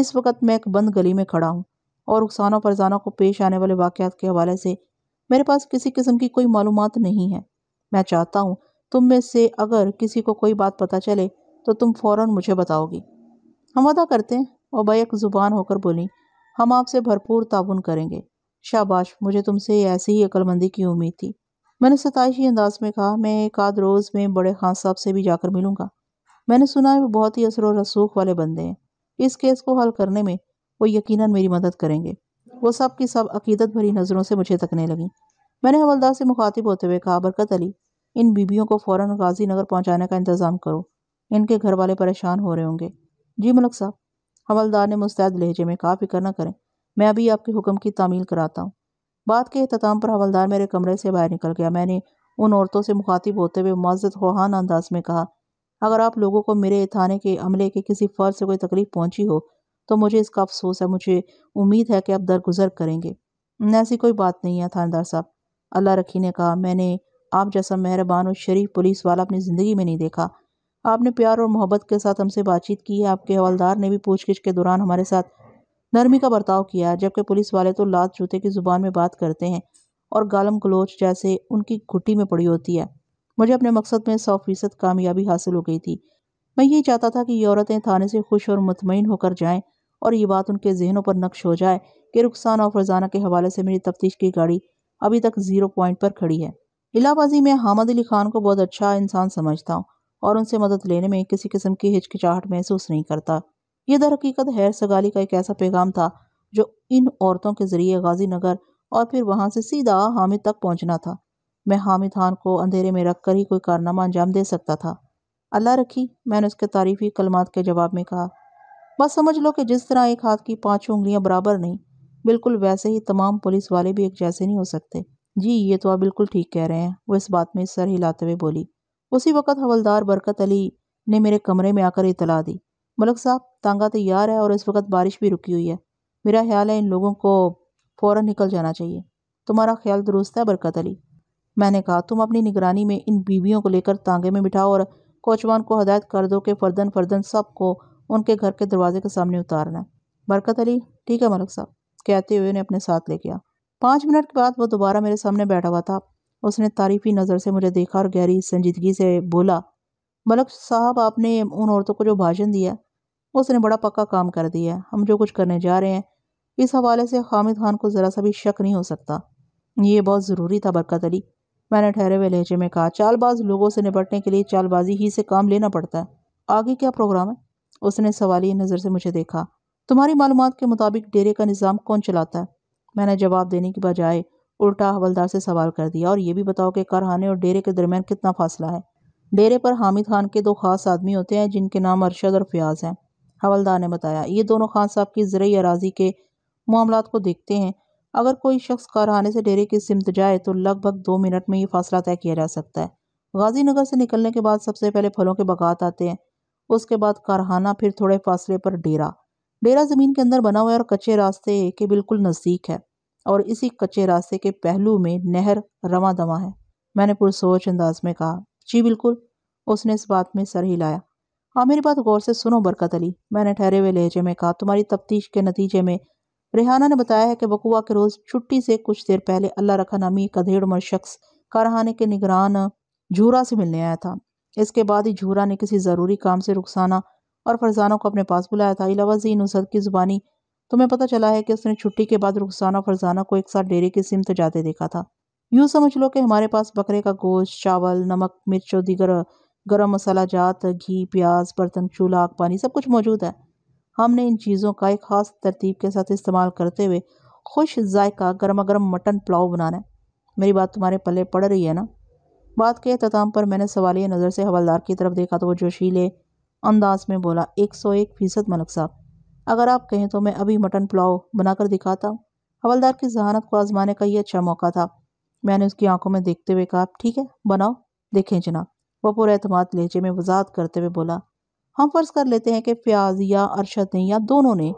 इस वक्त मैं एक बंद गली में खड़ा हूँ और रुखसाना फरजाना को पेश आने वाले वाक़ात के हवाले से मेरे पास किसी किस्म की कोई मालूम नहीं है मैं चाहता हूँ तुम में से अगर किसी को कोई बात पता चले तो तुम फ़ौर मुझे बताओगी हम वादा करते हैं और बैक ज़ुबान होकर बोली हम आपसे भरपूर ताउन करेंगे शाबाश मुझे तुमसे ऐसी ही अक्लमंदी की उम्मीद थी मैंने सताइशी अंदाज में कहा मैं एक आध रोज़ में बड़े खान साहब से भी जाकर मिलूँगा मैंने सुना है वो बहुत ही असर और रसूख वाले बंदे हैं इस केस को हल करने में वो यकीनन मेरी मदद करेंगे वो सब की सब अकीदत भरी नज़रों से मुझे तकने लगी मैंने हवलदार से मुखातिब होते हुए कहा बरकत अली इन बीबियों को फ़ौर गाजी नगर पहुँचाने का इंतज़ाम करो इनके घर वाले परेशान हो रहे होंगे जी मलक साहब हवलदार ने मुस्तैद लहजे में कहा फिक्र न करें मैं अभी आपके हुक्म की तामील कराता हूँ बात के अहतमाम पर हवलदार मेरे कमरे से बाहर निकल गया मैंने उन औरतों से मुखातिब होते हुए मस्जिद खुहान अंदाज में कहा अगर आप लोगों को मेरे थाने के अमले के किसी फ़र्ज से कोई तकलीफ पहुंची हो तो मुझे इसका अफसोस है मुझे उम्मीद है कि आप दरगुजर करेंगे ऐसी कोई बात नहीं है थानेदार साहब अल्लाह रखी ने कहा मैंने आप जैसा मेहरबान और शरीफ पुलिस वाला अपनी ज़िंदगी में नहीं देखा आपने प्यार और मोहब्बत के साथ हमसे बातचीत की है आपके हवलदार ने भी पूछगिछ के दौरान हमारे साथ नरमी का बर्ताव किया जबकि पुलिस वाले तो लात जूते की ज़ुबान में बात करते हैं और गालम गलोच जैसे उनकी घुटी में पड़ी होती है मुझे अपने मकसद में सौ फीसद कामयाबी हासिल हो गई थी मैं यही चाहता था कि ये औरतें थाने से खुश और मुतमिन होकर जाएं और ये बात उनके जहनों पर नक्श हो जाए कि रुखसान और फरजाना के हवाले से मेरी तफ्तीश की गाड़ी अभी तक ज़ीरो पॉइंट पर खड़ी है इलाबाजी में हामद अली खान को बहुत अच्छा इंसान समझता हूँ और उनसे मदद लेने में किसी किस्म की हिचकिचाहट महसूस नहीं करता ये हकीकत हैर सगाली का एक ऐसा पैगाम था जो इन औरतों के ज़रिए गाजी नगर और फिर वहाँ से सीधा हामिद तक पहुँचना था मैं हामिद खान को अंधेरे में रख कर ही कोई कारनामा अंजाम दे सकता था अल्लाह रखी मैंने उसके तारीफ़ी कलमात के जवाब में कहा बस समझ लो कि जिस तरह एक हाथ की पाँच उंगलियाँ बराबर नहीं बिल्कुल वैसे ही तमाम पुलिस वाले भी एक जैसे नहीं हो सकते जी ये तो आप बिल्कुल ठीक कह रहे हैं वो इस बात में सर हिलाते हुए बोली उसी वक्त हवलदार बरकत अली ने मेरे कमरे में आकर इतला दी मलक साहब तांगा तैयार तो है और इस वक्त बारिश भी रुकी हुई है मेरा ख्याल है इन लोगों को फ़ौर निकल जाना चाहिए तुम्हारा ख्याल दुरुस्त है बरकत अली मैंने कहा तुम अपनी निगरानी में इन बीवियों को लेकर तांगे में बिठाओ और कोचवान को हदायत कर दो कि फर्दन फर्दन सबको उनके घर के दरवाजे के सामने उतारना बरकत अली ठीक है मलक साहब कहते हुए उन्हें अपने साथ ले गया पाँच मिनट के बाद वो दोबारा मेरे सामने बैठा हुआ था उसने तारीफ़ी नज़र से मुझे देखा और गहरी संजीदगी से बोला मलक साहब आपने उन औरतों को जो भाषण दिया उसने बड़ा पक्का काम कर दिया हम जो कुछ करने जा रहे हैं इस हवाले से हामिद खान को ज़रा सा भी शक नहीं हो सकता ये बहुत ज़रूरी था बरकत अली मैंने ठहरे हुए लहजे में कहा चालबाज लोगों से निपटने के लिए चालबाजी ही से काम लेना पड़ता है आगे क्या प्रोग्राम है उसने सवाली नज़र से मुझे देखा तुम्हारी मालूम के मुताबिक डेरे का निज़ाम कौन चलाता है मैंने जवाब देने की बजाय उल्टा हवलदार से सवाल कर दिया और ये भी बताओ कि कारखाने और डेरे के दरमियान कितना फासला है डेरे पर हामिद खान के दो खास आदमी होते हैं जिनके नाम अरशद और फयाज हैं हवलदार ने बताया ये दोनों खान साहब की जरिए अराजी के मामला को देखते हैं अगर कोई शख्स कारहाने से डेरे की सिमत जाए तो लगभग दो मिनट में ये फासला तय किया जा सकता है गाजी नगर से निकलने के बाद सबसे पहले फलों के बगात आते हैं उसके बाद कारहाना फिर थोड़े फासले पर डेरा डेरा ज़मीन के अंदर बना हुआ है और कच्चे रास्ते के बिल्कुल नज़दीक है और इसी कच्चे रास्ते के पहलू में नहर रवा दवा है मैंने पुरसोच अंदाज में कहा जी बिल्कुल उसने इस बात में सर हिलाया हाँ मेरी बात गौर से सुनो बरकत अली मैंने ठहरे हुए लहजे में कहा तुम्हारी तफ्तीश के नतीजे में रेहाना ने बताया है कि बकुआ के रोज़ छुट्टी से कुछ देर पहले अल्लाह रखा नामी एक अधेड़ उम्र शख्स कारहाने के निगरान झूरा से मिलने आया था इसके बाद ही झूरा ने किसी ज़रूरी काम से रुखसाना और फरजाना को अपने पास बुलाया था इलावाजी नुसरत की ज़ुबानी तुम्हें पता चला है कि उसने छुट्टी के बाद रुखसाना और फरजाना को एक साथ डेरे की सिमत जाते देखा था यूँ समझ लो कि हमारे पास बकरे का गोश्त चावल नमक मिर्च और दीगर गर्म मसाला जात घी प्याज बर्तन चूल्हा आग पानी सब कुछ मौजूद है हमने इन चीज़ों का एक ख़ास तरतीब के साथ इस्तेमाल करते हुए खुश जायका गर्मा गर्म मटन पुलाव बनाना है मेरी बात तुम्हारे पल्ले पड़ रही है ना बात के अहतमाम पर मैंने सवालिया नज़र से हवलदार की तरफ देखा तो वो जोशीले अंदाज में बोला एक सौ एक फ़ीसद मलक साहब अगर आप कहें तो मैं अभी मटन पुलाव बनाकर दिखाता हवलदार की जहानत को आजमाने का ये अच्छा मौका था मैंने उसकी आंखों में देखते हुए कहा ठीक है बनाओ देखें जनाब वह पूरे अहतमाद लहजे में वजात करते हुए बोला हम फर्ज कर लेते हैं कि फ्याज या अरशद ने या दोनों ने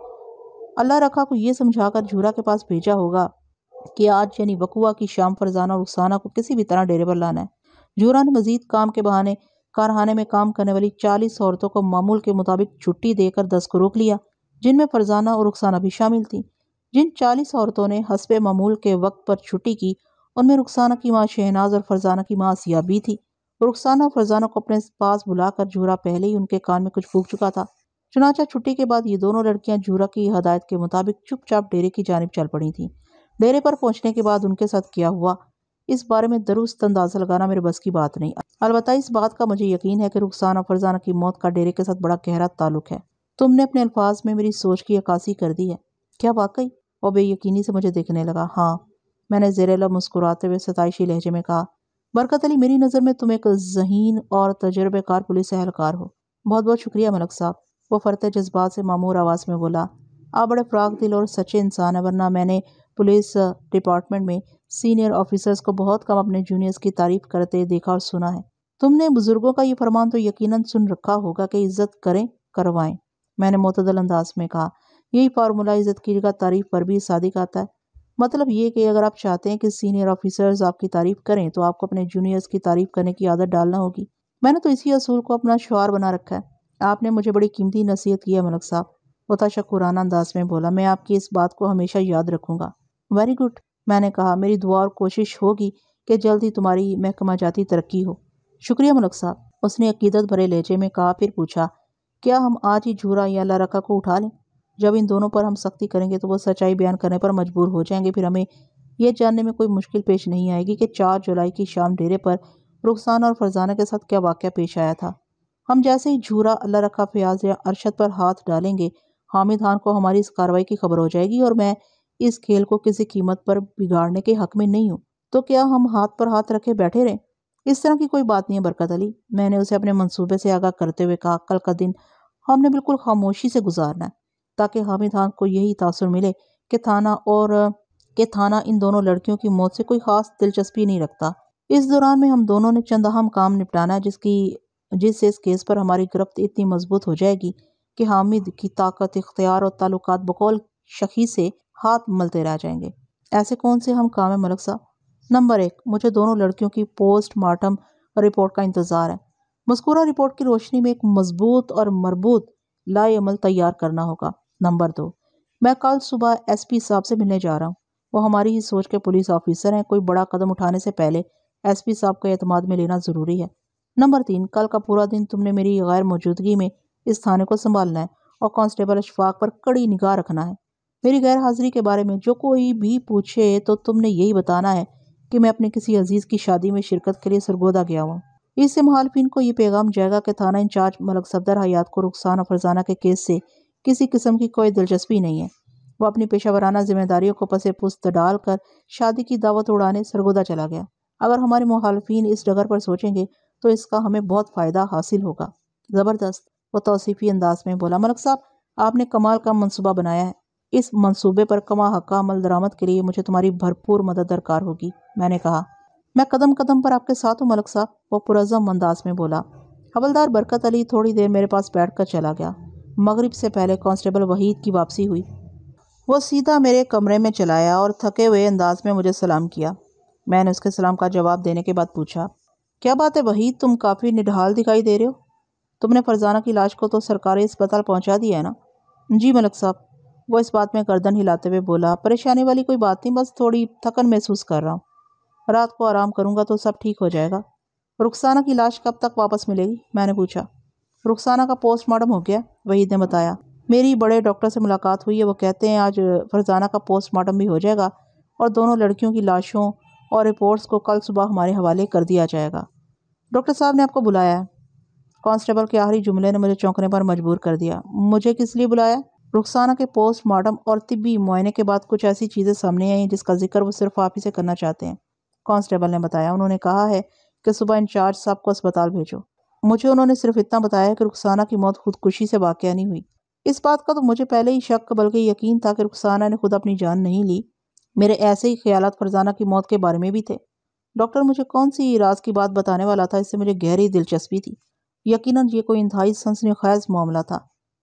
अल्लाह रखा को यह समझा कर झूरा के पास भेजा होगा कि आज यानी वकुआ की शाम फरजाना और रुखसाना को किसी भी तरह डेरे पर लाना है झूरा ने मजीद काम के बहाने कारखाने में काम करने वाली चालीस औरतों को मामूल के मुताबिक छुट्टी देकर दस को रोक लिया जिनमें फरजाना और रुखसाना भी शामिल थी जिन चालीस औरतों ने हसब मामूल के वक्त पर छुट्टी की उनमें रुखसाना की माँ शहनाज और फरजाना की माँ सिया भी थी रुखसाना और फरजाना को अपने पास बुलाकर झूरा पहले ही उनके कान में कुछ फूक चुका था चुनाचा छुट्टी के बाद ये दोनों लड़कियां झूरा की हदायत के मुताबिक चुपचाप डेरे की जानब चल पड़ी थीं डेरे पर पहुंचने के बाद उनके साथ क्या हुआ इस बारे में दुरुस्त अंदाज़ा लगाना मेरे बस की बात नहीं अलबत् इस बात का मुझे यकीन है कि रुखसाना फरजाना की मौत का डेरे के साथ बड़ा गहरा ताल्लुक है तुमने अपने अल्फाज में मेरी सोच की अक्सी कर दी है क्या वाकई और बेयकीनी से मुझे देखने लगा हाँ मैंने जेरेला मुस्कुराते हुए सताइशी लहजे में कहा बरकत अली मेरी नज़र में तुम एक जहीन और तजर्बेकार पुलिस एहलकार हो बहुत बहुत शुक्रिया मलक साहब वो फरते जज्बात से मामूर आवाज़ में बोला आप बड़े फ्राक दिल और सच्चे इंसान हैं वरना मैंने पुलिस डिपार्टमेंट में सीनियर ऑफिसर्स को बहुत कम अपने जूनियर्स की तारीफ़ करते देखा और सुना है तुमने बुज़ुर्गों का ये फरमान तो यकीनन सुन रखा होगा कि इज़्ज़त करें करवाएं मैंने मतदल अंदाज में कहा यही फार्मूला इज़्ज़त की जगह तारीफ़ पर भी सादिक आता है मतलब ये कि अगर आप चाहते हैं कि सीनियर ऑफिसर्स आपकी तारीफ करें तो आपको अपने जूनियर्स की तारीफ करने की आदत डालना होगी मैंने तो इसी असूल को अपना शुआर बना रखा है आपने मुझे बड़ी कीमती नसीहत की है मलक साहब वो तशक्राना अच्छा अंदाज में बोला मैं आपकी इस बात को हमेशा याद रखूंगा वेरी गुड मैंने कहा मेरी दुआ और कोशिश होगी कि जल्द ही तुम्हारी महकमा जाती तरक्की हो शुक्रिया मलक साहब उसने अकीदत भरे लहजे में कहा फिर पूछा क्या हम आज ही झूरा या लारका को उठा लें जब इन दोनों पर हम सख्ती करेंगे तो वो सच्चाई बयान करने पर मजबूर हो जाएंगे फिर हमें यह जानने में कोई मुश्किल पेश नहीं आएगी कि चार जुलाई की शाम डेरे पर रुखसान और फरजाना के साथ क्या वाक़ पेश आया था हम जैसे ही झूरा अल्लाह रखा फयाज या अरशद पर हाथ डालेंगे हामिद खान को हमारी इस कार्रवाई की खबर हो जाएगी और मैं इस खेल को किसी कीमत पर बिगाड़ने के हक में नहीं हूँ तो क्या हम हाथ पर हाथ रखे बैठे रहें इस तरह की कोई बात नहीं है बरकत अली मैंने उसे अपने मंसूबे से आगाह करते हुए कहा कल का दिन हमने बिल्कुल खामोशी से गुजारना है ताकि हामिद खान को यही तासर मिले कि थाना और के थाना इन दोनों लड़कियों की मौत से कोई ख़ास दिलचस्पी नहीं रखता इस दौरान में हम दोनों ने चंद अहम काम निपटाना है जिसकी जिससे इस केस पर हमारी गिरफ्त इतनी मजबूत हो जाएगी कि हामिद की ताकत इख्तियार और ताल्लुक बकौल शखी से हाथ मलते रह जाएंगे ऐसे कौन से हम काम है मलक साहब नंबर एक मुझे दोनों लड़कियों की पोस्ट मार्टम रिपोर्ट का इंतज़ार है मस्कूरा रिपोर्ट की रोशनी में एक मजबूत और मरबूत लाएमल तैयार करना होगा नंबर दो मैं कल सुबह एसपी साहब से मिलने जा रहा हूँ वो हमारी ही सोच के पुलिस ऑफिसर हैं कोई बड़ा कदम उठाने से पहले एसपी साहब का अतमाद में लेना ज़रूरी है नंबर तीन कल का पूरा दिन तुमने मेरी गैर मौजूदगी में इस थाने को संभालना है और कांस्टेबल अशफाक पर कड़ी निगाह रखना है मेरी गैर हाजिरी के बारे में जो कोई भी पूछे तो तुमने यही बताना है कि मैं अपने किसी अजीज़ की शादी में शिरकत के लिए सरगोदा गया हूँ इससे महालफिन को ये पैगाम जाएगा कि थाना इंचार्ज मलक सफदर हयात को रुखसान और फरजाना के केस से किसी किस्म की कोई दिलचस्पी नहीं है वह अपनी पेशा वराना जिम्मेदारियों को पसे पुस्त डालकर शादी की दावत उड़ाने सरगोदा चला गया अगर हमारे मुहालफी इस डगर पर सोचेंगे तो इसका हमें बहुत फ़ायदा हासिल होगा ज़बरदस्त वह तोसीफ़ी अंदाज में बोला मलक साहब आपने कमाल का मनसूबा बनाया है इस मनसूबे पर कमा हक्का अमल दरामद के लिए मुझे तुम्हारी भरपूर मदद दरकार होगी मैंने कहा मैं कदम कदम पर आपके साथ हूँ मलक साहब वह पुरज़म अंदाज में बोला हवलदार बरकत अली थोड़ी देर मेरे पास बैठ कर चला गया मगरिब से पहले कांस्टेबल वहीद की वापसी हुई वो सीधा मेरे कमरे में चलाया और थके हुए अंदाज में मुझे सलाम किया मैंने उसके सलाम का जवाब देने के बाद पूछा क्या बात है वहीद तुम काफ़ी निढाल दिखाई दे रहे हो तुमने फरजाना की लाश को तो सरकारी अस्पताल पहुँचा दिया है ना जी मलक साहब वो इस बात में गर्दन हिलाते हुए बोला परेशानी वाली कोई बात नहीं बस थोड़ी थकन महसूस कर रहा हूँ रात को आराम करूँगा तो सब ठीक हो जाएगा रुखसाना की लाश कब तक वापस मिलेगी मैंने पूछा रुखसाना का पोस्टमार्टम हो गया वहीद ने बताया मेरी बड़े डॉक्टर से मुलाकात हुई है वो कहते हैं आज फरजाना का पोस्टमार्टम भी हो जाएगा और दोनों लड़कियों की लाशों और रिपोर्ट्स को कल सुबह हमारे हवाले कर दिया जाएगा डॉक्टर साहब ने आपको बुलाया है कांस्टेबल के आखिरी जुमले ने मुझे चौंकने पर मजबूर कर दिया मुझे किस लिए बुलाया रुखसाना के पोस्टमार्टम और तिबी मुआयने के बाद कुछ ऐसी चीज़ें सामने आई जिसका जिक्र वो सिर्फ आप ही से करना चाहते हैं कांस्टेबल ने बताया उन्होंने कहा है कि सुबह इंचार्ज साहब को अस्पताल भेजो मुझे उन्होंने सिर्फ इतना बताया कि रुखसाना की मौत खुदकुशी से वाक़ नहीं हुई इस बात का तो मुझे पहले ही शक बल्कि यकीन था कि रुखसाना ने खुद अपनी जान नहीं ली मेरे ऐसे ही ख्याल फरजाना की मौत के बारे में भी थे डॉक्टर मुझे कौन सी राज की बात बताने वाला था इससे मुझे गहरी दिलचस्पी थी यकीन ये कोई इंतहाई सनसनी खैज मामला था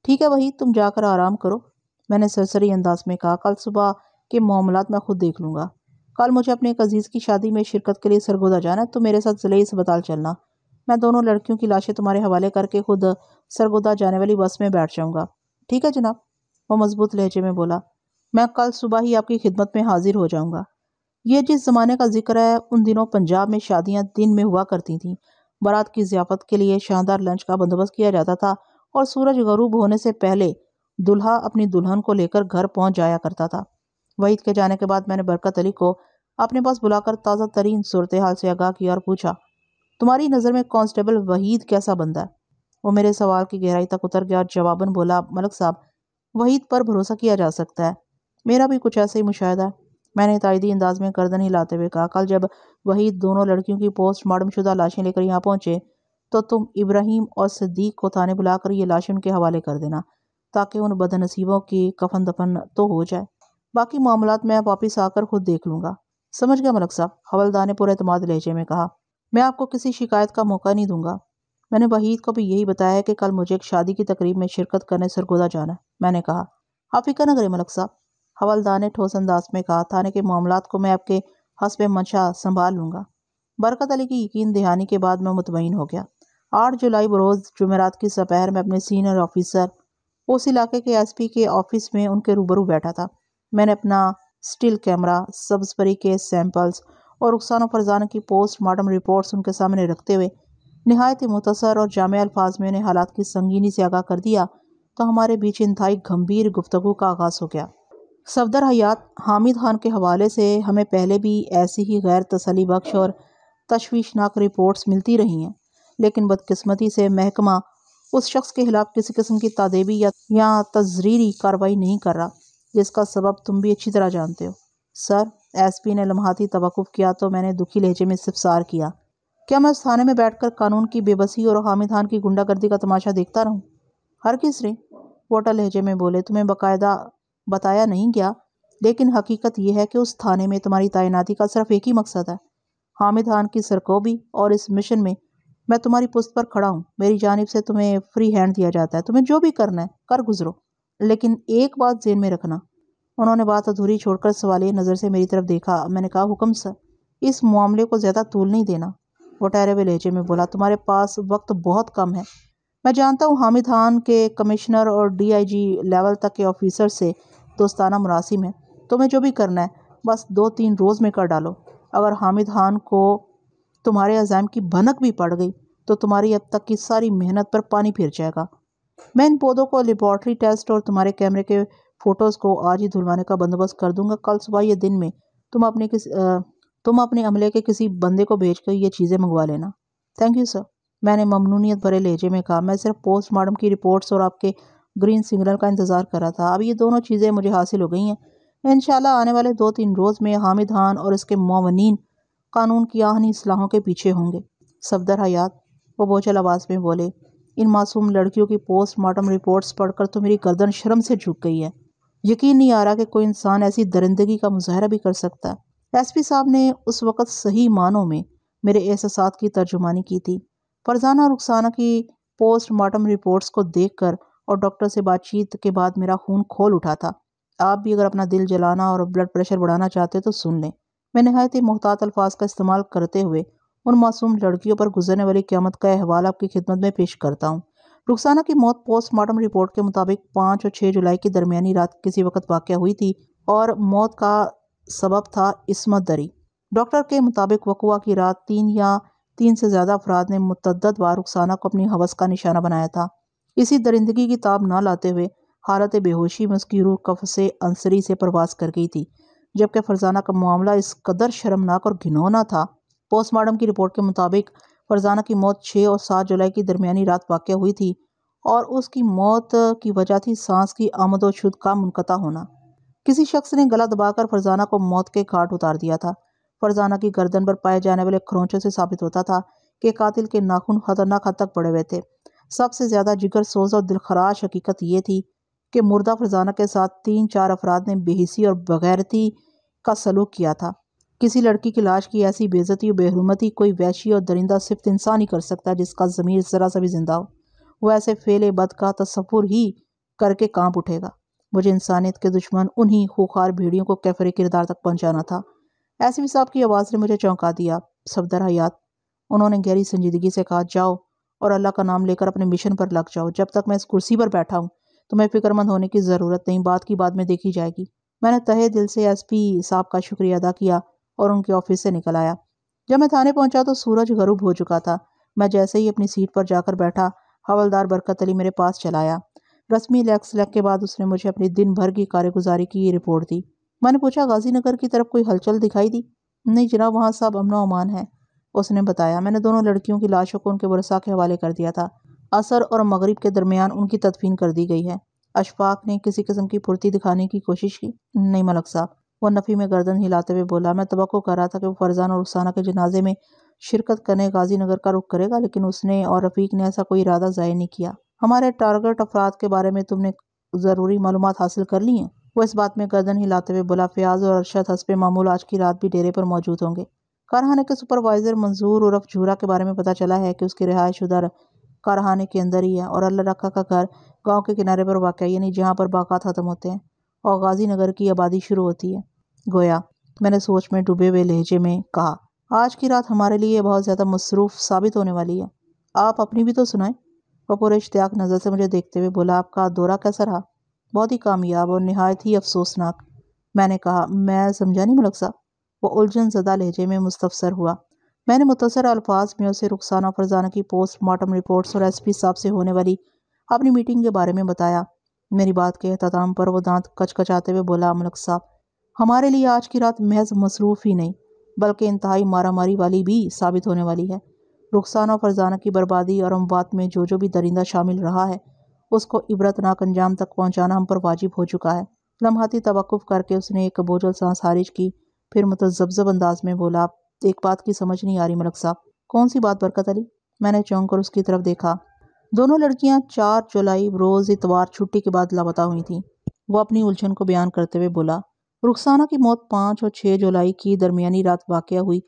ठीक है वही तुम जाकर आराम करो मैंने सरसरी अंदाज में कहा कल सुबह के मामला मैं खुद देख लूँगा कल मुझे अपने एक अजीज़ की शादी में शिरकत के लिए सरगोदा जाना है तो मेरे साथ ज़िले अस्पताल चलना मैं दोनों लड़कियों की लाशें तुम्हारे हवाले करके खुद सरगोदा जाने वाली बस में बैठ जाऊँगा ठीक है जनाब वो मजबूत लहजे में बोला मैं कल सुबह ही आपकी खिदमत में हाजिर हो जाऊँगा ये जिस ज़माने का जिक्र है उन दिनों पंजाब में शादियाँ दिन में हुआ करती थीं बारात की जियाफत के लिए शानदार लंच का बंदोबस्त किया जाता था और सूरज गरूब होने से पहले दुल्हा अपनी दुल्हन को लेकर घर पहुंच जाया करता था वहीद के जाने के बाद मैंने बरकत अली को अपने पास बुलाकर ताज़ा तरीन सूरत हाल से आगाह किया और पूछा तुम्हारी नज़र में कांस्टेबल वहीद कैसा बंदा है वो मेरे सवाल की गहराई तक उतर गया और जवाबन बोला मलक साहब वहीद पर भरोसा किया जा सकता है मेरा भी कुछ ऐसा ही मुशाह मैंने तायदी अंदाज में गर्दन हिलाते हुए कहा कल जब वहीद दोनों लड़कियों की पोस्टमार्टम शुदा लाशें लेकर यहाँ पहुँचे तो तुम इब्राहिम और सदीक को थाने बुलाकर ये लाशें उनके हवाले कर देना ताकि उन बदनसीबों की कफन दफन तो हो जाए बाकी मामला मैं वापस आकर खुद देख लूँगा समझ गया मलक साहब हवलदार ने पूरे अतमाद लहजे में कहा मैं आपको किसी शिकायत का मौका नहीं दूंगा मैंने वहीद को भी यही बताया कि कल मुझे एक शादी की तकरीब में शिरकत करने सरगोदा जाना मैंने कहा आप फिक्र न करें मलक साहब हवलदार ने ठोस अंदाज में कहा थाने के मामला को मैं आपके हंस मंशा संभाल लूँगा बरकत अली की यकीन दहानी के बाद मैं मुतमिन हो गया आठ जुलाई बरोज़ जुमेरात की सपहर में अपने सीनियर ऑफिसर उस इलाके के पी के ऑफिस में उनके रूबरू बैठा था मैंने अपना स्टिल कैमरा सब्सबरी के सैंपल्स और रुखसान फरजाना की पोस्ट मार्टम रिपोर्ट्स उनके सामने रखते हुए नहायत ही मुतसर और जाम अल्फाज में उन्हें हालात की संगीनी से आगाह कर दिया तो हमारे बीच इंतई गंभीर गुफ्तु का आगाज़ हो गया सफदर हयात हामिद खान के हवाले से हमें पहले भी ऐसी ही गैर तसली बख्श और तशवीशनाक रिपोर्ट्स मिलती रही हैं लेकिन बदकस्मती से महकमा उस शख्स के खिलाफ किसी किस्म की तदेबी या, या तजरीरी कार्रवाई नहीं कर रहा जिसका सबब तुम भी अच्छी तरह जानते हो सर एस पी ने लम्हाती तवक़ुफ़ किया तो मैंने दुखी लहजे में सिफसार किया क्या मैं उस थाने में बैठकर कानून की बेबसी और हामिद खान की गुंडागर्दी का तमाशा देखता रहूं? हर किस रे वोटा लहजे में बोले तुम्हें बाकायदा बताया नहीं गया लेकिन हकीकत यह है कि उस थाने में तुम्हारी तैनाती का सिर्फ एक ही मकसद है हामिद खान की सरकोबी और इस मिशन में मैं तुम्हारी पुस्त पर खड़ा हूँ मेरी जानब से तुम्हें फ्री हैंड दिया जाता है तुम्हें जो भी करना है कर गुजरो लेकिन एक बात जेन में रखना उन्होंने बात अधूरी छोड़कर सवाली नज़र से मेरी तरफ देखा मैंने कहा हुक्म सर इस मामले को ज़्यादा तूल नहीं देना वो टहरे हुए लहजे में बोला तुम्हारे पास वक्त बहुत कम है मैं जानता हूँ हामिद खान के कमिश्नर और डीआईजी लेवल तक के ऑफिसर से दोस्ताना मुनासिम है तुम्हें जो भी करना है बस दो तीन रोज़ में कर डालो अगर हामिद खान को तुम्हारे अजाम की भनक भी पड़ गई तो तुम्हारी अब तक की सारी मेहनत पर पानी फिर जाएगा मैं इन पौधों को लेबॉर्ट्री टेस्ट और तुम्हारे कैमरे के फ़ोटोज़ को आज ही धुलवाने का बंदोबस्त कर दूंगा कल सुबह ये दिन में तुम अपने किस तुम अपने अमले के किसी बंदे को भेज कर ये चीज़ें मंगवा लेना थैंक यू सर मैंने ममनूनीत भरे लहजे में कहा मैं सिर्फ पोस्टमार्टम की रिपोर्ट्स और आपके ग्रीन सिग्नल का इंतज़ार कर रहा था अब ये दोनों चीज़ें मुझे हासिल हो गई हैं इन आने वाले दो तीन रोज़ में हामिद खान और इसके मवनिन कानून की आहनी असलाहों के पीछे होंगे सफदर हयात वो बोचल आवाज़ में बोले इन मासूम लड़कियों की पोस्टमार्टम रिपोर्ट्स पढ़कर तो मेरी गर्दन शर्म से झुक गई है यकीन नहीं आ रहा कि कोई इंसान ऐसी दरिंदगी का मुजाहरा भी कर सकता एस पी साहब ने उस वक़्त सही मानों में मेरे एहसास की तर्जुमानी की थी फरजाना और रुखसाना की पोस्टमार्टम रिपोर्ट्स को देख कर और डॉक्टर से बातचीत के बाद मेरा खून खोल उठा था आप भी अगर अपना दिल जलाना और ब्लड प्रेशर बढ़ाना चाहते तो सुन लें मैं नहायत मोहतात अल्फाज का इस्तेमाल करते हुए उन मासूम लड़कियों पर गुजरने वाली क्यामत का अहवाल आपकी खिदमत में पेश करता हूँ रुखसाना की मौत पोस्टमार्टम रिपोर्ट के मुताबिक पाँच और छः जुलाई की दरमियानी रात किसी वक्त वाक़ हुई थी और मौत का सबब था इसमत दरी डॉक्टर के मुताबिक वकुआ की रात तीन या तीन से ज़्यादा अफराद ने मुतद बार रुखसाना को अपनी हवस का निशाना बनाया था इसी दरिंदगी की ताब ना लाते हुए हालत बेहोशी में उसकी रूह कफ से अंसरी से प्रवास कर गई थी जबकि फरजाना का मामला इस कदर शर्मनाक और घिनौना था पोस्टमार्टम की रिपोर्ट के मुताबिक फरजाना की मौत छः और सात जुलाई की दरमियानी रात वाक़ हुई थी और उसकी मौत की वजह थी सांस की आमदोशुद का मुनक़ा होना किसी शख्स ने गला दबाकर फरजाना को मौत के घाट उतार दिया था फरजाना की गर्दन पर पाए जाने वाले खरोंचों से साबित होता था कि कातिल के नाखून खतरनाक हद तक पड़े हुए थे सबसे ज़्यादा जिगर सोज और दिलखराश हकीकत ये थी कि मुर्दा फरजाना के साथ तीन चार अफराद ने बेहसी और बगैरती का सलूक किया था किसी लड़की की लाश की ऐसी बेजती और बेहरमती कोई वैशी और दरिंदा सिर्फ इंसान ही कर सकता है जिसका ज़मीर ज़रा सा भी जिंदा हो वो ऐसे फेले बद का तस्वुर ही करके कांप उठेगा मुझे इंसानियत के दुश्मन उन्हीं खूखार भीड़ियों को कैफरे किरदार तक पहुंचाना था ऐसे साहब की आवाज़ ने मुझे चौंका दिया सफदर हयात उन्होंने गहरी संजीदगी से कहा जाओ और अल्लाह का नाम लेकर अपने मिशन पर लग जाओ जब तक मैं इस कुर्सी पर बैठा हूँ तो मैं फिक्रमंद होने की ज़रूरत नहीं बात की बाद में देखी जाएगी मैंने तहे दिल से एस साहब का शुक्रिया अदा किया और उनके ऑफिस से निकल आया जब मैं थाने पहुंचा तो सूरज गरुब हो चुका था मैं जैसे ही अपनी सीट पर जाकर बैठा हवलदार बरकत अली मेरे पास चलाया रस्मी लैक्स लैक के बाद उसने मुझे अपनी दिन भर की कार्यगुजारी की रिपोर्ट दी मैंने पूछा गाजीनगर की तरफ कोई हलचल दिखाई दी नहीं जनाब वहाँ सब अमन अमान है उसने बताया मैंने दोनों लड़कियों की लाशों को उनके वर्षा के हवाले कर दिया था असर और मगरिब के दरमियान उनकी तदफीन कर दी गई है अशफाक ने किसी किस्म की फुर्ती दिखाने की कोशिश की नहीं मलक साहब वह नफ़ी में गर्दन हिलाते हुए बोला मैं तो कर रहा था कि वो फरजान और उसाना के जनाजे में शिरकत करने गाज़ी नगर का रुख करेगा लेकिन उसने और रफ़ीक ने ऐसा कोई इरादा ज़ाहिर नहीं किया हमारे टारगेट अफराद के बारे में तुमने ज़रूरी मालूम हासिल कर ली हैं वो इस बात में गर्दन हिलाते हुए बोला फयाज और अरशद हसपे मामूल आज की रात भी डेरे पर मौजूद होंगे कारहाने के सुपरवाइज़र मंजूर उर्फ झूरा के बारे में पता चला है कि उसकी उधर कारहाने के अंदर ही है और अल्लाह रखा का घर गांव के किनारे पर वाक़ यानी जहां पर बाक़ात ख़त्म होते हैं और गाज़ी नगर की आबादी शुरू होती है गोया मैंने सोच में डूबे हुए लहजे में कहा आज की रात हमारे लिए बहुत ज़्यादा मसरूफ़ साबित होने वाली है आप अपनी भी तो सुनाएं पूरे इश्तिया नज़र से मुझे देखते हुए बोला आपका दौरा कैसा रहा बहुत ही कामयाब और नहायत ही अफसोसनाक मैंने कहा मैं समझा नहीं मुलक साहब वो उलझन ज़दा लहजे में मुस्तफ़र हुआ मैंने मुतसर अल्फाज में उसे रुखसाना फरजाना की पोस्टमार्टम रिपोर्ट्स और एस पी साहब से होने वाली अपनी मीटिंग के बारे में बताया मेरी बात के अख्ताम पर वो दांत कचकचाते हुए बोला मुलक साहब हमारे लिए आज की रात महज मसरूफ़ ही नहीं बल्कि इंतहाई मारामारी वाली भी साबित होने वाली है रुखसान और फरजाना की बर्बादी और अमवात में जो जो भी दरिंदा शामिल रहा है उसको इबरतनाक अंजाम तक पहुँचाना हम पर वाजिब हो चुका है लम्हाती तवक़ुफ़ करके उसने एक बोझल सांस हारिज की फिर मतजबजब अंदाज में बोला एक बात की समझ नहीं आ रही मलक साहब कौन सी बात बरकत अली मैंने चौंक कर उसकी तरफ देखा दोनों लड़कियां चार जुलाई रोज़ इतवार छुट्टी के बाद लापता हुई थीं वो अपनी उलझन को बयान करते हुए बोला रुखसाना की मौत पाँच और छः जुलाई की दरमियानी रात वाक़ हुई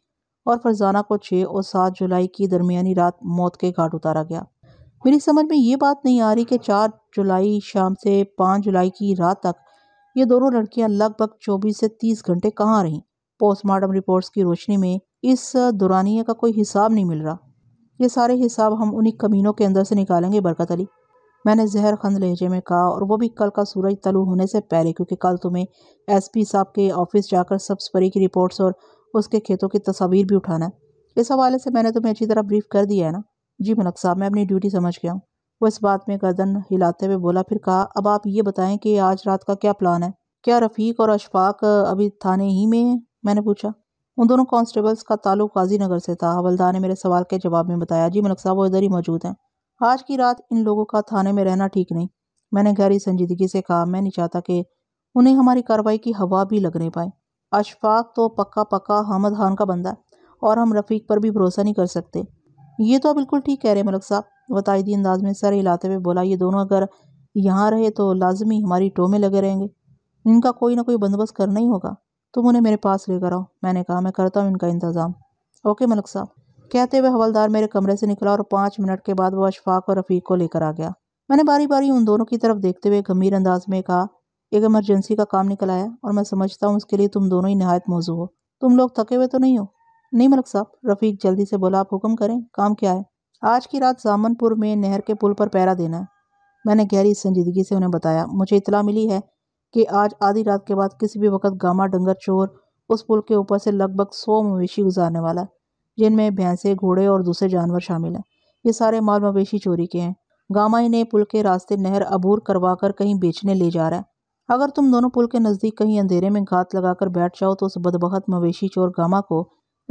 और फरजाना को छः और सात जुलाई की दरमियानी रात मौत के घाट उतारा गया मेरी समझ में ये बात नहीं आ रही कि चार जुलाई शाम से पाँच जुलाई की रात तक ये दोनों लड़कियां लगभग चौबीस से तीस घंटे कहाँ रहीं पोस्टमार्टम रिपोर्ट्स की रोशनी में इस दुरानिया का कोई हिसाब नहीं मिल रहा ये सारे हिसाब हम उन्हीं कमीनों के अंदर से निकालेंगे बरकत अली मैंने जहर खंद लहजे में कहा और वो भी कल का सूरज तलु होने से पहले क्योंकि कल तुम्हें एसपी साहब के ऑफिस जाकर सब्स परी की रिपोर्ट्स और उसके खेतों की तस्वीर भी उठाना है इस हवाले से मैंने तुम्हें अच्छी तरह ब्रीफ कर दिया है ना जी मलक साहब मैं अपनी ड्यूटी समझ गया हूँ वो इस बात में गर्दन हिलाते हुए बोला फिर कहा अब आप ये बताएं कि आज रात का क्या प्लान है क्या रफ़ीक और अशफाक अभी थाने ही में हैं मैंने पूछा उन दोनों कांस्टेबल्स का ताल्लुक नगर से था हवलदार ने मेरे सवाल के जवाब में बताया जी मलक साहब वो इधर ही मौजूद हैं आज की रात इन लोगों का थाने में रहना ठीक नहीं मैंने गहरी संजीदगी से कहा मैं नहीं चाहता कि उन्हें हमारी कार्रवाई की हवा भी लगने पाए अशफाक तो पक्का पक्का हमद खान का बंदा है और हम रफीक पर भी भरोसा नहीं कर सकते ये तो बिल्कुल ठीक कह रहे मलक साहब वतायदी अंदाज में सर हिलाते हुए बोला ये दोनों अगर यहाँ रहे तो लाजमी हमारी टो में लगे रहेंगे इनका कोई ना कोई बंदोबस्त करना ही होगा तुम उन्हें मेरे पास लेकर आओ मैंने कहा मैं करता हूँ इनका इंतज़ाम ओके मलक साहब कहते हुए हवलदार मेरे कमरे से निकला और पाँच मिनट के बाद वह अशफाक और रफ़ीक को लेकर आ गया मैंने बारी बारी उन दोनों की तरफ देखते हुए गंभीर अंदाज में कहा एक इमरजेंसी का काम निकल आया और मैं समझता हूँ उसके लिए तुम दोनों ही नहायत मौजू हो तुम लोग थके हुए तो नहीं हो नहीं मलक साहब रफ़ीक जल्दी से बोला आप हुक्म करें काम क्या है आज की रात जामनपुर में नहर के पुल पर पैरा देना है मैंने गहरी संजीदगी से उन्हें बताया मुझे इतला मिली है कि आज आधी रात के बाद किसी भी वक्त गामा डंगर चोर उस पुल के ऊपर से लगभग सौ मवेशी गुजारने वाला है जिनमें भैंसे घोड़े और दूसरे जानवर शामिल हैं ये सारे माल मवेशी चोरी के हैं गामाई ने पुल के रास्ते नहर अबूर करवा कर कहीं बेचने ले जा रहा है अगर तुम दोनों पुल के नज़दीक कहीं अंधेरे में घात लगाकर बैठ जाओ तो उस बदबहत मवेशी चोर गामा को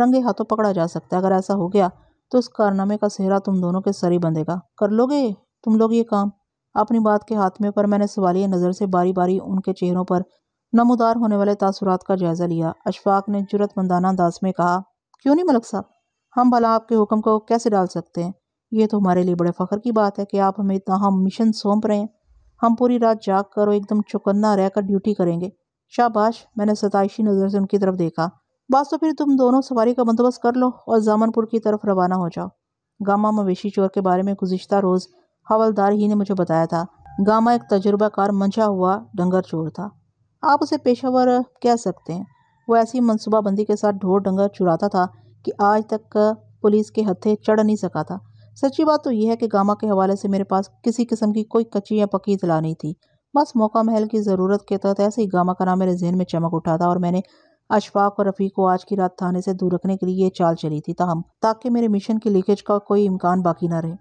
रंगे हाथों पकड़ा जा सकता है अगर ऐसा हो गया तो उस कारनामे का सेहरा तुम दोनों के सर ही बंधेगा कर लोगे तुम लोग ये काम अपनी बात के हाथ में पर मैंने सवालिया नज़र से बारी बारी उनके चेहरों पर नमोदार होने वाले तासुरात का जायज़ा लिया अशफाक ने जुरतमंदाना अंदाज में कहा क्यों नहीं मलक साहब हम भला आपके हुक्म को कैसे डाल सकते हैं ये तो हमारे लिए बड़े फ़ख्र की बात है कि आप हमें इतना हम मिशन सौंप रहे हैं हम पूरी रात जाग कर और एकदम चुकन्ना रहकर ड्यूटी करेंगे शाबाश मैंने सताइशी नज़र से उनकी तरफ देखा बस तो फिर तुम दोनों सवारी का बंदोबस्त कर लो और जामनपुर की तरफ रवाना हो जाओ गामा मवेशी चोर के बारे में गुजशत रोज़ हवलदार ही ने मुझे बताया था गामा एक तजुर्बाकार मंझा हुआ डंगर चोर था आप उसे पेशावर कह सकते हैं वो ऐसी मनसूबाबंदी के साथ ढोर डंगर चुराता था कि आज तक पुलिस के हथे चढ़ नहीं सका था सच्ची बात तो यह है कि गामा के हवाले से मेरे पास किसी किस्म की कोई कच्ची या पकी इतला नहीं थी बस मौका महल की ज़रूरत के तहत ऐसे ही गामा का नाम मेरे जहन में चमक उठा था और मैंने अशफाक और रफ़ी को आज की रात थाने से दूर रखने के लिए ये चाल चली थी ताहम ताकि मेरे मिशन की लीकेज का कोई इम्कान बाकी ना रहे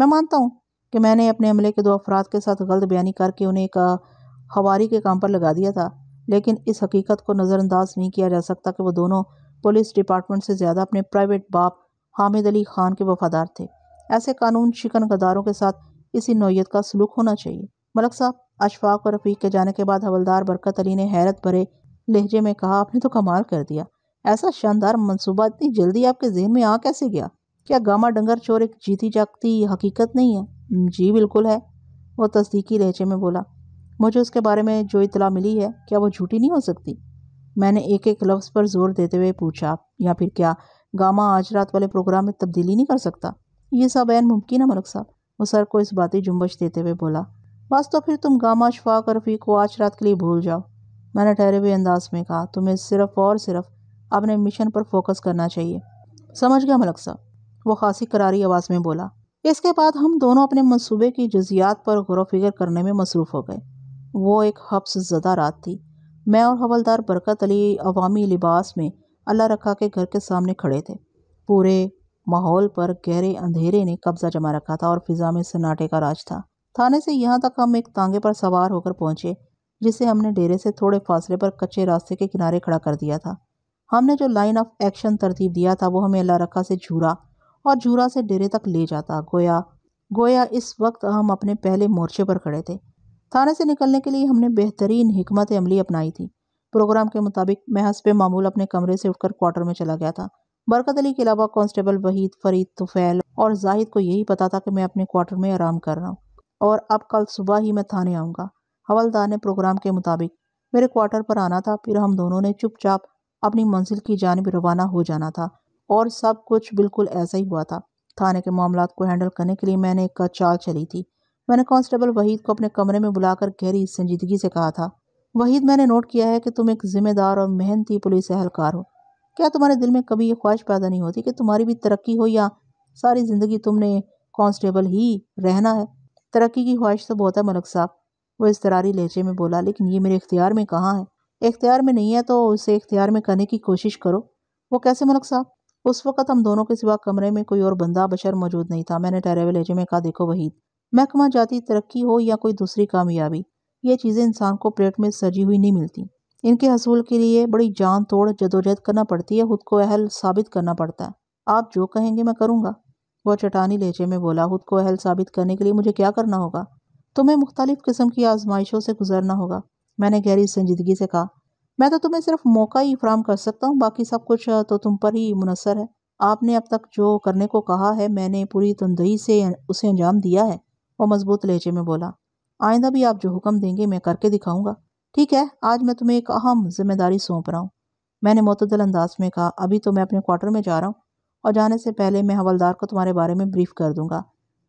मैं मानता हूँ कि मैंने अपने हमले के दो अफराद के साथ गलत बयानी करके उन्हें एक हवारी के काम पर लगा दिया था लेकिन इस हकीकत को नज़रअंदाज नहीं किया जा सकता कि वह दोनों पुलिस डिपार्टमेंट से ज़्यादा अपने प्राइवेट बाप हामिद अली खान के वफादार थे ऐसे कानून शिकन गदारों के साथ इसी नोयत का सलूक होना चाहिए मलक साहब अशफाक और रफीक के जाने के बाद हवलदार बरकत अली ने हैरत भरे लहजे में कहा आपने तो कमाल कर दिया ऐसा शानदार मनसूबा इतनी जल्दी आपके जहन में आ कैसे गया क्या गामा डंगर चोर एक जीती जागती हकीकत नहीं है जी बिल्कुल है वो तस्दीकी लहजे में बोला मुझे उसके बारे में जो इतला मिली है क्या वो झूठी नहीं हो सकती मैंने एक एक लफ्ज़ पर जोर देते हुए पूछा या फिर क्या गामा आज रात वाले प्रोग्राम में तब्दीली नहीं कर सकता ये सब ऐन मुमकिन है मलक साहब वो सर को इस बातें जुम्बश देते हुए बोला बस तो फिर तुम गामा शफाक रफ़ी को आज रात के लिए भूल जाओ मैंने ठहरे हुए अंदाज में कहा तुम्हें सिर्फ और सिर्फ अपने मिशन पर फोकस करना चाहिए समझ गया मलक साहब वो खासी करारी आवाज़ में बोला इसके बाद हम दोनों अपने मनसूबे की जजियात पर गौर फिक्र करने में मसरूफ़ हो गए वो एक हफ्स ज़दा रात थी मैं और हवलदार बरकत अली अवामी लिबास में अल्लाह रखा के घर के सामने खड़े थे पूरे माहौल पर गहरे अंधेरे ने कब्जा जमा रखा था और फिजा में सन्नाटे का राज था थाने से यहाँ तक हम एक तांगे पर सवार होकर पहुँचे जिसे हमने डेरे से थोड़े फासले पर कच्चे रास्ते के किनारे खड़ा कर दिया था हमने जो लाइन ऑफ एक्शन तरतीब दिया था वो हमें अल्लाह रखा से झूरा और झूरा से डेरे तक ले जाता गोया गोया इस वक्त हम अपने पहले मोर्चे पर खड़े थे थाने से निकलने के लिए हमने बेहतरीन हमत अमली अपनाई थी प्रोग्राम के मुताबिक मैं हंसपे मामूल अपने कमरे से उठकर क्वार्टर में चला गया था बरकत अली के अलावा कांस्टेबल वहीद फरीद तुफैल और जाहिद को यही पता था कि मैं अपने क्वार्टर में आराम कर रहा हूँ और अब कल सुबह ही मैं थाने आऊँगा हवलदार ने प्रोग्राम के मुताबिक मेरे क्वार्टर पर आना था फिर हम दोनों ने चुपचाप अपनी मंजिल की जानब रवाना हो जाना था और सब कुछ बिल्कुल ऐसा ही हुआ था थाने के मामला को हैंडल करने के लिए मैंने एक चाल चली थी मैंने कांस्टेबल वहीद को अपने कमरे में बुलाकर गहरी संजीदगी से कहा था वहीद मैंने नोट किया है कि तुम एक ज़िम्मेदार और मेहनती पुलिस अहलकार हो क्या तुम्हारे दिल में कभी ये ख्वाहिश पैदा नहीं होती कि तुम्हारी भी तरक्की हो या सारी ज़िंदगी तुमने कांस्टेबल ही रहना है तरक्की की ख्वाहिश तो बहुत है मलक साहब वो इस तरारी लहजे में बोला लेकिन ये मेरे इख्तियार में कहाँ है इख्तियार में नहीं है तो उसे इख्तियार में करने की कोशिश करो वो कैसे मलक साहब उस वक़्त हम दोनों के सिवा कमरे में कोई और बंदा बशर मौजूद नहीं था मैंने टहरे हुए लहजे में कहा देखो वहीद महकमा जाती तरक्की हो या कोई दूसरी कामयाबी ये चीज़ें इंसान को प्लेट में सजी हुई नहीं मिलती इनके हसूल के लिए बड़ी जान तोड़ जदोजहद करना पड़ती है खुद को अहल साबित करना पड़ता है आप जो कहेंगे मैं करूँगा वह चटानी लहजे में बोला खुद को अहल साबित करने के लिए मुझे क्या करना होगा तुम्हें मुख्तलिफ़ किस्म की आजमाइशों से गुजरना होगा मैंने गहरी संजीदगी से कहा मैं तो तुम्हें सिर्फ मौका ही फ्राहम कर सकता हूँ बाकी सब कुछ तो तुम पर ही मुनसर है आपने अब तक जो करने को कहा है मैंने पूरी तंदई से उसे अंजाम दिया है वो मजबूत लहजे में बोला आइंदा भी आप जो हुक्म देंगे मैं करके दिखाऊंगा ठीक है आज मैं तुम्हें एक अहम जिम्मेदारी सौंप रहा हूँ मैंने मतदल अंदाज में कहा अभी तो मैं अपने क्वार्टर में जा रहा हूँ और जाने से पहले मैं हवलदार को तुम्हारे बारे में ब्रीफ कर दूंगा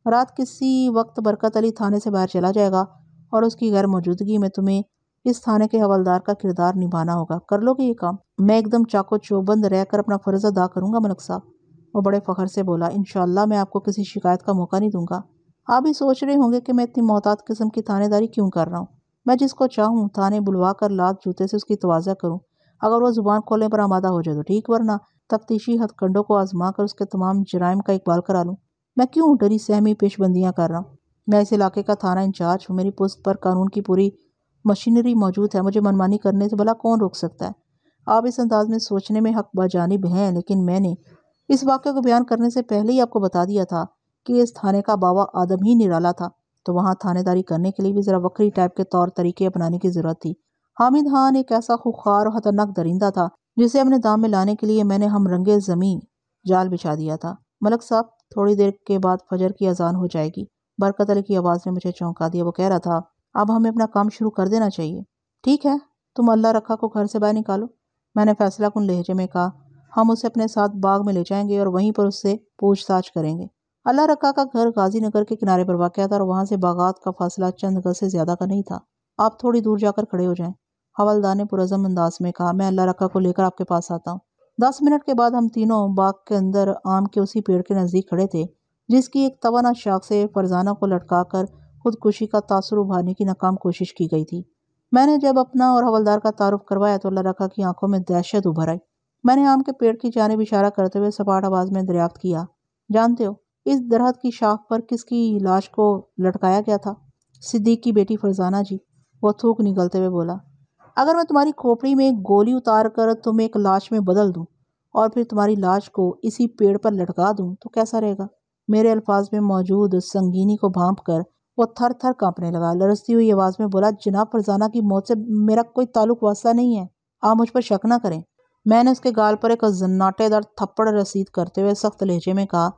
रात किसी वक्त बरकत अली थाने से बाहर चला जाएगा और उसकी गैर मौजूदगी में तुम्हें इस थाने के हवलदार का किरदार निभाना होगा कर लोगे ये काम मैं एकदम चाको चौबंद रहकर अपना फ़र्ज अदा करूँगा मलक साहब वो बड़े फ़खर से बोला इन मैं आपको किसी शिकायत का मौका नहीं दूंगा आप भी सोच रहे होंगे कि मैं इतनी मोहतात किस्म की थानेदारी क्यों कर रहा हूँ मैं जिसको चाहूँ थाने बुलवा कर लात जूते से उसकी तोज़ा करूँ अगर वह ज़ुबान खोलने पर आमादा हो जाए तो ठीक वरना तफ्तीशी हथकंडों को आजमा कर उसके तमाम जराइम का इकबाल करा लूँ मैं क्यों डरी सहमी पेशबंदियाँ कर रहा हूँ मैं इस इलाके का थाना इंचार्ज हूँ मेरी पोस्ट पर कानून की पूरी मशीनरी मौजूद है मुझे मनमानी करने से भला कौन रोक सकता है आप इस अंदाज में सोचने में हक बजानब हैं लेकिन मैंने इस वाक्य को बयान करने से पहले ही आपको बता दिया था कि इस थाने का बाबा आदम ही निराला था तो वहाँ थानेदारी करने के लिए भी ज़रा वक्री टाइप के तौर तरीके अपनाने की ज़रूरत थी हामिद खान एक ऐसा खुखार और खतरनाक दरिंदा था जिसे अपने दाम में लाने के लिए मैंने हम रंगे ज़मीन जाल बिछा दिया था मलक साहब थोड़ी देर के बाद फजर की अजान हो जाएगी बरकत अली की आवाज़ ने मुझे चौंका दिया वो कह रहा था अब हमें अपना काम शुरू कर देना चाहिए ठीक है तुम अल्लाह रखा को घर से बाहर निकालो मैंने फैसला कुन लहजे में कहा हम उसे अपने साथ बाग में ले जाएंगे और वहीं पर उससे पूछताछ करेंगे अल्लाह रक्का का घर गाजी नगर के किनारे पर वाक़ था और वहाँ से बागात का फासला चंद गज से ज़्यादा का नहीं था आप थोड़ी दूर जाकर खड़े हो जाएं हवलदार ने पुरजम अंदाज में कहा मैं अल्लाह रक्का को लेकर आपके पास आता हूँ दस मिनट के बाद हम तीनों बाग के अंदर आम के उसी पेड़ के नज़दीक खड़े थे जिसकी एक तोाना शाख से फरजाना को लटका कर खुदकुशी का तासर उभारने की नाकाम कोशिश की गई थी मैंने जब अपना और हवलदार का तारुफ करवाया तो अल्लाह रखा की आंखों में दहशत उभर आई मैंने आम के पेड़ की जानब इशारा करते हुए सपाट आवाज़ में दरियाफ्त किया जानते हो इस दरहत की शाख पर किसकी लाश को लटकाया गया था सिद्दीक की बेटी फरजाना जी वह थूक निकलते हुए बोला अगर मैं तुम्हारी खोपड़ी में गोली उतार कर तुम्हें एक लाश में बदल दूँ और फिर तुम्हारी लाश को इसी पेड़ पर लटका दूँ तो कैसा रहेगा मेरे अल्फाज में मौजूद संगीनी को भांप कर वो थर थर कांपने लगा लरसती हुई आवाज़ में बोला जनाब फरजाना की मौत से मेरा कोई ताल्लुक वास्ता नहीं है आप मुझ पर शक ना करें मैंने उसके गाल पर एक जन्नाटेदार थप्पड़ रसीद करते हुए सख्त लहजे में कहा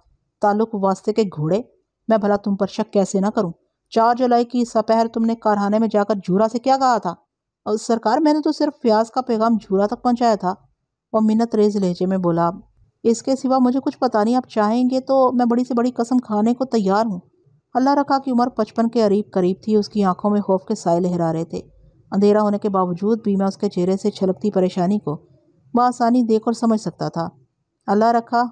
ताल्लुक वास्ते के घोड़े मैं भला तुम पर शक कैसे ना करूं चार जुलाई की सपहर तुमने कारखाने में जाकर झूरा से क्या कहा था और सरकार मैंने तो सिर्फ प्याज का पैगाम झूरा तक पहुंचाया था और मिन्नत रेज लहजे में बोला इसके सिवा मुझे कुछ पता नहीं आप चाहेंगे तो मैं बड़ी से बड़ी कसम खाने को तैयार हूँ अल्लाह रखा की उम्र पचपन के करीब करीब थी उसकी आंखों में खौफ के साय लहरा रहे थे अंधेरा होने के बावजूद भी मैं उसके चेहरे से छलकती परेशानी को बसानी देख और समझ सकता था अल्लाह रखा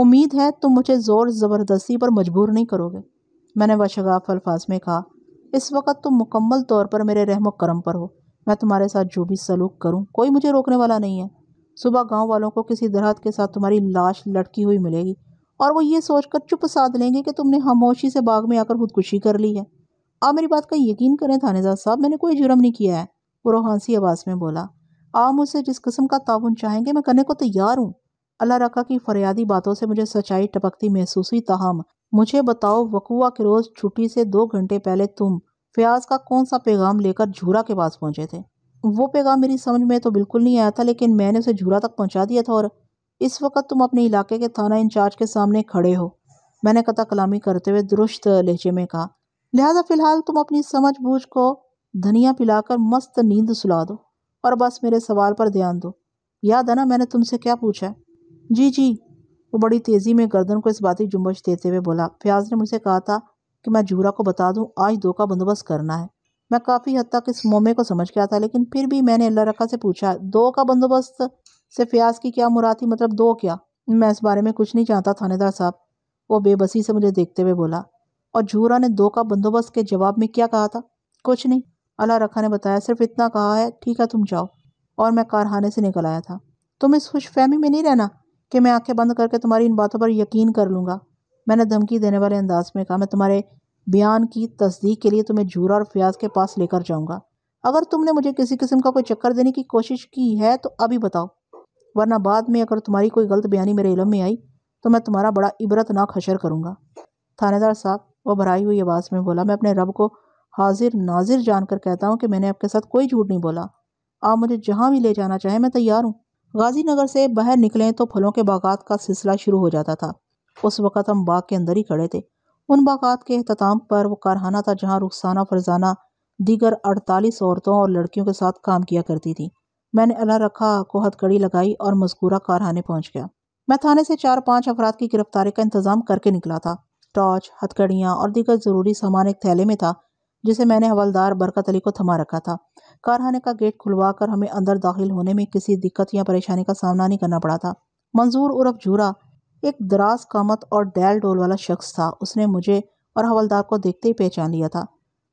उम्मीद है तुम मुझे ज़ोर ज़बरदस्ती पर मजबूर नहीं करोगे मैंने बशगाफ अल्फाज में कहा इस वक्त तुम मुकम्मल तौर पर मेरे रहम करम पर हो मैं तुम्हारे साथ जो भी सलूक करूँ कोई मुझे रोकने वाला नहीं है सुबह गांव वालों को किसी दरहत के साथ तुम्हारी लाश लटकी हुई मिलेगी और वो ये सोचकर चुप साध लेंगे कि तुमने खामोशी से बाग में आकर खुदकुशी कर ली है आप मेरी बात का यकीन करें थानेजा साहब मैंने कोई जुर्म नहीं किया है वो रोहानसी आवाज़ में बोला आप मुझसे जिस किस्म का ताउन चाहेंगे मैं करने को तैयार हूँ अल्लाह रखा की फरियादी बातों से मुझे सच्चाई टपकती महसूस हुई तहम मुझे बताओ वकुआ के रोज़ छुट्टी से दो घंटे पहले तुम फयाज का कौन सा पैगाम लेकर झूरा के पास पहुंचे थे वो पैगाम मेरी समझ में तो बिल्कुल नहीं आया था लेकिन मैंने उसे झूरा तक पहुंचा दिया था और इस वक्त तुम अपने इलाके के थाना इंचार्ज के सामने खड़े हो मैंने कथा कलामी करते हुए दुरुस्त लहजे में कहा लिहाजा फ़िलहाल तुम अपनी समझ बूझ को धनिया पिलाकर मस्त नींद सुला दो और बस मेरे सवाल पर ध्यान दो याद है ना मैंने तुमसे क्या पूछा है जी जी वो बड़ी तेज़ी में गर्दन को इस बात की जुम्बश देते हुए बोला फयाज ने मुझसे कहा था कि मैं झूरा को बता दूं आज दो का बंदोबस्त करना है मैं काफ़ी हद तक इस मोमे को समझ गया था लेकिन फिर भी मैंने अल्लाह रखा से पूछा दो का बंदोबस्त से फयाज की क्या मुराद थी मतलब दो क्या मैं इस बारे में कुछ नहीं चाहता थानेदार साहब वो बेबसी से मुझे देखते हुए बोला और झूरा ने दो का बंदोबस्त के जवाब में क्या कहा था कुछ नहीं अल्लाह रखा ने बताया सिर्फ इतना कहा है ठीक है तुम जाओ और मैं कारखाने से निकल आया था तुम इस खुश फहमी में नहीं रहना कि मैं आंखें बंद करके तुम्हारी इन बातों पर यकीन कर लूँगा मैंने धमकी देने वाले अंदाज में कहा मैं तुम्हारे बयान की तस्दीक के लिए तुम्हें झूरा और फयाज के पास लेकर जाऊँगा अगर तुमने मुझे किसी किस्म का कोई चक्कर देने की कोशिश की है तो अभी बताओ वरना बाद में अगर तुम्हारी कोई गलत बयानी मेरे इलम में आई तो मैं तुम्हारा बड़ा इबरतनाक हशर करूँगा थानेदार साहब वह भराई हुई आवाज़ में बोला मैं अपने रब को हाजिर नाजिर जानकर कहता हूँ कि मैंने आपके साथ कोई झूठ नहीं बोला आप मुझे जहाँ भी ले जाना चाहें मैं तैयार हूँ गाजीनगर से बाहर निकलें तो फलों के बागात का सिलसिला शुरू हो जाता था उस वक़्त हम बाग के अंदर ही खड़े थे उन बागात के अहतमाम पर वो कारखाना था जहाँ रुखसाना फरजाना दीगर अड़तालीस औरतों और लड़कियों के साथ काम किया करती थी मैंने अला रखा को हथकड़ी लगाई और मजकूरा कारखाने पहुँच गया मैं थाने से चार पाँच अफराद की गिरफ्तारी का इंतज़ाम करके निकला था टॉर्च हथकड़ियाँ और दीगर ज़रूरी सामान एक थैले में था जिसे मैंने हवलदार बरकत अली को थमा रखा था कारखाने का गेट खुलवा कर हमें अंदर दाखिल होने में किसी दिक्कत या परेशानी का सामना नहीं करना पड़ा था मंजूर उर्फ झूरा एक दराज कामत और डैल डोल वाला शख्स था उसने मुझे और हवलदार को देखते ही पहचान लिया था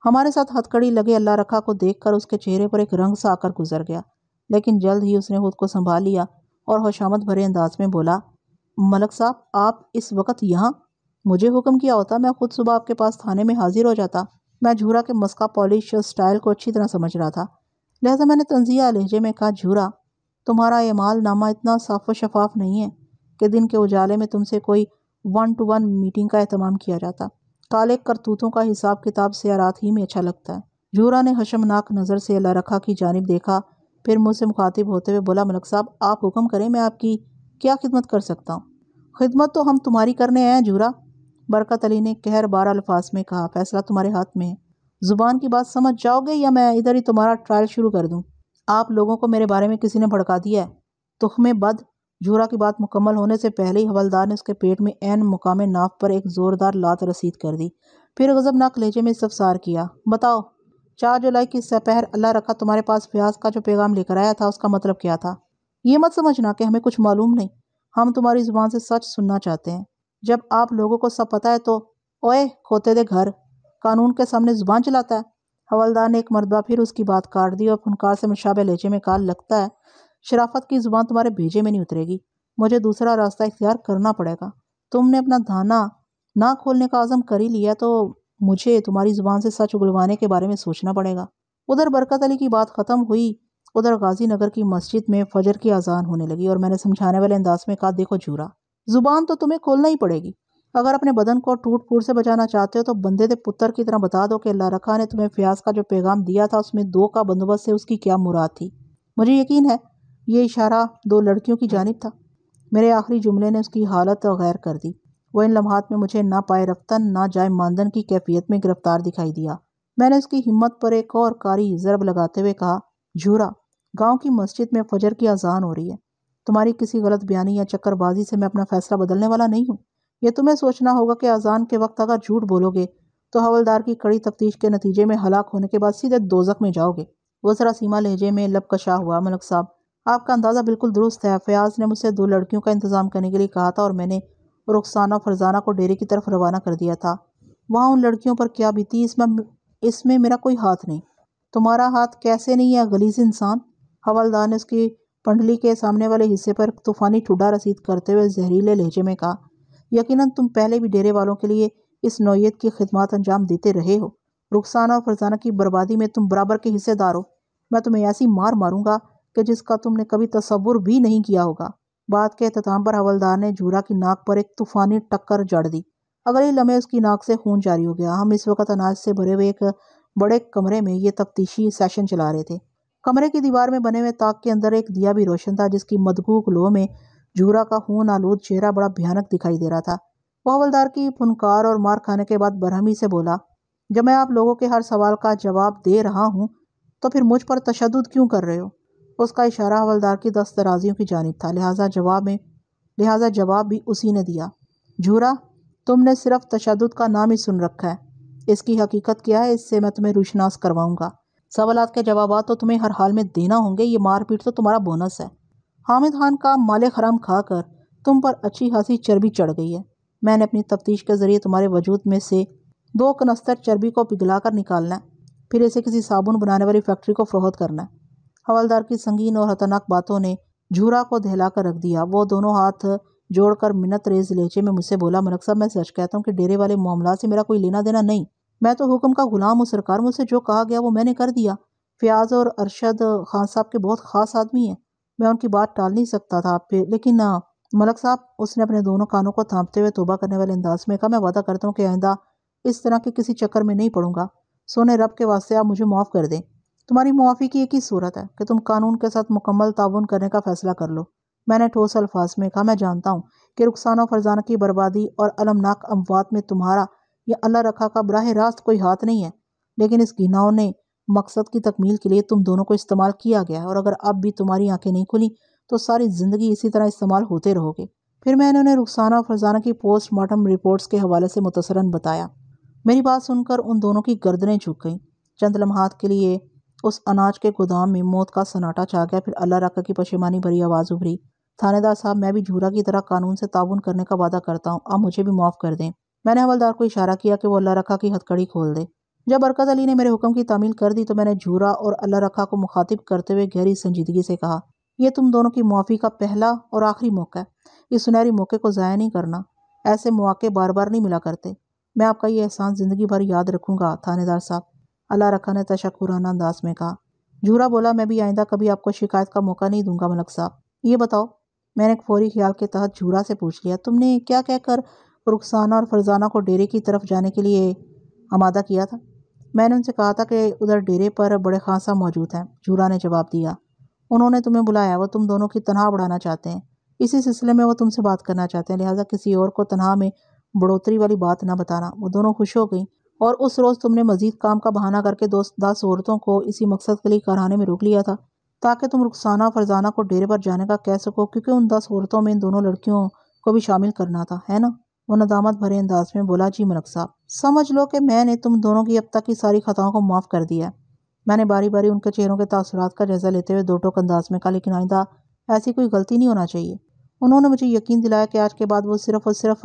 हमारे साथ हथकड़ी लगे अल्लाह रखा को कर उसके चेहरे पर एक रंग सा आकर गुजर गया लेकिन जल्द ही उसने खुद को संभाल लिया और होशामद भरे अंदाज में बोला मलक साहब आप इस वक्त यहाँ मुझे हुक्म किया होता मैं खुद सुबह आपके पास थाने में हाजिर हो जाता मैं झूरा के मस्का पॉलिश और स्टाइल को अच्छी तरह समझ रहा था लिहाजा मैंने तंजिया लहजे में कहा झूरा तुम्हारा ये माल नामा इतना साफ व शफाफ नहीं है कि दिन के उजाले में तुमसे कोई वन टू वन मीटिंग का अहतमाम किया जाता काले करतूतों का हिसाब किताब से रात ही में अच्छा लगता है झूरा ने हशमनाक नज़र से रखा की जानब देखा फिर मुझसे मुखातिब होते हुए बोला मलक साहब आप हुक्म करें मैं आपकी क्या खिदमत कर सकता हूँ खिदमत तो हम तुम्हारी करने आए हैं झूरा बरकत अली ने कहर बारह अल्फाज में कहा फैसला तुम्हारे हाथ में है ज़ुबान की बात समझ जाओगे या मैं इधर ही तुम्हारा ट्रायल शुरू कर दूँ आप लोगों को मेरे बारे में किसी ने भड़का दिया है तुखमे बद झूरा की बात मुकम्मल होने से पहले ही हवलदार ने उसके पेट में एन मुकाम नाफ पर एक ज़ोरदार लात रसीद कर दी फिर गजबनाक लहजे में इस्तफसार किया बताओ चार जुलाई की सपहर अल्लाह रखा तुम्हारे पास फ्याज का जो पैगाम लेकर आया था उसका मतलब क्या था ये मत समझना कि हमें कुछ मालूम नहीं हम तुम्हारी ज़ुबान से सच सुनना चाहते हैं जब आप लोगों को सब पता है तो ओए खोते दे घर कानून के सामने जुबान चलाता है हवलदार ने एक मरतबा फिर उसकी बात काट दी और फनकार से मुशाबे लेचे में कहा लगता है शराफत की जुबान तुम्हारे भेजे में नहीं उतरेगी मुझे दूसरा रास्ता इख्तियार करना पड़ेगा तुमने अपना धाना ना खोलने का आज़म कर ही लिया तो मुझे तुम्हारी ज़ुबान से सच उगलवाने के बारे में सोचना पड़ेगा उधर बरकत अली की बात ख़त्म हुई उधर गाज़ी नगर की मस्जिद में फजर की अजान होने लगी और मैंने समझाने वाले अंदाज में कहा देखो जूरा ज़ुबान तो तुम्हें खोलना ही पड़ेगी अगर अपने बदन को टूट फूट से बचाना चाहते हो तो बंदे के पुत्र की तरह बता दो कि अल्लाह रखा ने तुम्हें फ्याज का जो पैगाम दिया था उसमें दो का बंदोबस्त से उसकी क्या मुराद थी मुझे यकीन है ये इशारा दो लड़कियों की जानब था मेरे आखिरी जुमले ने उसकी हालत गैर कर दी वह इन लम्हात में मुझे ना पाए रफ्तन ना जाए मानदन की कैफियत में गिरफ्तार दिखाई दिया मैंने उसकी हिम्मत पर एक और कारी ज़रब लगाते हुए कहा झूरा गांव की मस्जिद में फजर की अजान हो रही है तुम्हारी किसी गलत बयानी या चक्करबाजी से मैं अपना फैसला बदलने वाला नहीं हूँ यह तुम्हें सोचना होगा कि अजान के वक्त अगर झूठ बोलोगे तो हवलदार की कड़ी तफ्तीश के नतीजे में हलाक होने के बाद सीधे दोजक में जाओगे वो जरा सीमा लहजे में लबकशा हुआ मलक साहब आपका अंदाज़ा बिल्कुल दुरुस्त है फयाज ने मुझसे दो लड़कियों का इंतज़ाम करने के लिए कहा था और मैंने रुखसाना फरजाना को डेरे की तरफ रवाना कर दिया था वहाँ उन लड़कियों पर क्या बीती इसमें इसमें मेरा कोई हाथ नहीं तुम्हारा हाथ कैसे नहीं है गलीज इंसान हवलदार ने उसकी पंडली के सामने वाले हिस्से पर तूफानी ठुडा रसीद करते हुए जहरीले लहजे में कहा यकीनन तुम पहले भी डेरे वालों के लिए इस नौीयत की खिदमत अंजाम देते रहे हो रुखसाना और फरजाना की बर्बादी में तुम बराबर के हिस्सेदार हो मैं तुम्हें ऐसी मार मारूंगा कि जिसका तुमने कभी तस्वुर भी नहीं किया होगा बात के अहतमाम पर हवलदार ने झूरा की नाक पर एक तूफानी टक्कर जड़ दी अगले लम्हे उसकी नाक से खून जारी हो गया हम इस वक्त अनाज से भरे हुए एक बड़े कमरे में ये तफ्तीशी सेशन चला रहे थे कमरे की दीवार में बने हुए ताक के अंदर एक दिया भी रोशन था जिसकी मदगूक लो में झूरा का खून आलूद चेहरा बड़ा भयानक दिखाई दे रहा था वह हवलदार की फुनकार और मार खाने के बाद बरहमी से बोला जब मैं आप लोगों के हर सवाल का जवाब दे रहा हूँ तो फिर मुझ पर तशद क्यों कर रहे हो उसका इशारा हवलदार की दस्त दराजियों की जानब था लिहाजा जवाब में लिहाजा जवाब भी उसी ने दिया झूरा तुमने सिर्फ तशद का नाम ही सुन रखा है इसकी हकीकत क्या है इससे मैं तुम्हें रोशनास करवाऊँगा सवाल के जवाब तो तुम्हें हर हाल में देना होंगे ये मारपीट तो तुम्हारा बोनस है हामिद खान का माल हराम खाकर तुम पर अच्छी खासी चर्बी चढ़ गई है मैंने अपनी तफ्तीश के ज़रिए तुम्हारे वजूद में से दो कनस्तर चर्बी को पिघला कर निकालना है फिर इसे किसी साबुन बनाने वाली फैक्ट्री को फरोहत करना है हवलदार की संगीन और खतरनाक बातों ने झूरा को दहला कर रख दिया वो दोनों हाथ जोड़कर मिन्नत रेज लेचे में मुझसे बोला मलक साहब मैं सच कहता हूँ कि डेरे वाले मामला से मेरा कोई लेना देना नहीं मैं तो हुक्म का ग़ुलाम हूँ सरकार मुझसे जो कहा गया वो मैंने कर दिया फयाज और अरशद खान साहब के बहुत ख़ास आदमी हैं मैं उनकी बात टाल नहीं सकता था आप पे लेकिन मलक साहब उसने अपने दोनों कानों को थामते हुए तोबा करने वाले अंदाज में कहा मैं वादा करता हूँ कि आइंदा इस तरह के किसी चक्कर में नहीं पड़ूंगा सोने रब के वास्ते आप मुझे माफ़ कर दें तुम्हारी मुआफ़ी की एक ही सूरत है कि तुम कानून के साथ मुकम्मल ताउन करने का फ़ैसला कर लो मैंने ठोस अल्फाज में कहा मैं जानता हूँ कि रुखसाना फरजाना की बर्बादी और अलमनाक अमवात में तुम्हारा या अल्लाह रखा का बरह रास्त कोई हाथ नहीं है लेकिन इस घिनाओं ने मकसद की तकमील के लिए तुम दोनों को इस्तेमाल किया गया और अगर अब भी तुम्हारी आंखें नहीं खुली तो सारी ज़िंदगी इसी तरह इस्तेमाल होते रहोगे फिर मैंने उन्हें रुखसाना और फरजाना की पोस्ट मार्टम रिपोर्ट्स के हवाले से मुतसरन बताया मेरी बात सुनकर उन दोनों की गर्दनें झुक गईं चंद लम्हात के लिए उस अनाज के गोदाम में मौत का सन्नाटा छा गया फिर अल्लाह रखा की पशेमानी भरी आवाज़ उभरी थानेदार साहब मैं भी झूरा की तरह कानून से ताउन करने का वादा करता हूँ आप मुझे भी माफ़ कर दें मैंने हवलदार को इशारा किया कि वो अल्लाह रखा की हथकड़ी खोल दे जब बरकत अली ने मेरे हुक्म की तामील कर दी तो मैंने झूरा और अल्लाह रखा को मुखातिब करते हुए गहरी संजीदगी से कहा यह तुम दोनों की मुआफ़ी का पहला और आखिरी मौका है इस सुनहरी मौके को ज़ाया नहीं करना ऐसे मौके बार बार नहीं मिला करते मैं आपका यह एहसान ज़िंदगी भर याद रखूँगा थानेदार साहब अल्लाह रखा ने तशकुराना अंदाज में कहा झूरा बोला मैं भी आइंदा कभी आपको शिकायत का मौका नहीं दूंगा मलक साहब ये बताओ मैंने एक फौरी ख्याल के तहत झूरा से पूछ लिया तुमने क्या कहकर रुखसाना और फरजाना को डेरे की तरफ जाने के लिए आमादा किया था मैंने उनसे कहा था कि उधर डेरे पर बड़े ख़ासा मौजूद हैं जूरा ने जवाब दिया उन्होंने तुम्हें बुलाया वो तुम दोनों की तनाव बढ़ाना चाहते हैं इसी सिलसिले में वो तुमसे बात करना चाहते हैं लिहाजा किसी और को तनाव में बढ़ोतरी वाली बात ना बताना वो दोनों खुश हो गई और उस रोज़ तुमने मजीद काम का बहाना करके दोस्त दस औरतों को इसी मकसद के लिए कराने में रोक लिया था ताकि तुम रुखसाना फरजाना को डेरे पर जाने का कह सको क्योंकि उन दस औरतों में इन दोनों लड़कियों को भी शामिल करना था है ना वो नदामत भरे अंदाज में बोला जी मलक साहब समझ लो कि मैंने तुम दोनों की अब तक की सारी खताओं को माफ़ कर दिया मैंने बारी बारी उनके चेहरों के तसरत का जायज़ा लेते हुए दो टोक अंदाज में कहा लेकिन आइंदा ऐसी कोई गलती नहीं होना चाहिए उन्होंने मुझे यकीन दिलाया कि आज के बाद वो सिर्फ़ और सिर्फ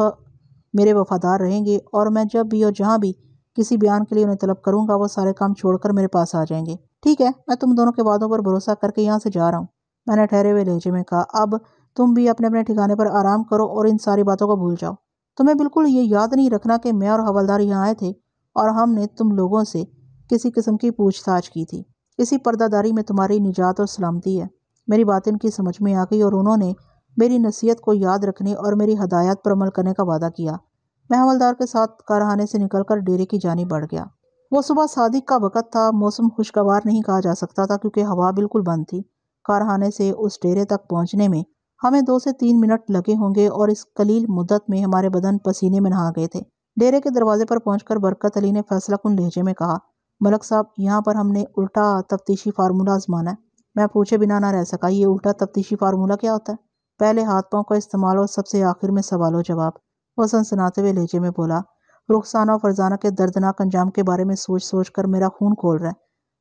मेरे वफादार रहेंगे और मैं जब भी और जहाँ भी किसी बयान के लिए उन्हें तलब करूँगा वो सारे काम छोड़कर मेरे पास आ जाएंगे ठीक है मैं तुम दोनों के वादों पर भरोसा करके यहाँ से जा रहा हूँ मैंने ठहरे हुए लहजे में कहा अब तुम भी अपने अपने ठिकाने पर आराम करो और इन सारी बातों को भूल जाओ तुम्हें बिल्कुल ये याद नहीं रखना कि मैं और हवलदार यहाँ आए थे और हमने तुम लोगों से किसी किस्म की पूछताछ की थी इसी पर्दादारी में तुम्हारी निजात और सलामती है मेरी बात इनकी समझ में आ गई और उन्होंने मेरी नसीहत को याद रखने और मेरी हदायत पर अमल करने का वादा किया मैं हवलदार के साथ कारखाने से निकलकर डेरे की जानी बढ़ गया वो सुबह सादिक का वक़्त था मौसम खुशगवार नहीं कहा जा सकता था क्योंकि हवा बिल्कुल बंद थी कारखाने से उस डेरे तक पहुँचने में हमें दो से तीन मिनट लगे होंगे और इस कलील मुद्दत में हमारे बदन पसीने में नहा गए थे डेरे के दरवाजे पर पहुंचकर बरकत अली ने फैसला कुन लहजे में कहा मलक साहब यहाँ पर हमने उल्टा तफ्तीशी फार्मूला आजमाना है मैं पूछे बिना ना रह सका ये उल्टा तफ्तीशी फार्मूला क्या होता है पहले हाथ पाँव का इस्तेमाल और सबसे आखिर में सवाल व जवाब वह सनसनाते हुए लहजे में बोला रुखसाना और फरजाना के दर्दनाक अंजाम के बारे में सोच सोच कर मेरा खून खोल रहा है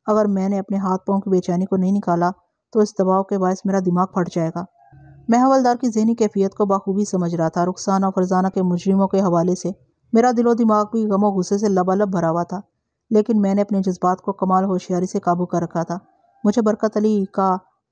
अगर मैंने अपने हाथ पाँव की बेचैनी को नहीं निकाला तो इस दबाव के बायस मेरा दिमाग फट जाएगा मैं हवलदार की जहनी कैफियत को बखूबी समझ रहा था रुखसाना और फरजाना के मुजरिमों के हवाले से मेरा दिलो दिमाग भी गमो गुस्से से लबालब भरा हुआ था लेकिन मैंने अपने जज्बात को कमाल होशियारी से काबू कर रखा था मुझे बरकत अली का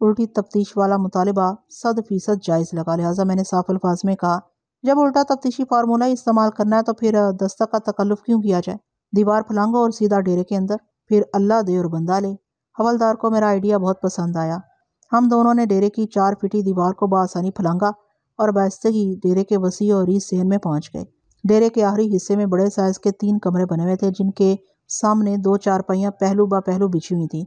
उल्टी तफ्तीश वाला मुतालबा सद फीसद जायज़ लगा लिहाजा मैंने साफ अल्फाज में कहा जब उल्टा तफ्तीशी फार्मूला इस्तेमाल करना है तो फिर दस्तक का तकल्लुफ़ क्यों किया जाए दीवार फलांगो और सीधा डेरे के अंदर फिर अल्लाह दे और बंदा ले हवलदार को मेरा आइडिया बहुत पसंद आया हम दोनों ने डेरे की चार फिटी दीवार को बासानी फलांगा और बैसते ही डेरे के वसी और ईस सेन में पहुंच गए डेरे के आखिरी हिस्से में बड़े साइज के तीन कमरे बने हुए थे जिनके सामने दो चारपाइयाँ पहलू बा पहलू बिछी हुई थीं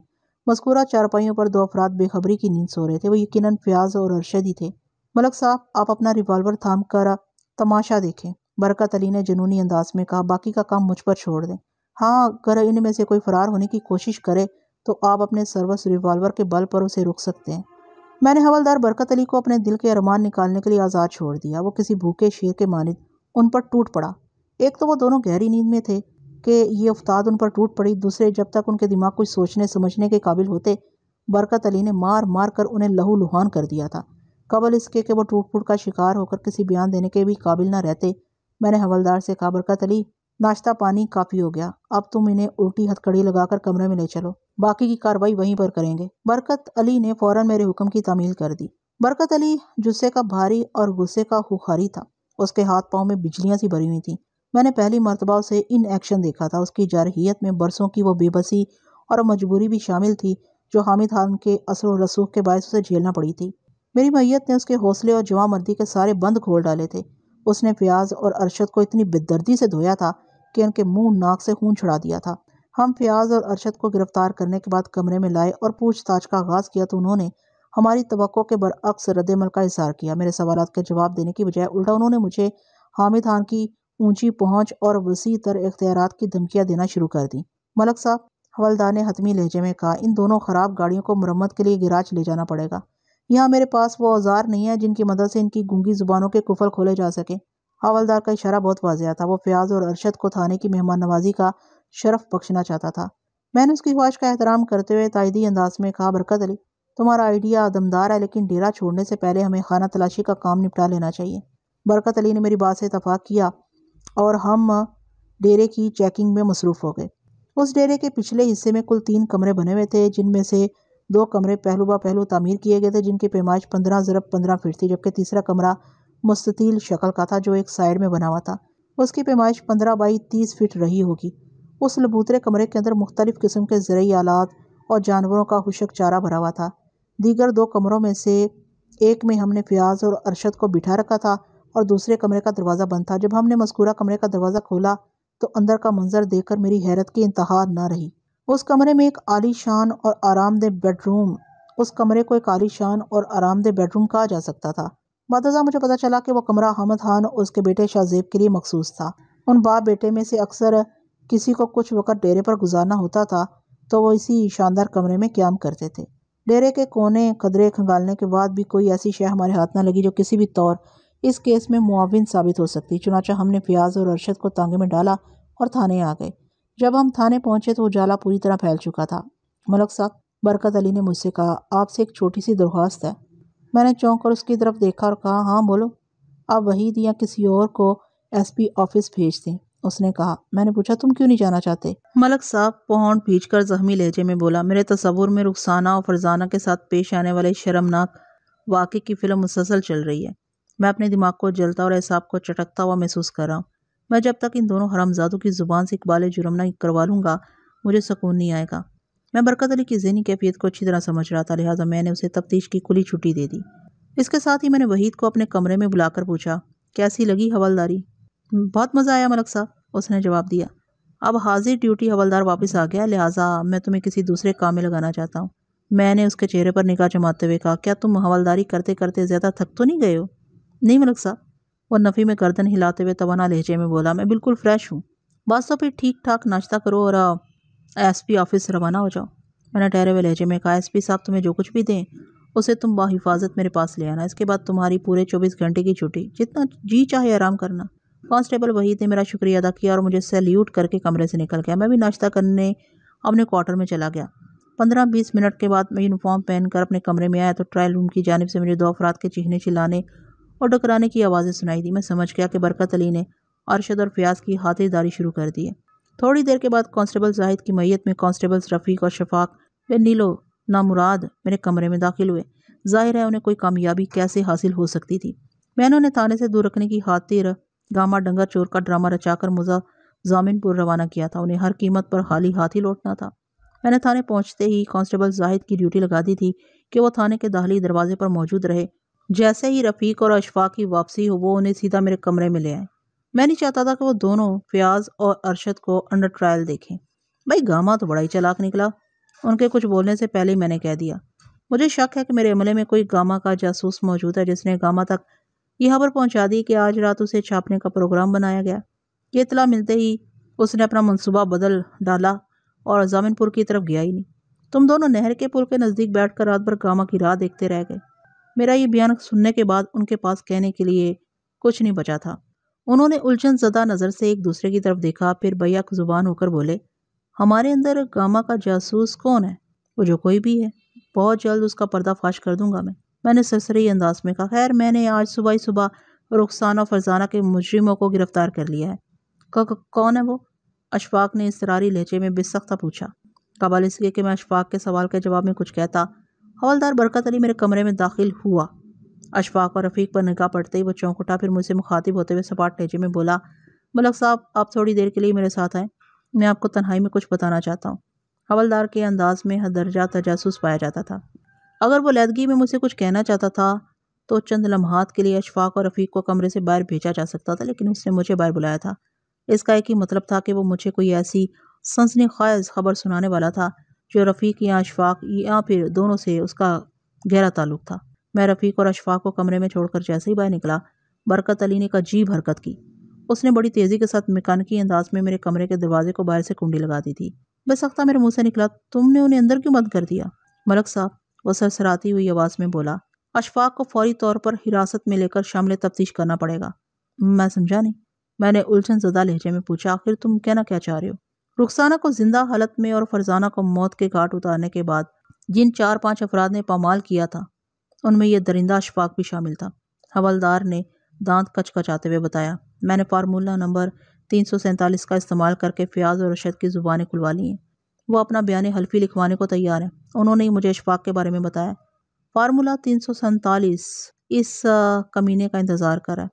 मस्कूरा चारपाइयों पर दो अफराद बेखबरी की नींद सो रहे थे वो यकीन फ्याज और अरशद ही थे मलक साहब आप अपना रिवॉल्वर थाम कर तमाशा देखें बरकत अली ने जुनूनी अंदाज में कहा बाकी का काम मुझ पर छोड़ दें हाँ अगर इनमें से कोई फरार होने की कोशिश करे तो आप अपने सर्वस रिवॉल्वर के बल पर उसे रोक सकते हैं मैंने हवलदार बरकत अली को अपने दिल के अरमान निकालने के लिए आज़ाद छोड़ दिया वो किसी भूखे शेर के मानद उन पर टूट पड़ा एक तो वो दोनों गहरी नींद में थे कि ये उफ्ताद उन पर टूट पड़ी दूसरे जब तक उनके दिमाग कुछ सोचने समझने के काबिल होते बरकत अली ने मार मार कर उन्हें लहू लुहान कर दिया था कबल इसके कि वो टूट फूट का शिकार होकर किसी बयान देने के भी काबिल ना रहते मैंने हवलदार से कहा बरकत अली नाश्ता पानी काफ़ी हो गया अब तुम इन्हें उल्टी हथकड़ी लगाकर कमरे में ले चलो बाकी की कार्रवाई वहीं पर करेंगे बरकत अली ने फौरन मेरे हुक्म की तमील कर दी बरकत अली जुस्से का भारी और गुस्से का हुखारी था उसके हाथ पाँव में बिजलियाँ सी भरी हुई थी मैंने पहली मरतबा उसे इन एक्शन देखा था उसकी जारहीत में बरसों की वो बेबसी और मजबूरी भी शामिल थी जो हामिद खान के असर रसूख के बायस उसे झेलना पड़ी थी मेरी मैयत ने उसके हौसले और जवा मर्दी के सारे बंद खोल डाले थे उसने फयाज और अरशद को इतनी बेदर्दी से धोया था कि उनके मुंह नाक से खून छुड़ा दिया था हम फयाज और अरशद को गिरफ्तार करने के बाद कमरे में लाए और पूछताछ का आगाज़ किया तो उन्होंने हमारी तो के बरअक्स रद्दमल का इजहार किया मेरे सवाल के जवाब देने की बजाय उल्टा उन्होंने मुझे हामिद खान की ऊंची पहुंच और वसी तर इख्तियार की धमकियाँ देना शुरू कर दी मलक साहब हवलदार ने हतमी लहजे में कहा इन दोनों ख़राब गाड़ियों को मरम्मत के लिए गिराज ले जाना पड़ेगा यहाँ मेरे पास वो औजार नहीं है जिनकी मदद से इनकी गूंगी जुबानों के कुफल खोले जा सके हवलदार का इशारा बहुत वाजिया था वो फयाज और अरशद को थाने की मेहमान नवाजी का शरफ बख्शना चाहता था मैंने उसकी ख्वाहिश का एहतराम करते हुए तायदी अंदाज में कहा बरकत अली तुम्हारा आइडिया दमदार है लेकिन डेरा छोड़ने से पहले हमें खाना तलाशी का काम निपटा लेना चाहिए बरकत अली ने मेरी बात से इतफाक़ किया और हम डेरे की चेकिंग में मसरूफ़ हो गए उस डेरे के पिछले हिस्से में कुल तीन कमरे बने हुए थे जिनमें से दो कमरे पहलू ब पहलू तमीर किए गए थे जिनकी पैमाइश पंद्रह ज़रब पंद्रह फीट थी जबकि तीसरा कमरा मुस्तील शक्ल का था जो एक साइड में बना हुआ था उसकी पैमाइश पंद्रह बाई तीस फीट रही होगी उस लबूतरे कमरे के अंदर मुख्तलिफ़ किस्म के ज़रूरी आलात और जानवरों का हुशक चारा भरा हुआ था दीगर दो कमरों में से एक में हमने फ्याज और अरशद को बिठा रखा था और दूसरे कमरे का दरवाज़ा बंद था जब हमने मस्कूरा कमरे का दरवाज़ा खोला तो अंदर का मंजर देखकर मेरी हैरत की इंतहा न रही उस कमरे में एक आलीशान और आरामदेह बेडरूम उस कमरे को एक आलीशान और आरामदेह बेडरूम कहा जा सकता था बदजा मुझे पता चला कि वह कमरा अहमद खान और उसके बेटे शाहजेब के लिए मखसूस था उन बाप बेटे में से अक्सर किसी को कुछ वक़्त डेरे पर गुजारना होता था तो वो इसी शानदार कमरे में क्याम करते थे डेरे के कोने कदरे खंगालने के बाद भी कोई ऐसी शह हमारे हाथ ना लगी जो किसी भी तौर इस केस में मुआवन साबित हो सकती चुनाचा हमने प्याज और अरशद को तांगे में डाला और थाने आ गए जब हम थाने पहुंचे तो उजाला पूरी तरह फैल चुका था मलक साहब बरकत अली ने मुझसे कहा आपसे एक छोटी सी दरख्वास्त है मैंने चौंक कर उसकी तरफ देखा और कहा हाँ बोलो आप वही दिया किसी और को एसपी ऑफिस भेज दें उसने कहा मैंने पूछा तुम क्यों नहीं जाना चाहते मलक साहब पौंड भीज कर जख्मी लहजे में बोला मेरे तस्वुर में रुखसाना और फरजाना के साथ पेश आने वाले शर्मनाक वाक़े की फ़िल्म मुसलसल चल रही है मैं अपने दिमाग को जलता और एहसाब को चटकता हुआ महसूस कर रहा हूँ मैं जब तक इन दोनों हरामजादों की ज़ुबान से इकबाल जुर्म नहीं करवा लूँगा मुझे सुकून नहीं आएगा मैं बरकत अली की जहनी कैफियत को अच्छी तरह समझ रहा था लिहाजा मैंने उसे तफ्तीश की खुली छुट्टी दे दी इसके साथ ही मैंने वहीद को अपने कमरे में बुलाकर पूछा कैसी लगी हवलदारी बहुत मज़ा आया मलक साहब उसने जवाब दिया अब हाजिर ड्यूटी हवलदार वापस आ गया लिहाजा मैं तुम्हें किसी दूसरे काम में लगाना चाहता हूँ मैंने उसके चेहरे पर निकाह जमाते हुए कहा क्या तुम हवलदारी करते करते ज़्यादा थक तो नहीं गए हो नहीं मलक साहब और नफ़ी में गर्दन हिलाते हुए तोाना लहजे में बोला मैं बिल्कुल फ़्रेश हूँ बस तो फिर ठीक ठाक नाश्ता करो और एस पी ऑफ़िस रवाना हो जाओ मैंने ठहरे हुए लहजे में कहा एस पी साहब तुम्हें जो कुछ भी दें उसे तुम बाहिफाजत मेरे पास ले आना इसके बाद तुम्हारी पूरे चौबीस घंटे की छुट्टी जितना जी चाहे आराम करना कांस्टेबल वहीद ने मेरा शुक्रिया अदा किया और मुझे सैल्यूट करके कमरे से निकल गया मैं भी नाश्ता करने अपने क्वार्टर में चला गया पंद्रह बीस मिनट के बाद मैं यूनिफॉर्म पहनकर अपने कमरे में आया तो ट्रायल रूम की जानब से मुझे दो अफराद के चीखने चिल्लाने और डकराने की आवाज़ें सुनाई दी मैं समझ गया कि बरकत अली ने अरशद और फयाज की हाथेदारी शुरू कर दी है थोड़ी देर के बाद कांस्टेबल जाहिद की मैयत में कांस्टेबल्स रफ़ीक और शफाक व नीलो नामुराद मेरे कमरे में दाखिल हुए जाहिर है उन्हें कोई कामयाबी कैसे हासिल हो सकती थी मैंने उन्हें थाने से दूर रखने की खातिर गामा डंगर चोर का ड्रामा रचाकर मुजा जामिनपुर रवाना किया था उन्हें हर कीमत पर खाली हाथ ही लौटना था मैंने थाने पहुंचते ही कांस्टेबल जाहिद की ड्यूटी लगा दी थी कि वो थाने के दहली दरवाजे पर मौजूद रहे जैसे ही रफ़ीक और अशफा की वापसी हो वो उन्हें सीधा मेरे कमरे में ले आए मैं नहीं चाहता था कि वो दोनों फयाज और अरशद को अंडर ट्रायल देखें भाई गामा तो बड़ा ही चलाक निकला उनके कुछ बोलने से पहले ही मैंने कह दिया मुझे शक है कि मेरे अमले में कोई गामा का जासूस मौजूद है जिसने गामा तक यह खबर पहुंचा दी कि आज रात उसे छापने का प्रोग्राम बनाया गया ये इतला मिलते ही उसने अपना मनसूबा बदल डाला और जामिनपुर की तरफ गया ही नहीं तुम दोनों नहर के पुल के नज़दीक बैठकर रात भर गामा की राह देखते रह गए मेरा ये बयान सुनने के बाद उनके पास कहने के लिए कुछ नहीं बचा था उन्होंने उलझन जदा नज़र से एक दूसरे की तरफ देखा फिर भैया जुबान होकर बोले हमारे अंदर गामा का जासूस कौन है वो जो कोई भी है बहुत जल्द उसका पर्दाफाश कर दूंगा मैं मैंने सरसरी अंदाज में कहा खैर मैंने आज सुबह ही सुबह रुखसान और फरजाना के मुजरिमों को गिरफ्तार कर लिया है कौन है वो अशफाक ने इसरारी लहजे में बेसख्ता पूछा कबाल इसलिए कि मैं अशफाक के सवाल के जवाब में कुछ कहता हवलदार बरकत अली मेरे कमरे में दाखिल हुआ अशफाक और रफ़ीक पर निगाह पड़ते ही वो चौंक उठा फिर मुझसे मुखातिब होते हुए सपाट लहजे में बोला मलक साहब आप थोड़ी देर के लिए मेरे साथ आएँ मैं आपको तन्हाई में कुछ बताना चाहता हूँ हवलदार के अंदाज में हर दर्जा तजासूस पाया जाता था अगर वो लैदगी में मुझसे कुछ कहना चाहता था तो चंद लम्हात के लिए अशफाक और रफ़ीक को कमरे से बाहर भेजा जा सकता था लेकिन उसने मुझे बाहर बुलाया था इसका एक ही मतलब था कि वो मुझे कोई ऐसी सनसनी खायज खबर सुनाने वाला था जो रफ़ीक या अशफाक या फिर दोनों से उसका गहरा ताल्लुक था मैं रफ़ीक और अशफाक को कमरे में छोड़कर जैसे ही बाहर निकला बरकत अली ने का जी हरकत की उसने बड़ी तेज़ी के साथ मकानकी अंदाज में मेरे कमरे के दरवाजे को बाहर से कुंडी लगा दी थी बस सख्ता मेरे मुंह से निकला तुमने उन्हें अंदर क्यों बंद कर दिया मलक साहब वह सरसराती हुई आवाज़ में बोला अशफाक को फौरी तौर पर हिरासत में लेकर शामिल तफ्तीश करना पड़ेगा मैं समझा नहीं मैंने उलझन ज़दा लहजे में पूछा आखिर तुम कहना क्या चाह रहे हो रुखसाना को जिंदा हालत में और फरजाना को मौत के घाट उतारने के बाद जिन चार पांच अफराद ने पामाल किया था उनमें यह दरिंदा अशफाक भी शामिल था हवलदार ने दांत कचकचाते हुए बताया मैंने फार्मूला नंबर तीन सौ सैंतालीस का इस्तेमाल करके फयाज और रशद की ज़ुबानें खुलवा ली हैं वो अपना बयान हल्फी लिखवाने को तैयार हैं उन्होंने ही मुझे अशफाक के बारे में बताया फार्मूला तीन सौ सैंतालीस इस कमीने का इंतज़ार करा है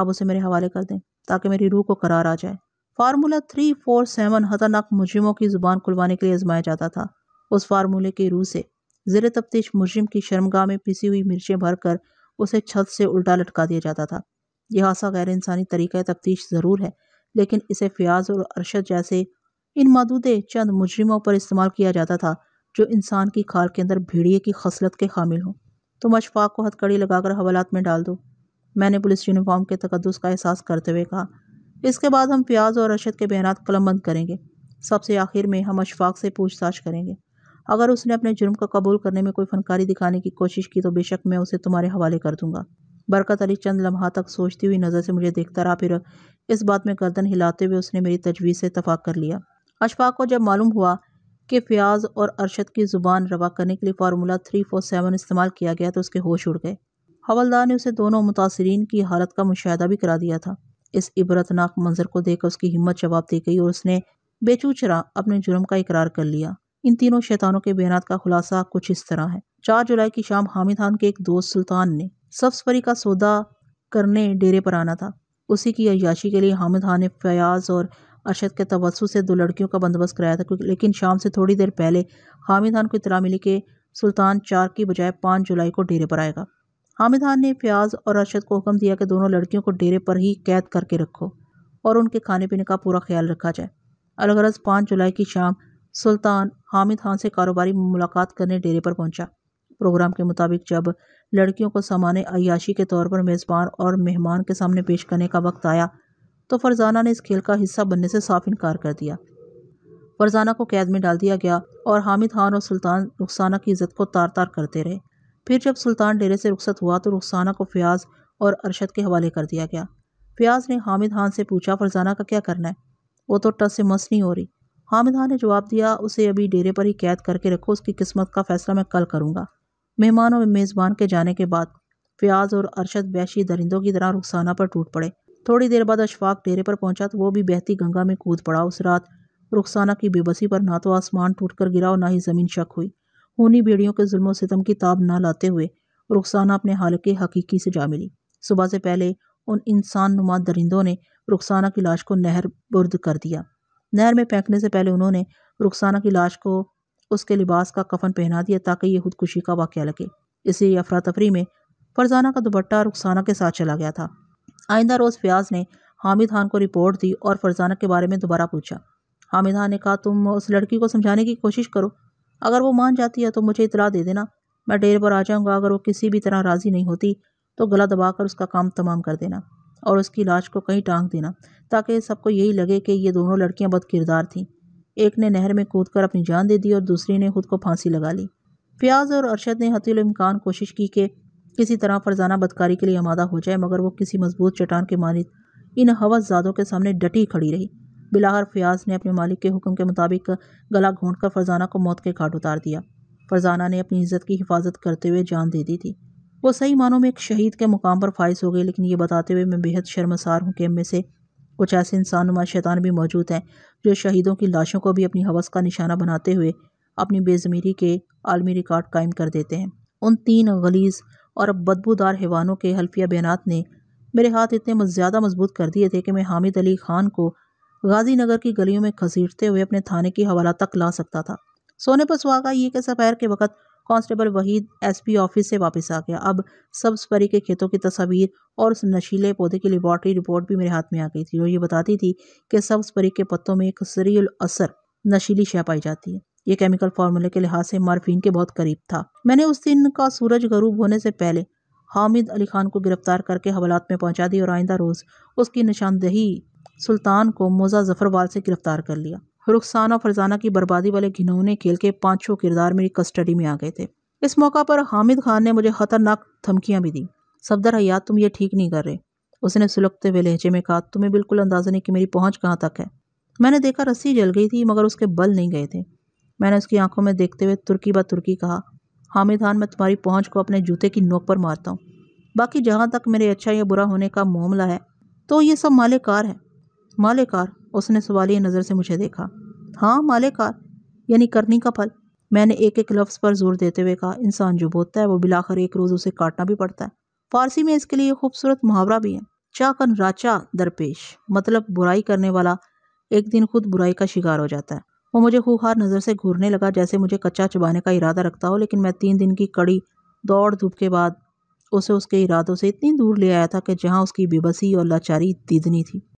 आप उसे मेरे हवाले कर दें ताकि मेरी रूह को करार आ जाए फार्मूला थ्री फोर सेवन खतरनाक मुजरिमों की ज़ुबान खुलवाने के लिए आजमाया जाता था उस फार्मूले के रूह से ज़र तफ्तीश मुजरिम की शर्मगाह में पिसी हुई मिर्चें भरकर उसे छत से उल्टा लटका दिया जाता था यह हादसा गैर इंसानी तरीका तफ्तीश ज़रूर है लेकिन इसे फ़याज और अरशद जैसे इन मदूदे चंद मुजरिमों पर इस्तेमाल किया जाता था जो इंसान की खाल के अंदर भीड़िए की खसलत के खामिल हों तुम तो अशफाक को हथकड़ी लगाकर हवालात में डाल दो मैंने पुलिस यूनिफॉर्म के तकदस का एहसास करते हुए कहा इसके बाद हम प्याज और अरशद के बयान कलमबंद करेंगे सबसे आखिर में हम अशफाक से पूछताछ करेंगे अगर उसने अपने जुर्म को कबूल करने में कोई फनकारी दिखाने की कोशिश की तो बेशक मैं उसे तुम्हारे हवाले कर दूंगा बरकत अली चंद लम्हा तक सोचती हुई नज़र से मुझे देखता रहा फिर इस बात में गर्दन हिलाते हुए उसने मेरी तजवीज़ से इतफाक़ कर लिया अशफाक को जब मालूम हुआ कि प्याज और अरशद की ज़ुबान रवा करने के लिए फार्मूला थ्री फोर सेवन इस्तेमाल किया गया तो उसके होश उड़ गए हवलदार ने उसे दोनों मुतासरीन की हालत का मुशाह भी करा दिया था इस इबरतनाक मंजर को देखकर उसकी हिम्मत जवाब दी गई और उसने बेचूचरा अपने जुर्म का इकरार कर लिया इन तीनों शैतानों के बयान का खुलासा कुछ इस तरह है चार जुलाई की शाम हामिद खान के एक दोस्त सुल्तान ने सफ्सफरी का सौदा करने डेरे पर आना था उसी की अयाशी के लिए हामिद खान ने फयाज और अरशद के तवसु से दो लड़कियों का बंदोबस्त कराया था लेकिन शाम से थोड़ी देर पहले हामिद खान को इतला मिली कि सुल्तान चार की बजाय पाँच जुलाई को डेरे पर आएगा हामिद खान ने फयाज और अरशद को हुक्म दिया कि दोनों लड़कियों को डेरे पर ही कैद करके रखो और उनके खाने पीने का पूरा ख्याल रखा जाए अलगरज पाँच जुलाई की शाम सुल्तान हामिद खान से कारोबारी मुलाकात करने डेरे पर पहुंचा प्रोग्राम के मुताबिक जब लड़कियों को सामान अयाशी के तौर पर मेज़बान और मेहमान के सामने पेश करने का वक्त आया तो फरजाना ने इस खेल का हिस्सा बनने से साफ इनकार कर दिया फरजाना को कैद में डाल दिया गया और हामिद खान और सुल्तान रुखसाना की इज्जत को तार तार करते रहे फिर जब सुल्तान डेरे से रुखसत हुआ तो रुखसाना को फ़याज़ और अरशद के हवाले कर दिया गया फ़याज़ ने हामिद खान से पूछा फरजाना का क्या करना है वो तो टस से मस नहीं हो रही हामिद खान ने जवाब दिया उसे अभी डेरे पर ही कैद करके रखो उसकी किस्मत का फ़ैसला मैं कल करूँगा मेहमानों में मेज़बान के जाने के बाद फ़याज़ और अरशद वैशी दरिंदों की तरह रुखसाना पर टूट पड़े थोड़ी देर बाद अशफाक डेरे पर पहुंचा तो वो भी बहती गंगा में कूद पड़ा उस रात रुखसाना की बेबसी पर ना तो आसमान टूट कर गिरा और ना ही ज़मीन शक हुई खूनी बेड़ियों के जुल्म सितम की ताब ना लाते हुए रुखसाना अपने हाल के हकीकी से जा मिली सुबह से पहले उन इंसान नुमा दरिंदों ने रुखसाना की लाश को नहर बुर्द कर दिया नहर में फेंकने से पहले उन्होंने रुखसाना की लाश को उसके लिबास का कफन पहना दिया ताकि ये खुदकुशी का वाक़ लगे इसी अफरा तफरी में फरजाना का दुपट्टा रुखसाना के साथ चला गया था आइंदा रोज़ फयाज ने हामिद खान को रिपोर्ट दी और फरजाना के बारे में दोबारा पूछा हामिद खान ने कहा तुम उस लड़की को समझाने की कोशिश करो अगर वो मान जाती है तो मुझे इतला दे देना मैं डेर पर आ जाऊँगा अगर वो किसी भी तरह राज़ी नहीं होती तो गला दबाकर उसका काम तमाम कर देना और उसकी लाश को कहीं टांग देना ताकि सबको यही लगे कि ये दोनों लड़कियाँ बद किरदार थीं एक ने नहर में कूद कर अपनी जान दे दी और दूसरी ने खुद को फांसी लगा ली फ्याज़ और अरशद ने हतीमकान कोशिश की कि किसी तरह फरजाना बदकारी के लिए आमादा हो जाए मगर वो किसी मजबूत चट्टान के मानित इन हवस ज़ादों के सामने डटी खड़ी रही बिलाहर फयाज ने अपने मालिक के हुक्म के मुताबिक गला घोंट कर फरजाना को मौत के घाट उतार दिया फरजाना ने अपनी इज्जत की हिफाजत करते हुए जान दे दी थी वो सही मानों में एक शहीद के मुकाम पर फाइज हो गई लेकिन ये बताते हुए मैं बेहद शर्मसार हूँ कि इनमें से कुछ ऐसे इंसान नुमा शैतान भी मौजूद हैं जो शहीदों की लाशों को भी अपनी हवस का निशाना बनाते हुए अपनी बेज़मीरी के आलमी रिकॉर्ड कायम कर देते हैं उन तीन गलीज़ और बदबूदार हैवानों के हल्फिया बयान ने मेरे हाथ इतने ज़्यादा मजबूत कर दिए थे कि मैं हामिद अली खान को गाजीनगर की गलियों में खसीटते हुए अपने थाने की हवाला तक ला सकता था सोने पर सुहागा ये कि सफैर के वक्त कांस्टेबल वहीद एसपी ऑफिस से वापस आ गया अब सब्ज परी के खेतों की तस्वीर और उस नशीले पौधे की लेबॉर्टरी रिपोर्ट भी मेरे हाथ में आ गई थी और ये बताती थी कि सब्ज परी के पत्तों में एक सरील असर नशीली शय पाई जाती है ये केमिकल फार्मूले के लिहाज से मारफीन के बहुत करीब था मैंने उस दिन का सूरज गरूब होने से पहले हामिद अली खान को गिरफ्तार करके हवालात में पहुंचा दी और आइंदा रोज़ उसकी निशानदेही सुल्तान को मोज़ा जफरवाल से गिरफ्तार कर लिया रुखसाना फरजाना की बर्बादी वाले घिनौने खेल के पांचों किरदार मेरी कस्टडी में आ गए थे इस मौका पर हामिद खान ने मुझे खतरनाक धमकियाँ भी दी सफदर हयात तुम ये ठीक नहीं कर रहे उसने सुलगते हुए लहजे में कहा तुम्हें बिल्कुल अंदाजा नहीं कि मेरी पहुँच कहाँ तक है मैंने देखा रस्सी जल गई थी मगर उसके बल नहीं गए थे मैंने उसकी आंखों में देखते हुए तुर्की बा तुर्की कहा हामिद खान मैं तुम्हारी पहुँच को अपने जूते की नोक पर मारता हूँ बाकी जहाँ तक मेरे अच्छा या बुरा होने का मामला है तो ये सब कार है मालेकार उसने सवालिया नज़र से मुझे देखा हाँ मालेकार यानी करनी का फल मैंने एक एक लफ्ज़ पर जोर देते हुए कहा इंसान जो बोता है वो बिलाखर एक रोज़ उसे काटना भी पड़ता है फारसी में इसके लिए खूबसूरत मुहावरा भी है चाकन राचा दरपेश मतलब बुराई करने वाला एक दिन खुद बुराई का शिकार हो जाता है वो मुझे खूहार नज़र से घूरने लगा जैसे मुझे कच्चा चबाने का इरादा रखता हो लेकिन मैं तीन दिन की कड़ी दौड़ धूप के बाद उसे उसके इरादों से इतनी दूर ले आया था कि जहाँ उसकी बेबसी और लाचारी दीदनी थी